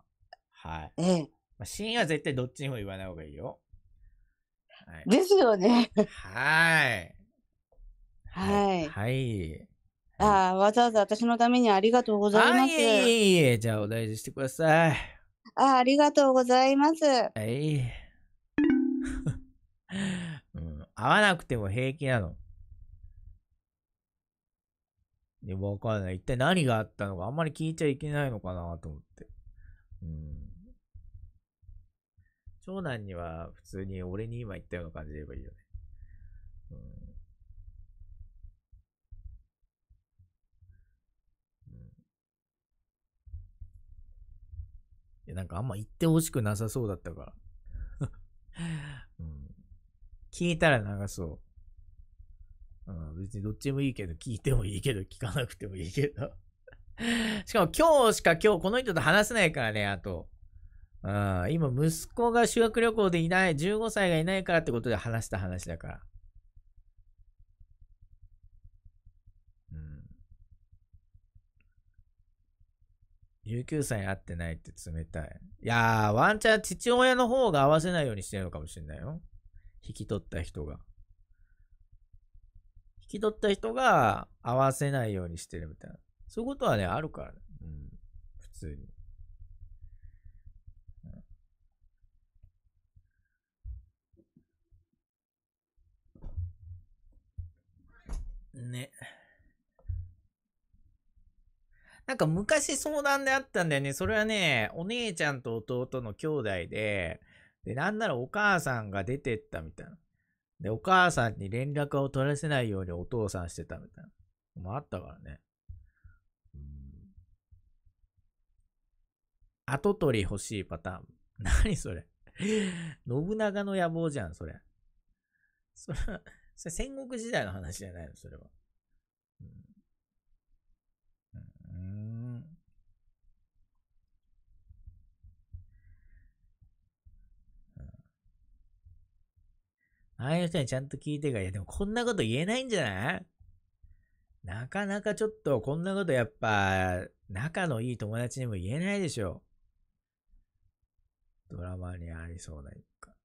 [SPEAKER 2] はい。ええ。まあ、深夜は絶対どっちにも言わない方がいいよ。はい、ですよね。はい。はい。はい。
[SPEAKER 9] ああ、わざわざ私のためにありがとうございます。はい、いえ
[SPEAKER 2] いえ、じゃあお大事してください。
[SPEAKER 9] あありがとうございます。
[SPEAKER 2] えい、うん。会わなくても平気なの。でもわかんない。一体何があったのか、あんまり聞いちゃいけないのかなと思って。うん。長男には普通に俺に今言ったような感じで言えばいいよね。なんかあんま行ってほしくなさそうだったから うん。聞いたら流そう。うん、別にどっちもいいけど、聞いてもいいけど、聞かなくてもいいけど しかも今日しか今日この人と話せないからね、あと。うん、今息子が修学旅行でいない、15歳がいないからってことで話した話だから。19歳に会ってないって冷たい。いやー、ワンチャン父親の方が合わせないようにしてるのかもしれないよ。引き取った人が。引き取った人が合わせないようにしてるみたいな。そういうことはね、あるからね。うん。普通に。ね。なんか昔相談であったんだよね。それはね、お姉ちゃんと弟の兄弟で、で、なんならお母さんが出てったみたいな。で、お母さんに連絡を取らせないようにお父さんしてたみたいな。もあったから
[SPEAKER 4] ね。うん。
[SPEAKER 2] 後取り欲しいパターン。何それ。信長の野望じゃん、それ。
[SPEAKER 4] それ、それ戦国時代の話じゃないの、それは。うん。
[SPEAKER 2] ああいう人にちゃんと聞いてが、いやでもこんなこと言えないんじゃないなかなかちょっとこんなことやっぱ仲のいい友達にも言えないでしょ。ドラマにありそうな一か。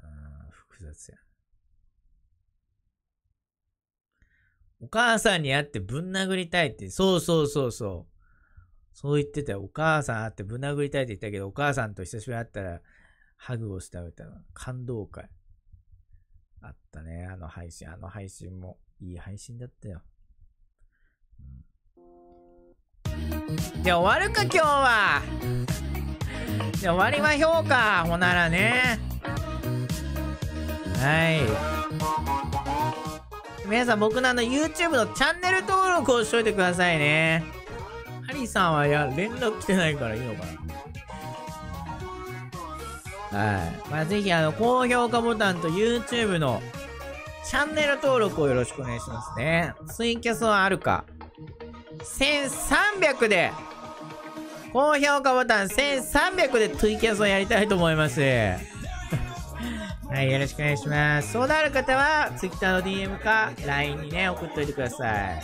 [SPEAKER 2] うん、
[SPEAKER 4] 複雑や
[SPEAKER 2] お母さんに会ってぶん殴りたいって、そうそうそうそう。そう言ってたよ。お母さん会ってぶん殴りたいって言ったけど、お母さんと久しぶりに会ったら、ハグをしてあげたの。感動会。あったね。あの配信。あの配信も、いい配信だったよ。じゃあ終わるか、今日は。じゃあ終わりましょうか。ほならね。はい。皆さん僕のあの YouTube のチャンネル登録をしといてくださいね。ハリーさんはいや、連絡来てないからいいのかな。はい。まあ、ぜひあの、高評価ボタンと YouTube のチャンネル登録をよろしくお願いしますね。ツイキャスはあるか。1300で、高評価ボタン1300でツイキャスをやりたいと思います。はい、よろしくお願いします。そうなる方は、Twitter の DM か、LINE にね、送っといてください。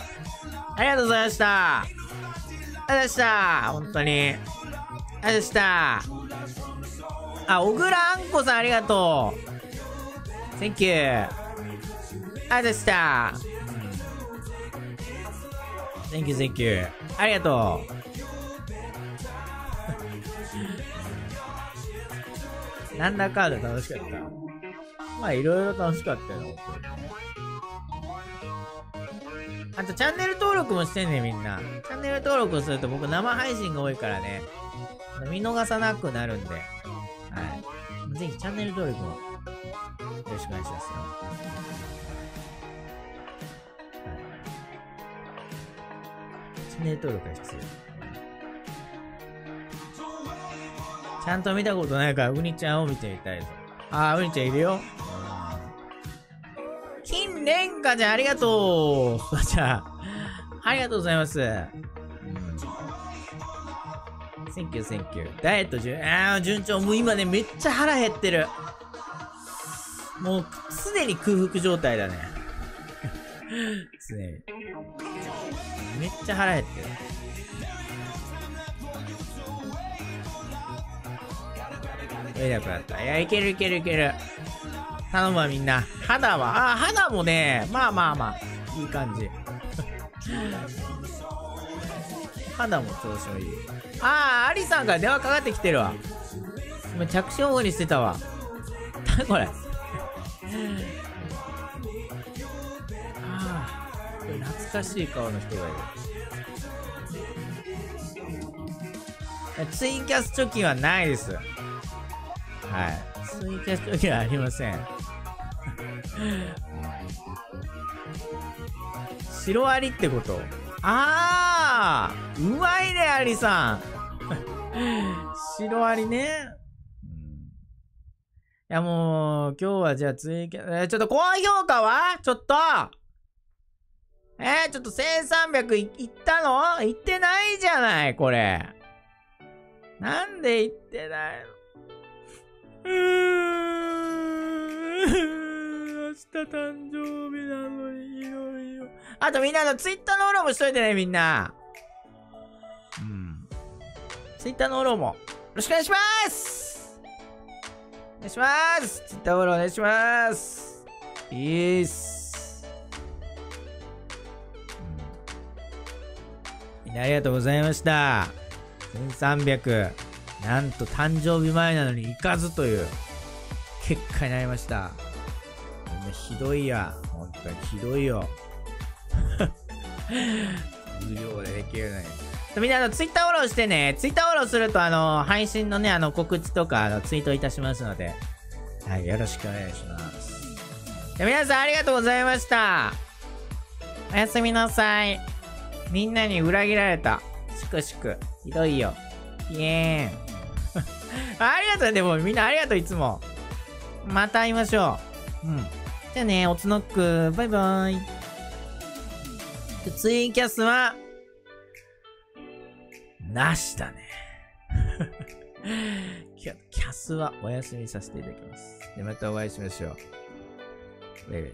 [SPEAKER 2] ありがとうございました。ありがとうございました。本当に。ありがとうございました。あ、小倉あんこさんありがとう。Thank you. ありがとうございました。Thank you, thank you. ありがとう。なんだかんだ楽しかった。まあいろいろ楽しかったよ、あとチャンネル登録もしてね、みんな。チャンネル登録すると僕生配信が多いからね、見逃さなくなるんで。はい。ぜひチャンネル登録もよろしくお願いしますチャンネル登録が必要。ちゃんと見たことないから、ウニちゃんを見てみたいぞ。あー、うんちゃんいるよ。金蓮華ちゃん、ありがとう。す ちゃん。ありがとうございます。センキューセンキュー。ダイエット順、ああ、順調。もう今ね、めっちゃ腹減ってる。もう、すでに空腹状態だね。す に。めっちゃ腹減ってる。無理くなった。いや、いけるいけるいける。頼むわ、みんな。肌は、あ、肌もね、まあまあまあ、いい感じ。肌も調子がいい。ああ、アリさんから電話かかってきてるわ。今、着信音にしてたわ。何これ。ああ、懐かしい顔の人がいる。ツインキャス貯金はないです。はい。そういったありません。シロアリってことああうまいね、アリさん シロアリね。いやもう、今日はじゃあ追加、えー、ちょっと高評価はちょっとえー、ちょっと1300いいったのいってないじゃない、これ。なんでいってないの明日誕
[SPEAKER 4] 生日なのに、いろいろ。
[SPEAKER 13] あとみんなのツイッ
[SPEAKER 2] ターのフォローもしといてね、みんな。うん。ツイッターのフォローも。よろしくお願いしますお願いしますツイッターフォローお願いしますイエス、ありがとうございました。1300。なんと誕生日前なのに行かずという結果になりました。ひどいや。本当にひどいよ。無料でできるのに。みんなあの、ツイッターフォローしてね。ツイッターフォローするとあの、配信のね、あの、告知とかあの、ツイートいたしますので。はい、よろしくお願いします。皆さんありがとうございました。おやすみなさい。みんなに裏切られた。しくしく。ひどいよ。イエーン。ありがとう。でもみんなありがとう、いつも。また会いましょ
[SPEAKER 1] う。うん。
[SPEAKER 6] じゃあね、おつのっく、バイバーイ。ツインキャスは、なしだね。
[SPEAKER 2] キャキャスはお休みさせていただきます。で、またお会いしましょう。
[SPEAKER 4] バイバイ。